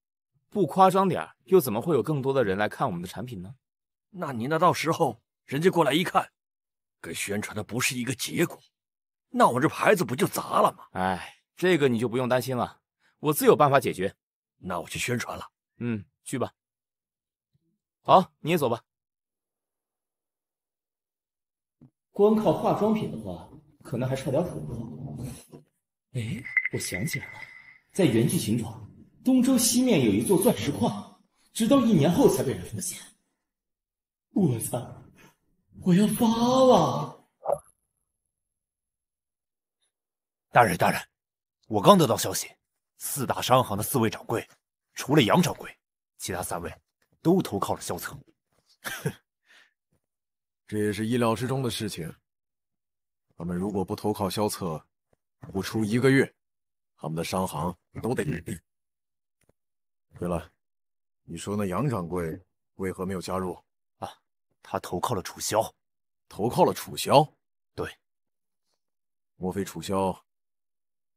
不夸张点，又怎么会有更多的人来看我们的产品呢？那你那到时候人家过来一看，跟宣传的不是一个结果，那我这牌子不就砸了吗？哎，这个你就不用担心了，我自有办法解决。那我去宣传了，嗯，去吧。好，你也走吧。光靠化妆品的话，可能还差点火。哎，我想起来了，在原剧情中，东周西面有一座钻石矿，直到一年后才被人发现。我操！我要发了！大人，大人，我刚得到消息，四大商行的四位掌柜，除了杨掌柜，其他三位都投靠了萧策。哼。这也是意料之中的事情。他们如果不投靠萧策，不出一个月，他们的商行都得倒闭。对了，你说那杨掌柜为何没有加入？啊，他投靠了楚萧。投靠了楚萧？对。莫非楚萧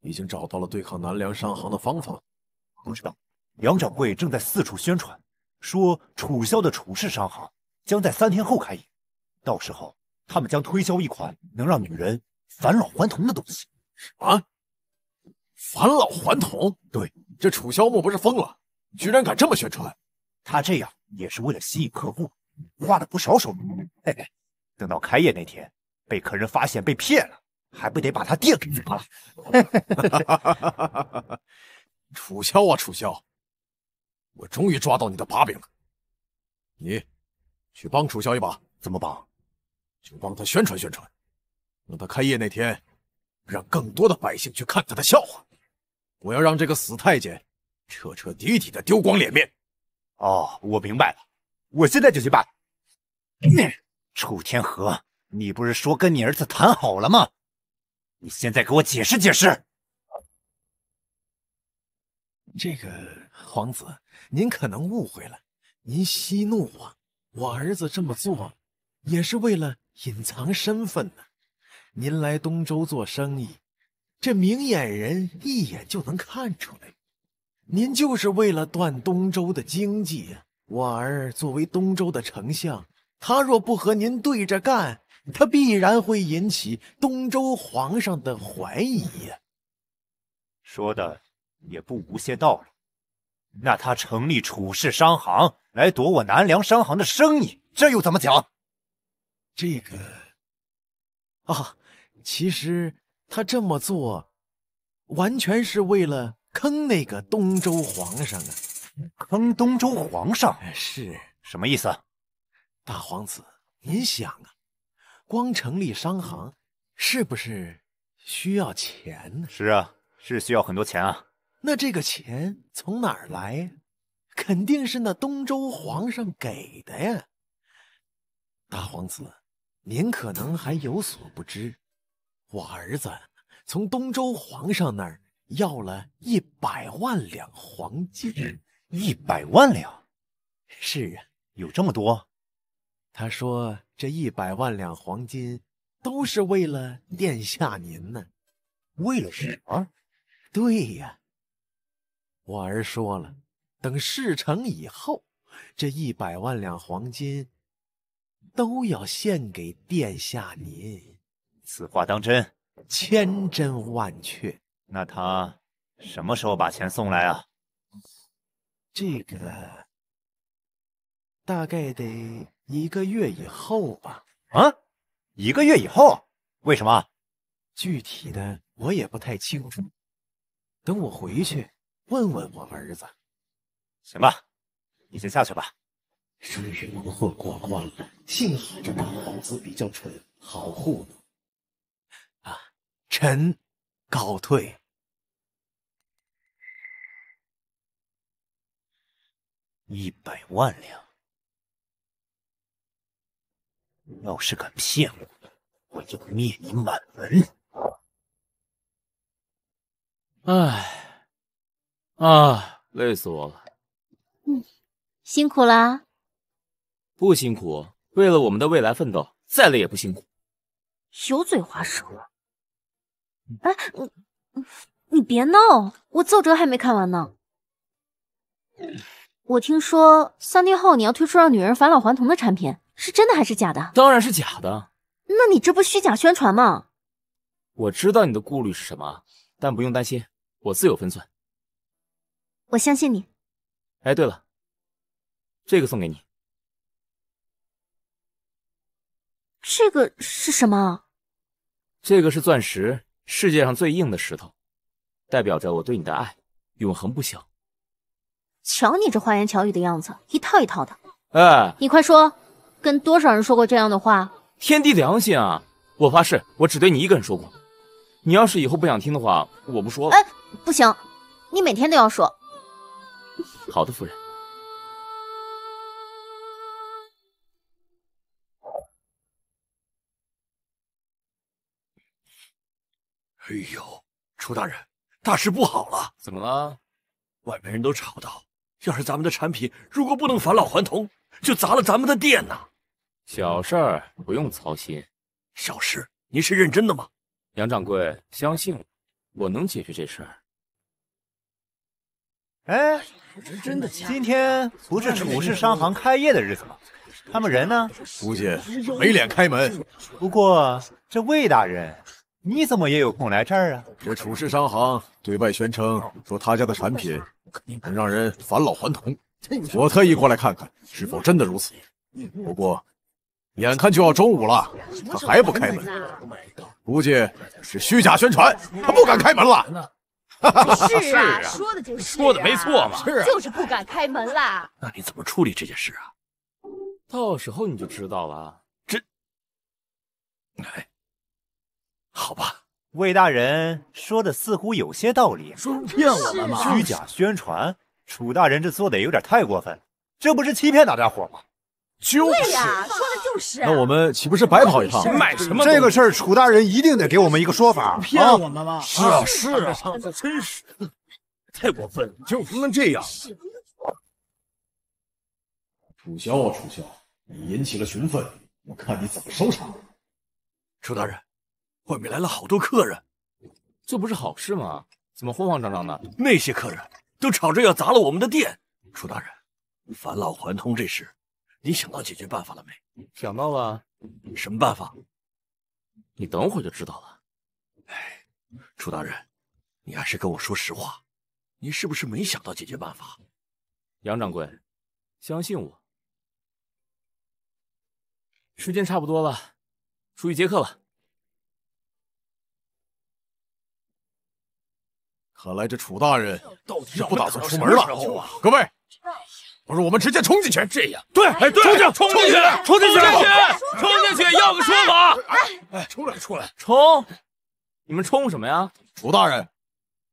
已经找到了对抗南梁商行的方法？不知道。杨掌柜正在四处宣传，说楚萧的楚氏商行将在三天后开业。到时候他们将推销一款能让女人返老还童的东西。啊，返老还童？对，这楚萧木不是疯了，居然敢这么宣传。他这样也是为了吸引客户，花了不少手段。嘿嘿，等到开业那天，被客人发现被骗了，还不得把他店给砸了？[LAUGHS] 楚萧啊楚萧，我终于抓到你的把柄了。你去帮楚萧一把，怎么帮？就帮他宣传宣传，等他开业那天，让更多的百姓去看他的笑话。我要让这个死太监彻彻底底的丢光脸面。哦，我明白了，我现在就去办。你，[CLEARS THROAT] 楚天河，你不是说跟你儿子谈好了吗？你现在给我解释解释。这个皇子，您可能误会了，您息怒啊。我儿子这么做，也是为了。隐藏身份呢？您来东周做生意，这明眼人一眼就能看出来，您就是为了断东周的经济呀。我儿作为东周的丞相，他若不和您对着干，他必然会引起东周皇上的怀疑。说的也不无些道理。那他成立楚氏商行来夺我南梁商行的生意，这又怎么讲？这个啊，其实他这么做，完全是为了坑那个东周皇上啊！坑东周皇上是？什么意思？大皇子，您想啊，光成立商行，是不是需要钱呢？是啊，是需要很多钱啊。那这个钱从哪儿来？肯定是那东周皇上给的呀，大皇子。您可能还有所不知，我儿子从东周皇上那儿要了一百万两黄金，一百万两。是啊，有这么多。他说这一百万两黄金都是为了殿下您呢，为了么？对呀，我儿说了，等事成以后，这一百万两黄金。都要献给殿下您，此话当真？千真万确。那他什么时候把钱送来啊？这个大概得一个月以后吧。啊，一个月以后？为什么？具体的我也不太清楚。等我回去问问我儿子。行吧，你先下去吧。终于蒙混过关了，幸好这八皇子比较蠢，好糊弄。啊，臣告退。一百万两，要是敢骗我，我就灭你满门。哎，啊，累死我了。嗯，辛苦了。不辛苦，为了我们的未来奋斗，再累也不辛苦。油嘴滑舌，哎，你你别闹，我奏折还没看完呢。我听说三天后你要推出让女人返老还童的产品，是真的还是假的？当然是假的，那你这不虚假宣传吗？我知道你的顾虑是什么，但不用担心，我自有分寸。我相信你。哎，对了，这个送给你。这个是什么？这个是钻石，世界上最硬的石头，代表着我对你的爱永恒不朽。瞧你这花言巧语的样子，一套一套的。哎，你快说，跟多少人说过这样的话？天地良心啊！我发誓，我只对你一个人说过。你要是以后不想听的话，我不说了。哎，不行，你每天都要说。好的，夫人。哎呦，楚大人，大事不好了！怎么了？外面人都吵到，要是咱们的产品如果不能返老还童，就砸了咱们的店呐！小事儿不用操心。小事？您是认真的吗？杨掌柜，相信我，我能解决这事儿。哎，今天不是楚氏商行开业的日子吗？他们人呢？估计没脸开门。不过这魏大人。你怎么也有空来这儿啊？这楚氏商行对外宣称说他家的产品能让人返老还童，我特意过来看看是否真的如此。不过眼看就要中午了，他还不开门，估计是虚假宣传，他不敢开门了。是啊，[LAUGHS] 说的就是，说的没错嘛，就是不敢开门了。那你怎么处理这件事啊？到时候你就知道了。这，哎。好吧，魏大人说的似乎有些道理，说骗我们吗？虚假宣传，楚大人这做的有点太过分这不是欺骗大家伙吗？就是，说的就是。那我们岂不是白跑一趟？买什么？这个事儿楚大人一定得给我们一个说法。骗我们吗？是啊是啊，真是太过分了，就不能这样？楚萧啊楚萧，你引起了群愤，我看你怎么收场。楚大人。外面来了好多客人，这不是好事吗？怎么慌慌张张的？那些客人都吵着要砸了我们的店。楚大人，返老还童这事，你想到解决办法了没？想到了，什么办法？你等会就知道了。哎，楚大人，你还是跟我说实话，你是不是没想到解决办法？杨掌柜，相信我，时间差不多了，出去接客了。看来这楚大人到底是不打算出门了。各位，不如我们直接冲进去。这样，对，冲进去，冲进去，冲进去，冲进去，要个说法！哎，出来，出来，冲！你们冲什么呀？楚大人，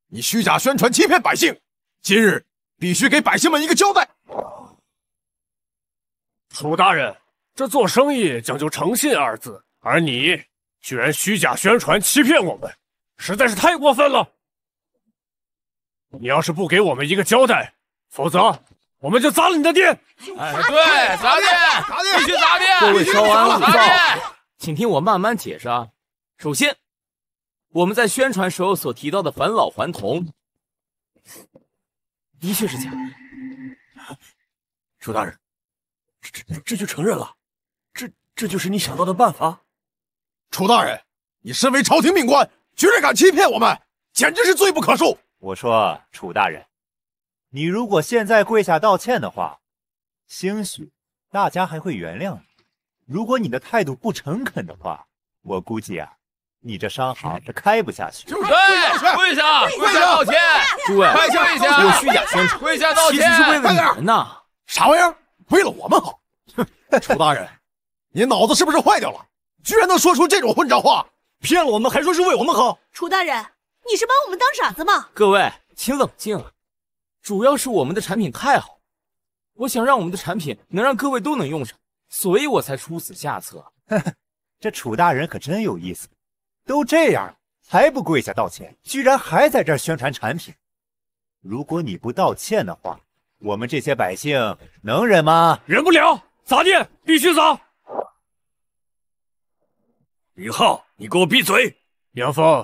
你虚假宣传，欺骗百姓，今日必须给百姓们一个交代。楚大人，这做生意讲究诚信二字，而你居然虚假宣传，欺骗我们，实在是太过分了。你要是不给我们一个交代，否则我们就砸了你的店。哎，对，砸店，必须砸店。各位稍安勿躁，请听我慢慢解释。啊。首先，我们在宣传时候所提到的返老还童，的确是假的。楚大人，这这这就承认了？这这就是你想到的办法？楚大人，你身为朝廷命官，居然敢欺骗我们，简直是罪不可恕！我说楚大人，你如果现在跪下道歉的话，兴许大家还会原谅你。如果你的态度不诚恳的话，我估计啊，你这商行是开不下去。对，跪下，跪下道歉，诸位，跪下，有虚假宣传，此举是为了们呐，啥玩意？为了我们好？[LAUGHS] 哼，楚大人，你脑子是不是坏掉了？居然能说出这种混账话，骗了我们还说是为我们好？楚大人。你是把我们当傻子吗？各位，请冷静。主要是我们的产品太好，我想让我们的产品能让各位都能用上，所以我才出此下策。呵呵，这楚大人可真有意思，都这样了还不跪下道歉，居然还在这儿宣传产品。如果你不道歉的话，我们这些百姓能忍吗？忍不了，砸店必须砸。李浩，你给我闭嘴！杨峰。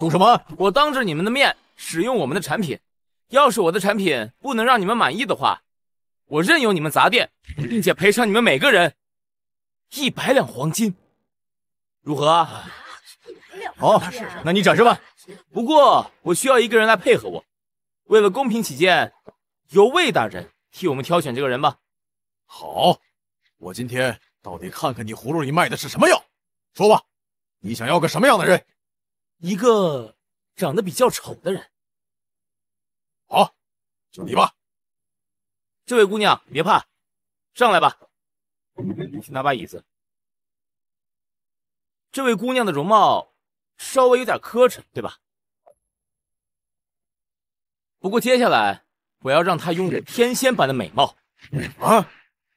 赌什么？我当着你们的面使用我们的产品，要是我的产品不能让你们满意的话，我任由你们砸店，并且赔偿你们每个人一百两黄金，如何？好，那你展示吧。不过我需要一个人来配合我，为了公平起见，由魏大人替我们挑选这个人吧。好，我今天到底看看你葫芦里卖的是什么药。说吧，你想要个什么样的人？一个长得比较丑的人，好，就你吧。这位姑娘，别怕，上来吧。去拿把椅子。这位姑娘的容貌稍微有点磕碜，对吧？不过接下来我要让她拥有天仙般的美貌。啊！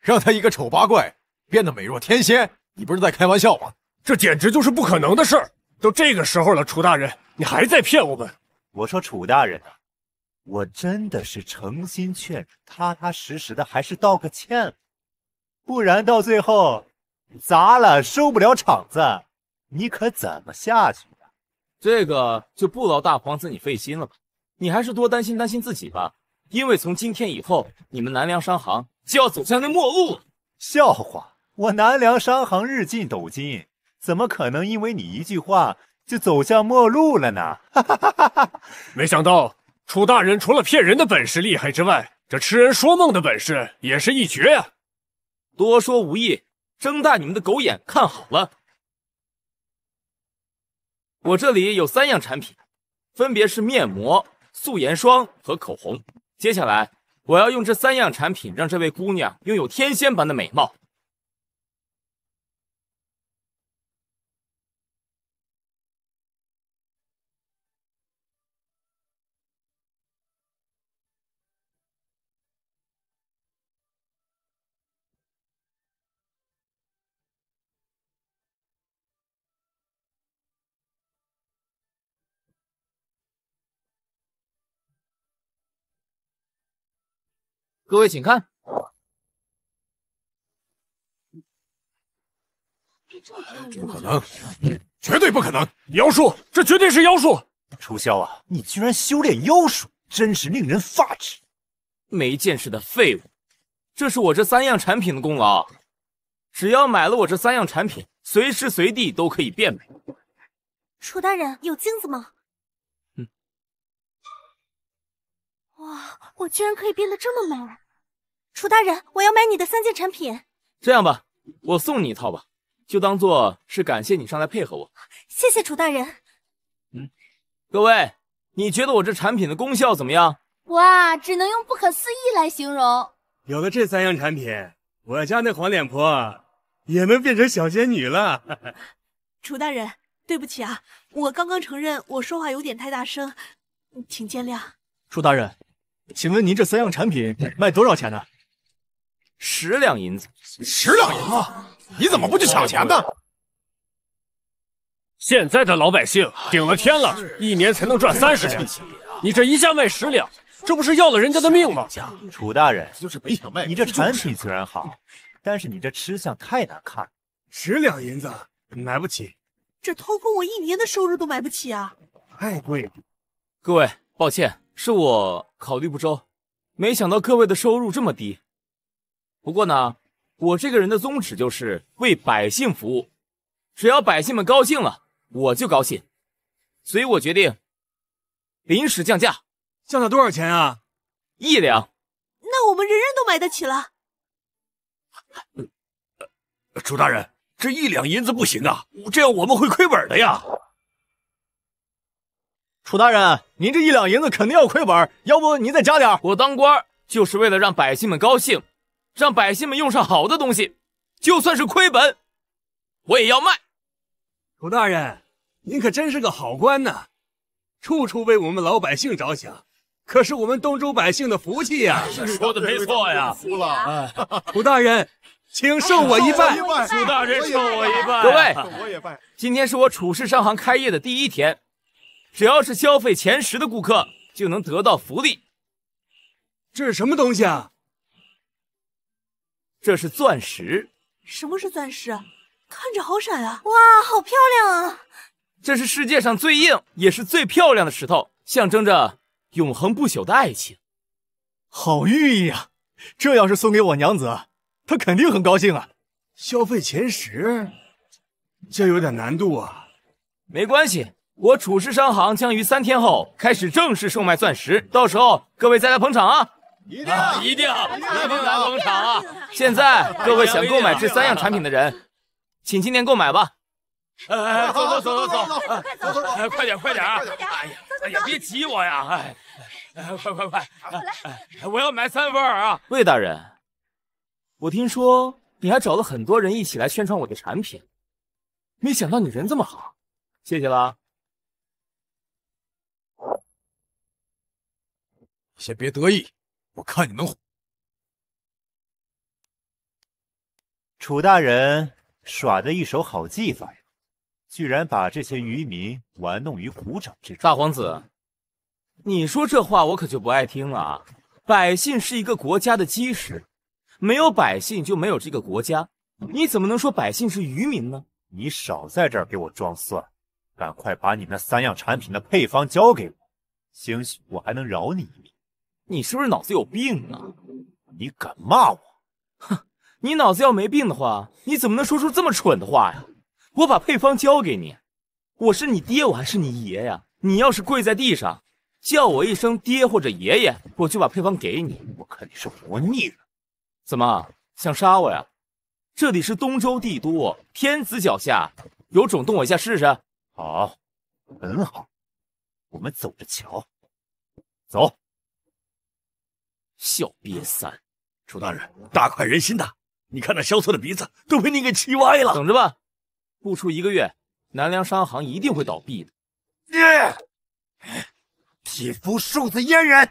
让她一个丑八怪变得美若天仙？你不是在开玩笑吗？这简直就是不可能的事儿。都这个时候了，楚大人，你还在骗我们？我说楚大人，我真的是诚心劝踏踏实实的，还是道个歉不然到最后砸了，收不了场子，你可怎么下去呀？这个就不劳大皇子你费心了吧，你还是多担心担心自己吧，因为从今天以后，你们南梁商行就要走向那末路。笑话，我南梁商行日进斗金。怎么可能因为你一句话就走向末路了呢？哈，[LAUGHS] 没想到楚大人除了骗人的本事厉害之外，这痴人说梦的本事也是一绝呀！多说无益，睁大你们的狗眼看好了。我这里有三样产品，分别是面膜、素颜霜和口红。接下来我要用这三样产品让这位姑娘拥有天仙般的美貌。各位请看，不可能，绝对不可能！妖术，这绝对是妖术！楚萧啊，你居然修炼妖术，真是令人发指！没见识的废物！这是我这三样产品的功劳，只要买了我这三样产品，随时随地都可以变美。楚大人有镜子吗？嗯。哇，我居然可以变得这么美！楚大人，我要买你的三件产品。这样吧，我送你一套吧，就当做是感谢你上来配合我。谢谢楚大人。嗯，各位，你觉得我这产品的功效怎么样？哇，只能用不可思议来形容。有了这三样产品，我家那黄脸婆也能变成小仙女了。[LAUGHS] 楚大人，对不起啊，我刚刚承认我说话有点太大声，请见谅。楚大人，请问您这三样产品卖多少钱呢？十两银子，十两银子，你怎么不去抢钱呢？现在的老百姓顶了天了，一年才能赚三十两，你这一下卖十两，这不是要了人家的命吗？楚大人，你这产品虽然好，但是你这吃相太难看十两银子买不起，这偷空我一年的收入都买不起啊！太贵了，各位，抱歉，是我考虑不周，没想到各位的收入这么低。不过呢，我这个人的宗旨就是为百姓服务，只要百姓们高兴了，我就高兴，所以我决定临时降价，降到多少钱啊？一两。那我们人人都买得起了。楚大人，这一两银子不行啊，这样我们会亏本的呀。楚大人，您这一两银子肯定要亏本，要不您再加点。我当官就是为了让百姓们高兴。让百姓们用上好的东西，就算是亏本，我也要卖。楚大人，您可真是个好官呐，处处为我们老百姓着想，可是我们东周百姓的福气呀！说的没错呀，啊，了。楚大人，请受我一拜。楚大人，受我一拜。各位，今天是我楚氏商行开业的第一天，只要是消费前十的顾客，就能得到福利。这是什么东西啊？这是钻石，什么是钻石？看着好闪啊！哇，好漂亮啊！这是世界上最硬也是最漂亮的石头，象征着永恒不朽的爱情。好寓意啊！这要是送给我娘子，她肯定很高兴啊。消费前十，这有点难度啊。没关系，我楚氏商行将于三天后开始正式售卖钻石，到时候各位再来捧场啊。一定一定来定来捧场啊！现在各位想购买这三样产品的人，请今天购买吧。哎哎，走走走走走走走走走，快点快点啊！哎呀哎呀，别挤我呀！哎，快快快！来，我要买三份啊！魏大人，我听说你还找了很多人一起来宣传我的产品，没想到你人这么好，谢谢了。先别得意。我看你能。楚大人耍的一手好技法呀，居然把这些渔民玩弄于股掌之中。大皇子，你说这话我可就不爱听了。啊！百姓是一个国家的基石，没有百姓就没有这个国家。你怎么能说百姓是渔民呢？你少在这儿给我装蒜，赶快把你那三样产品的配方交给我，兴许我还能饶你一命。你是不是脑子有病啊？你敢骂我？哼，你脑子要没病的话，你怎么能说出这么蠢的话呀？我把配方交给你，我是你爹，我还是你爷呀？你要是跪在地上，叫我一声爹或者爷爷，我就把配方给你。我看你是活腻了，怎么想杀我呀？这里是东周帝都，天子脚下，有种动我一下试试？好，很好，我们走着瞧。走。小瘪三，楚大人，大快人心的！你看那萧策的鼻子都被你给气歪了。等着吧，不出一个月，南梁商行一定会倒闭的。你，匹夫庶子阉人，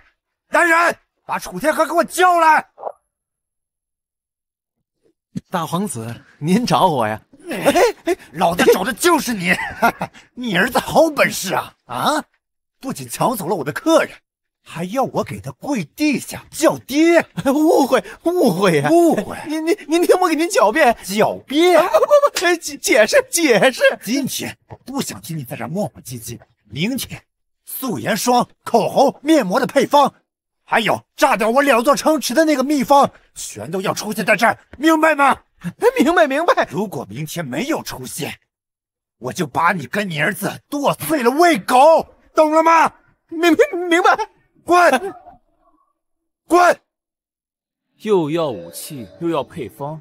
来人，把楚天河给我叫来。大皇子，您找我呀？哎哎，老子找的就是你！哈哈，你儿子好本事啊！啊，不仅抢走了我的客人。还要我给他跪地下叫爹？[LAUGHS] 误会，误会呀，误会！您您您听我给您狡辩，狡辩，不不不，解释解释。今天我不想听你在这磨磨唧唧。明天，素颜霜、口红、面膜的配方，还有炸掉我两座城池的那个秘方，全都要出现在这儿，明白吗？[LAUGHS] 明白明白。如果明天没有出现，我就把你跟你儿子剁碎了喂狗，懂了吗？明明白。滚！滚！又要武器，又要配方，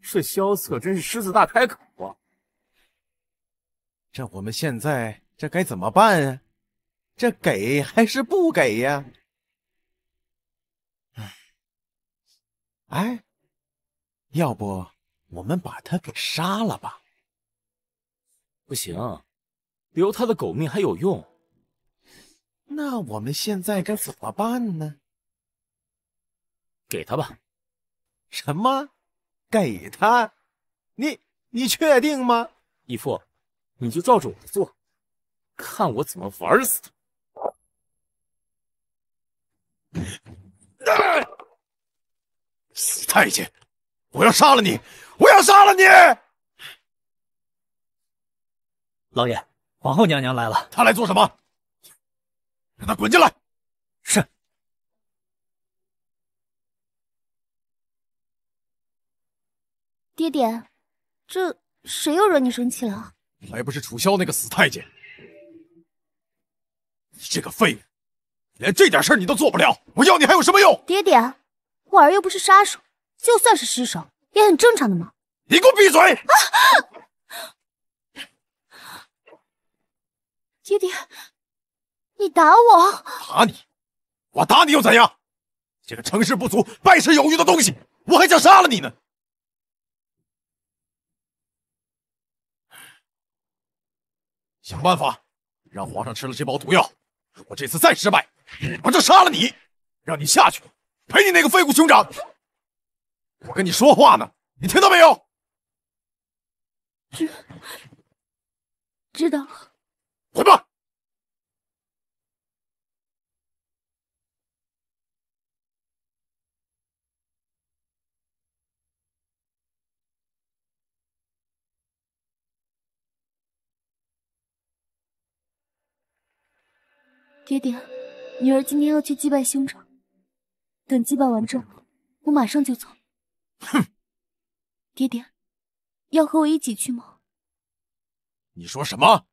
这萧策真是狮子大开口。啊！这我们现在这该怎么办啊？这给还是不给呀？哎，要不我们把他给杀了吧？不行，留他的狗命还有用。那我们现在该怎么办呢？给他吧。什么？给他？你你确定吗？义父，你就照着我的做，看我怎么玩死他！[COUGHS] 死太监！我要杀了你！我要杀了你！老爷，皇后娘娘来了。她来做什么？让他滚进来。是，爹爹，这谁又惹你生气了？还不是楚萧那个死太监！你这个废物，连这点事儿你都做不了，我要你还有什么用？爹爹，婉儿又不是杀手，就算是失手，也很正常的嘛。你给我闭嘴！[LAUGHS] 爹爹。你打我？打你！我打你又怎样？这个成事不足败事有余的东西，我还想杀了你呢！想办法让皇上吃了这包毒药。如果这次再失败，我就杀了你，让你下去陪你那个废物兄长。我跟你说话呢，你听到没有？知知道了。吧。爹爹，女儿今天要去祭拜兄长，等祭拜完之后，我马上就走。哼，[LAUGHS] 爹爹，要和我一起去吗？[LAUGHS] 你说什么？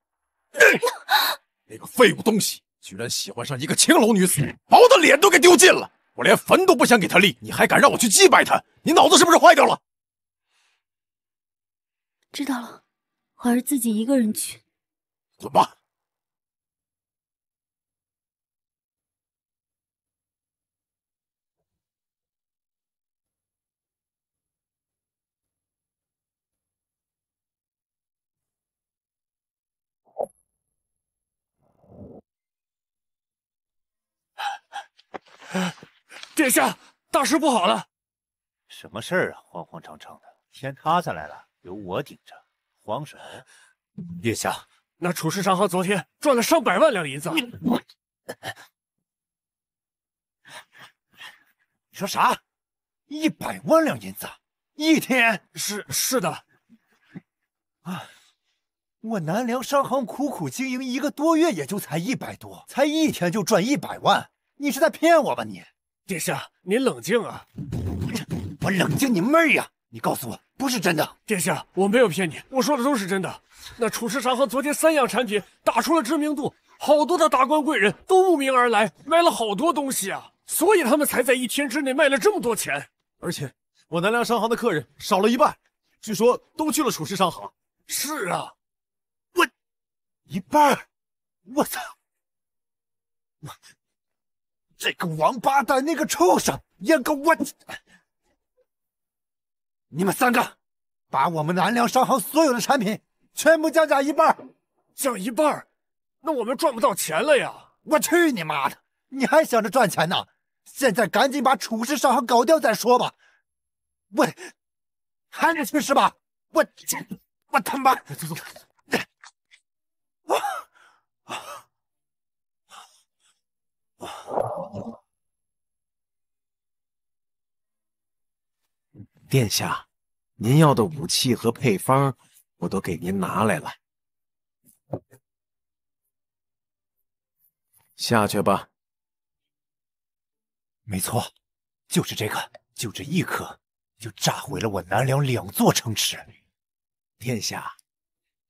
[LAUGHS] 那个废物东西居然喜欢上一个青楼女子，把我的脸都给丢尽了。我连坟都不想给他立，你还敢让我去祭拜他？你脑子是不是坏掉了？知道了，儿自己一个人去，滚吧。殿下，大事不好了！什么事儿啊？慌慌张张的，天塌下来了？有我顶着，慌什么？殿下，那楚氏商行昨天赚了上百万两银子。你说啥？一百万两银子？一天是是的啊！我南梁商行苦苦经营一个多月，也就才一百多，才一天就赚一百万？你是在骗我吧？你殿下，你冷静啊！我这我冷静，你妹呀！你告诉我不是真的，殿下，我没有骗你，我说的都是真的。那楚氏商行昨天三样产品打出了知名度，好多的达官贵人都慕名而来，买了好多东西啊，所以他们才在一天之内卖了这么多钱。而且我南梁商行的客人少了一半，据说都去了楚氏商行。是啊，我一半，我操，我。这个王八蛋，那个畜生，阉个我你们三个，把我们南梁商行所有的产品全部降价一半，降一半，那我们赚不到钱了呀！我去你妈的！你还想着赚钱呢？现在赶紧把楚氏商行搞掉再说吧！我还能去是吧？我我他妈！走走走！殿下，您要的武器和配方我都给您拿来了。下去吧。没错，就是这个，就这一颗，就炸毁了我南梁两座城池。殿下，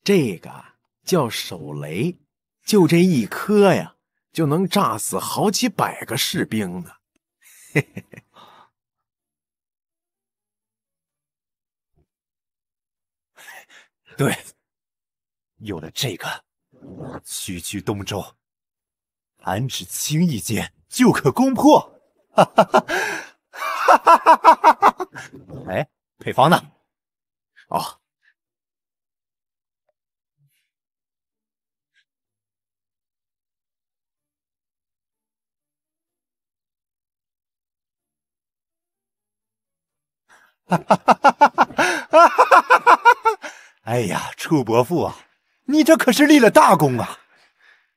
这个叫手雷，就这一颗呀。就能炸死好几百个士兵呢，嘿嘿嘿。对，有了这个，区区东周，俺只轻易间就可攻破，哈哈哈哈哈哈！哎，配方呢？哦。哈，哈，哈，哈，哈，哈，哈，哈，哈，哈，哈，哎呀，楚伯父啊，你这可是立了大功啊！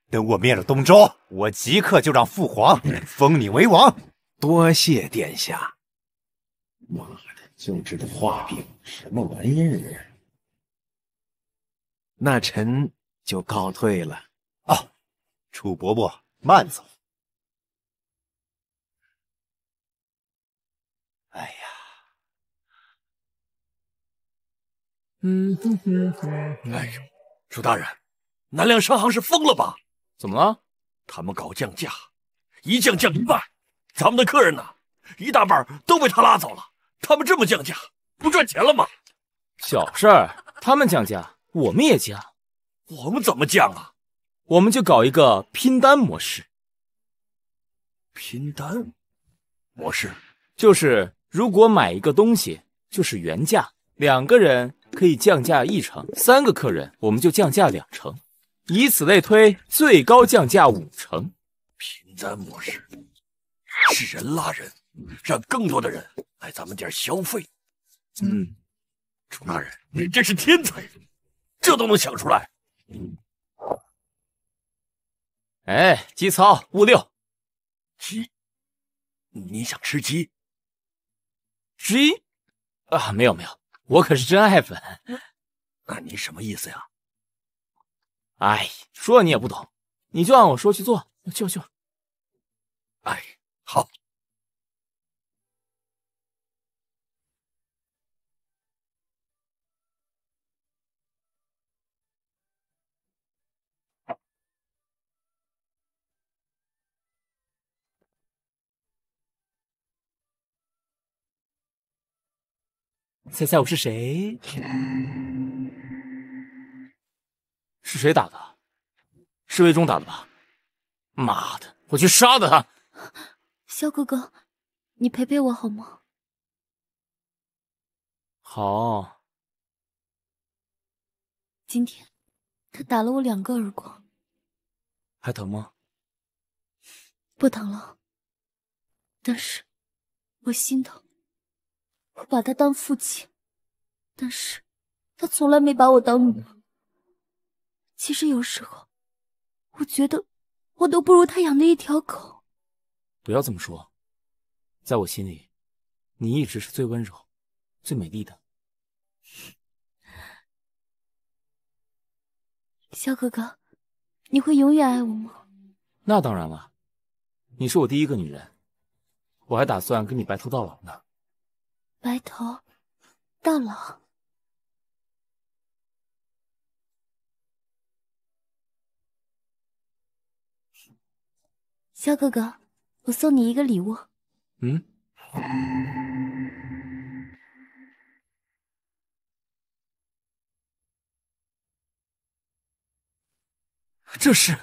等我灭了东周，我即刻就让父皇封你为王。多谢殿下。妈的，就知道画饼，什么玩意儿！那臣就告退了。啊，楚伯伯，慢走。哎呦，朱大人，南梁商行是疯了吧？怎么了？他们搞降价，一降降一半，咱们的客人呢，一大半都被他拉走了。他们这么降价，不赚钱了吗？小事儿，他们降价，我们也降。我们怎么降啊？我们就搞一个拼单模式。拼单模式就是，如果买一个东西，就是原价，两个人。可以降价一成，三个客人我们就降价两成，以此类推，最高降价五成。平单模式是人拉人，让更多的人来咱们店消费。嗯，楚大人，你真是天才，这都能想出来。哎，基操物料鸡，你想吃鸡？鸡啊，没有没有。我可是真爱粉，那您什么意思呀？哎，说你也不懂，你就按我说去做，就就。哎，好。猜猜我是谁？是谁打的？是魏忠打的吧？妈的，我去杀了他！萧哥哥，你陪陪我好吗？好。今天他打了我两个耳光，还疼吗？不疼了，但是我心疼。我把他当父亲，但是，他从来没把我当女儿。其实有时候，我觉得我都不如他养的一条狗。不要这么说，在我心里，你一直是最温柔、最美丽的。小哥哥，你会永远爱我吗？那当然了，你是我第一个女人，我还打算跟你白头到老呢。白头到老，萧哥哥，我送你一个礼物。嗯，这是，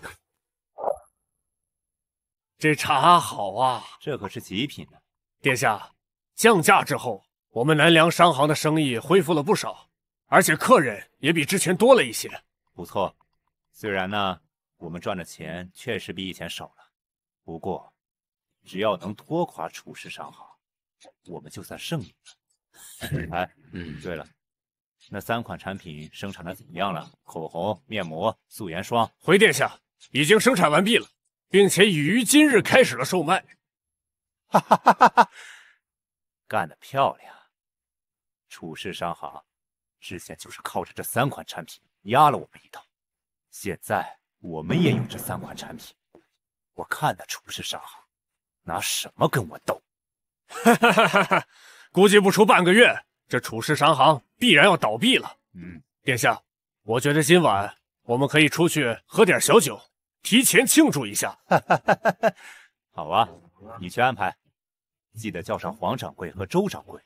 这茶好啊，这可是极品呢。殿下，降价之后。我们南梁商行的生意恢复了不少，而且客人也比之前多了一些。不错，虽然呢，我们赚的钱确实比以前少了，不过只要能拖垮楚氏商行，我们就算胜利了。哎，嗯，对了，那三款产品生产的怎么样了？口红、面膜、素颜霜。回殿下，已经生产完毕了，并且已于今日开始了售卖。哈，哈哈哈哈！干得漂亮！楚氏商行之前就是靠着这三款产品压了我们一头，现在我们也有这三款产品，我看那楚氏商行拿什么跟我斗？哈哈哈哈！估计不出半个月，这楚氏商行必然要倒闭了。嗯，殿下，我觉得今晚我们可以出去喝点小酒，提前庆祝一下。哈哈哈哈！好啊，你去安排，记得叫上黄掌柜和周掌柜。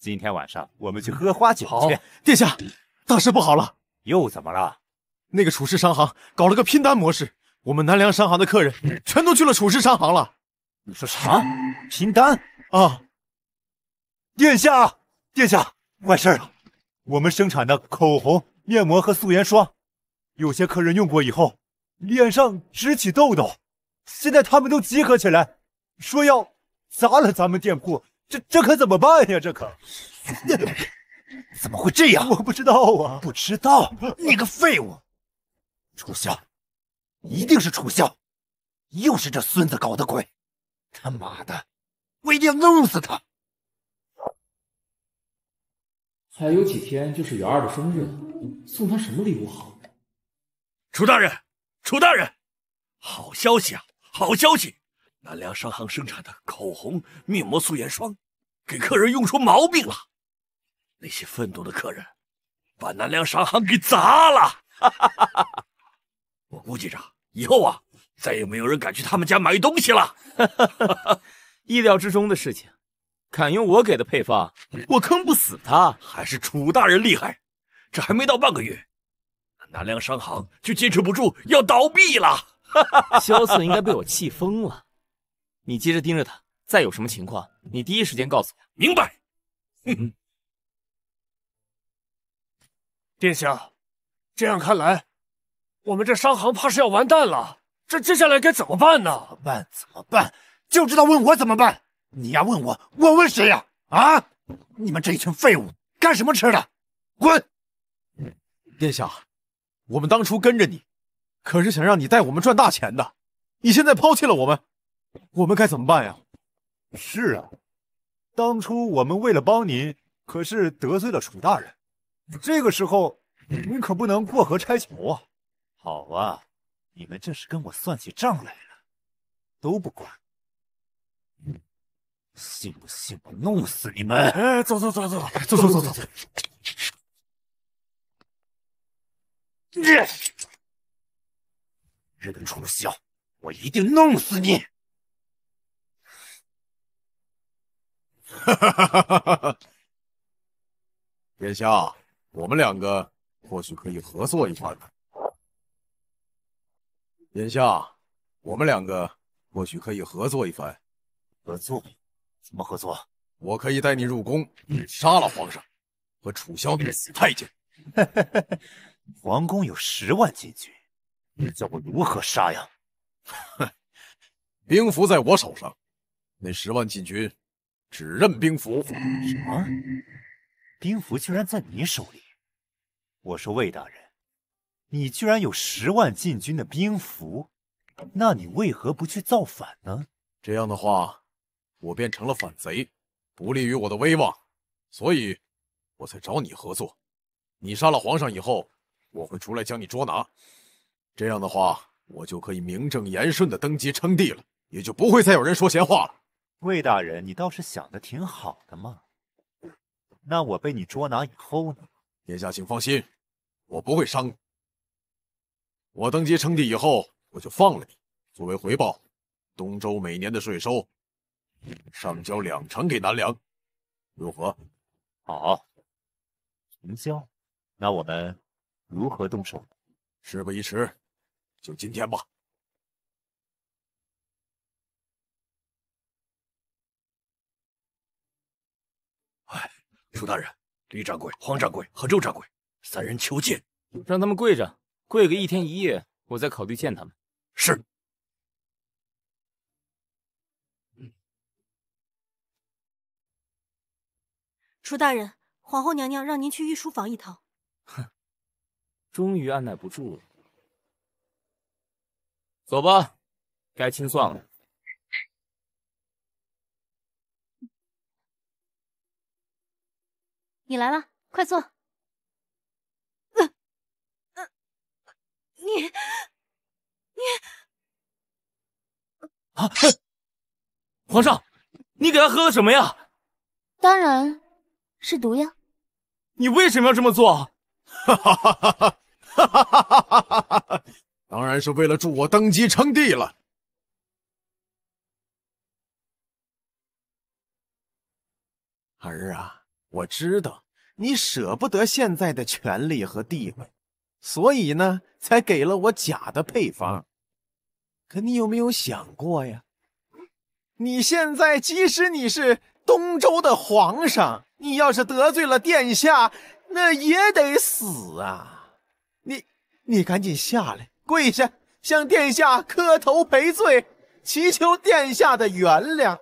今天晚上我们去喝花酒去。殿下，大事不好了！又怎么了？那个楚氏商行搞了个拼单模式，我们南梁商行的客人全都去了楚氏商行了。你说啥？拼单？啊！殿下，殿下，坏事了！我们生产的口红、面膜和素颜霜，有些客人用过以后，脸上直起痘痘，现在他们都集合起来，说要砸了咱们店铺。这这可怎么办呀？这可 [LAUGHS] 怎么会这样？我不知道啊，不知道！你个废物，楚萧，一定是楚萧，又是这孙子搞的鬼！他妈的，我一定要弄死他！还有几天就是元儿的生日了，送他什么礼物好？楚大人，楚大人，好消息啊，好消息！南梁商行生产的口红、面膜、素颜霜，给客人用出毛病了。那些愤怒的客人把南梁商行给砸了。[LAUGHS] 我估计着以后啊，再也没有人敢去他们家买东西了。[LAUGHS] 意料之中的事情，敢用我给的配方，我坑不死他。还是楚大人厉害，这还没到半个月，南梁商行就坚持不住要倒闭了。[LAUGHS] 萧瑟应该被我气疯了。你接着盯着他，再有什么情况，你第一时间告诉我。明白。哼！殿下，这样看来，我们这商行怕是要完蛋了。这接下来该怎么办呢？办怎么办？就知道问我怎么办！你要问我，我问谁呀？啊！你们这群废物，干什么吃的？滚！殿下，我们当初跟着你，可是想让你带我们赚大钱的。你现在抛弃了我们。我们该怎么办呀？是啊，当初我们为了帮您，可是得罪了楚大人。这个时候，您可不能过河拆桥啊！好啊，你们这是跟我算起账来了，都不管，信不信我弄死你们？哎，走走走走走走走走走！日，日等初晓，我一定弄死你！哈，殿下，我们两个或许可以合作一番呢。殿下，我们两个或许可以合作一番。合作？怎么合作？我可以带你入宫，杀了皇上和楚萧那死太监。[LAUGHS] 皇宫有十万禁军，你叫我如何杀呀？哼，[LAUGHS] 兵符在我手上，那十万禁军。只认兵符。什么？兵符居然在你手里？我说魏大人，你居然有十万禁军的兵符，那你为何不去造反呢？这样的话，我便成了反贼，不利于我的威望，所以我才找你合作。你杀了皇上以后，我会出来将你捉拿，这样的话，我就可以名正言顺的登基称帝了，也就不会再有人说闲话了。魏大人，你倒是想的挺好的嘛。那我被你捉拿以后呢？殿下请放心，我不会伤你。我登基称帝以后，我就放了你。作为回报，东周每年的税收上交两成给南梁，如何？好，成交。那我们如何动手？事不宜迟，就今天吧。楚大人，吕掌柜、黄掌柜和周掌柜三人求见，让他们跪着跪个一天一夜，我再考虑见他们。是。楚大人，皇后娘娘让您去御书房一趟。哼，终于按耐不住了。走吧，该清算了。你来了，快坐。你你啊！皇上，你给他喝了什么呀？当然是毒药。你为什么要这么做？哈哈哈哈哈！当然是为了助我登基称帝了。儿啊！我知道你舍不得现在的权利和地位，所以呢，才给了我假的配方。可你有没有想过呀？你现在即使你是东周的皇上，你要是得罪了殿下，那也得死啊！你你赶紧下来，跪下向殿下磕头赔罪，祈求殿下的原谅。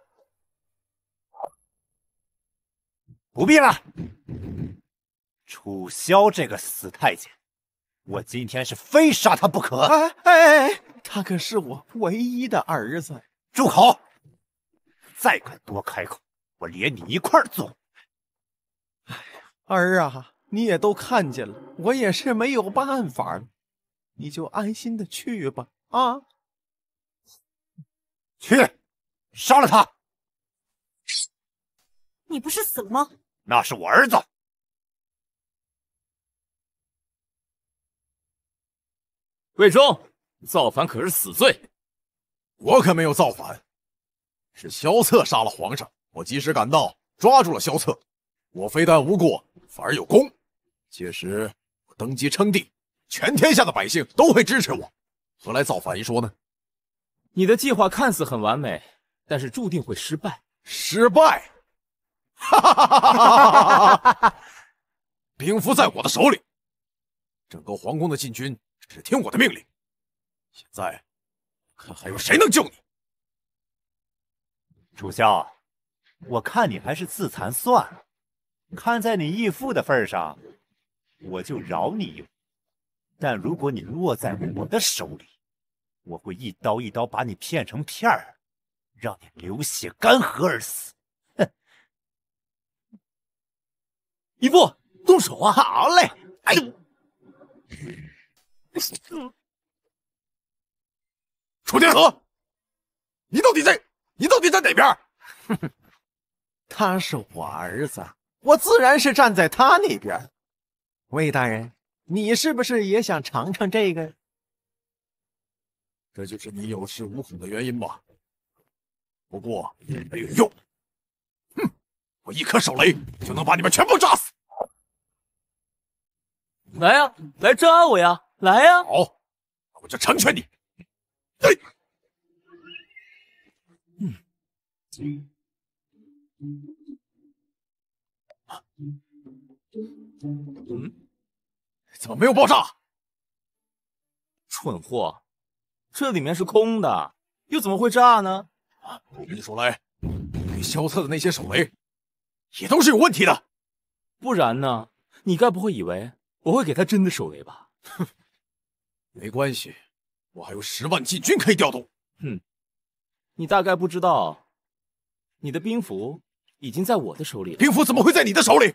不必了，楚萧这个死太监，我今天是非杀他不可。哎哎哎，他可是我唯一的儿子。住口！再敢多开口，我连你一块儿走。哎，儿啊，你也都看见了，我也是没有办法你就安心的去吧。啊，去杀了他。你不是死了吗？那是我儿子，魏忠，造反可是死罪。我可没有造反，是萧策杀了皇上，我及时赶到，抓住了萧策。我非但无过，反而有功。届时我登基称帝，全天下的百姓都会支持我，何来造反一说呢？你的计划看似很完美，但是注定会失败。失败。哈！兵符在我的手里，整个皇宫的禁军只听我的命令。现在，看还有谁能救你？楚萧，我看你还是自残算了。看在你义父的份上，我就饶你一命。但如果你落在我的手里，我会一刀一刀把你片成片儿，让你流血干涸而死。一父，动手啊！好嘞。楚天和，你到底在你到底在哪边？哼哼，他是我儿子，我自然是站在他那边。魏大人，你是不是也想尝尝这个？这就是你有恃无恐的原因吧？不过也没有用。我一颗手雷就能把你们全部炸死！来呀，来炸我呀！来呀！好，我就成全你。对。嗯？怎么没有爆炸？蠢货，这里面是空的，又怎么会炸呢？啊！手雷，给萧策的那些手雷。也都是有问题的，不然呢？你该不会以为我会给他真的手雷吧？哼，[LAUGHS] 没关系，我还有十万禁军可以调动。哼，你大概不知道，你的兵符已经在我的手里了。兵符怎么会在你的手里？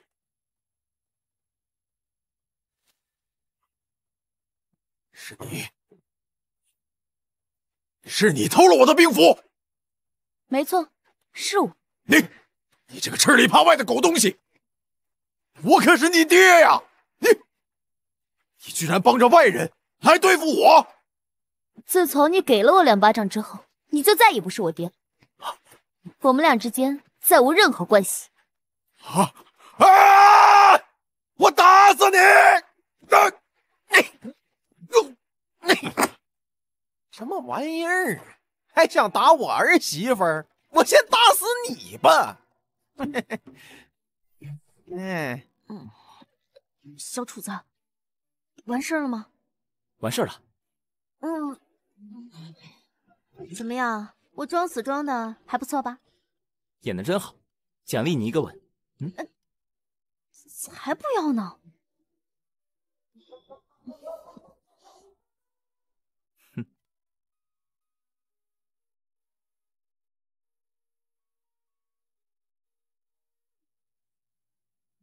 是你，是你偷了我的兵符。没错，是我。你。你这个吃里扒外的狗东西！我可是你爹呀！你，你居然帮着外人来对付我！自从你给了我两巴掌之后，你就再也不是我爹了。我们俩之间再无任何关系。啊啊！我打死你！你你什么玩意儿？还想打我儿媳妇？我先打死你吧！[LAUGHS] 哎，小楚子，完事儿了吗？完事儿了。嗯，怎么样？我装死装的还不错吧？演的真好，奖励你一个吻。嗯，才不要呢。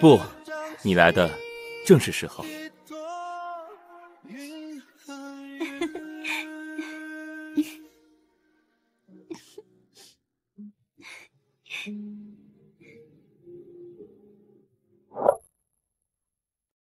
不，你来的正是时候。[LAUGHS]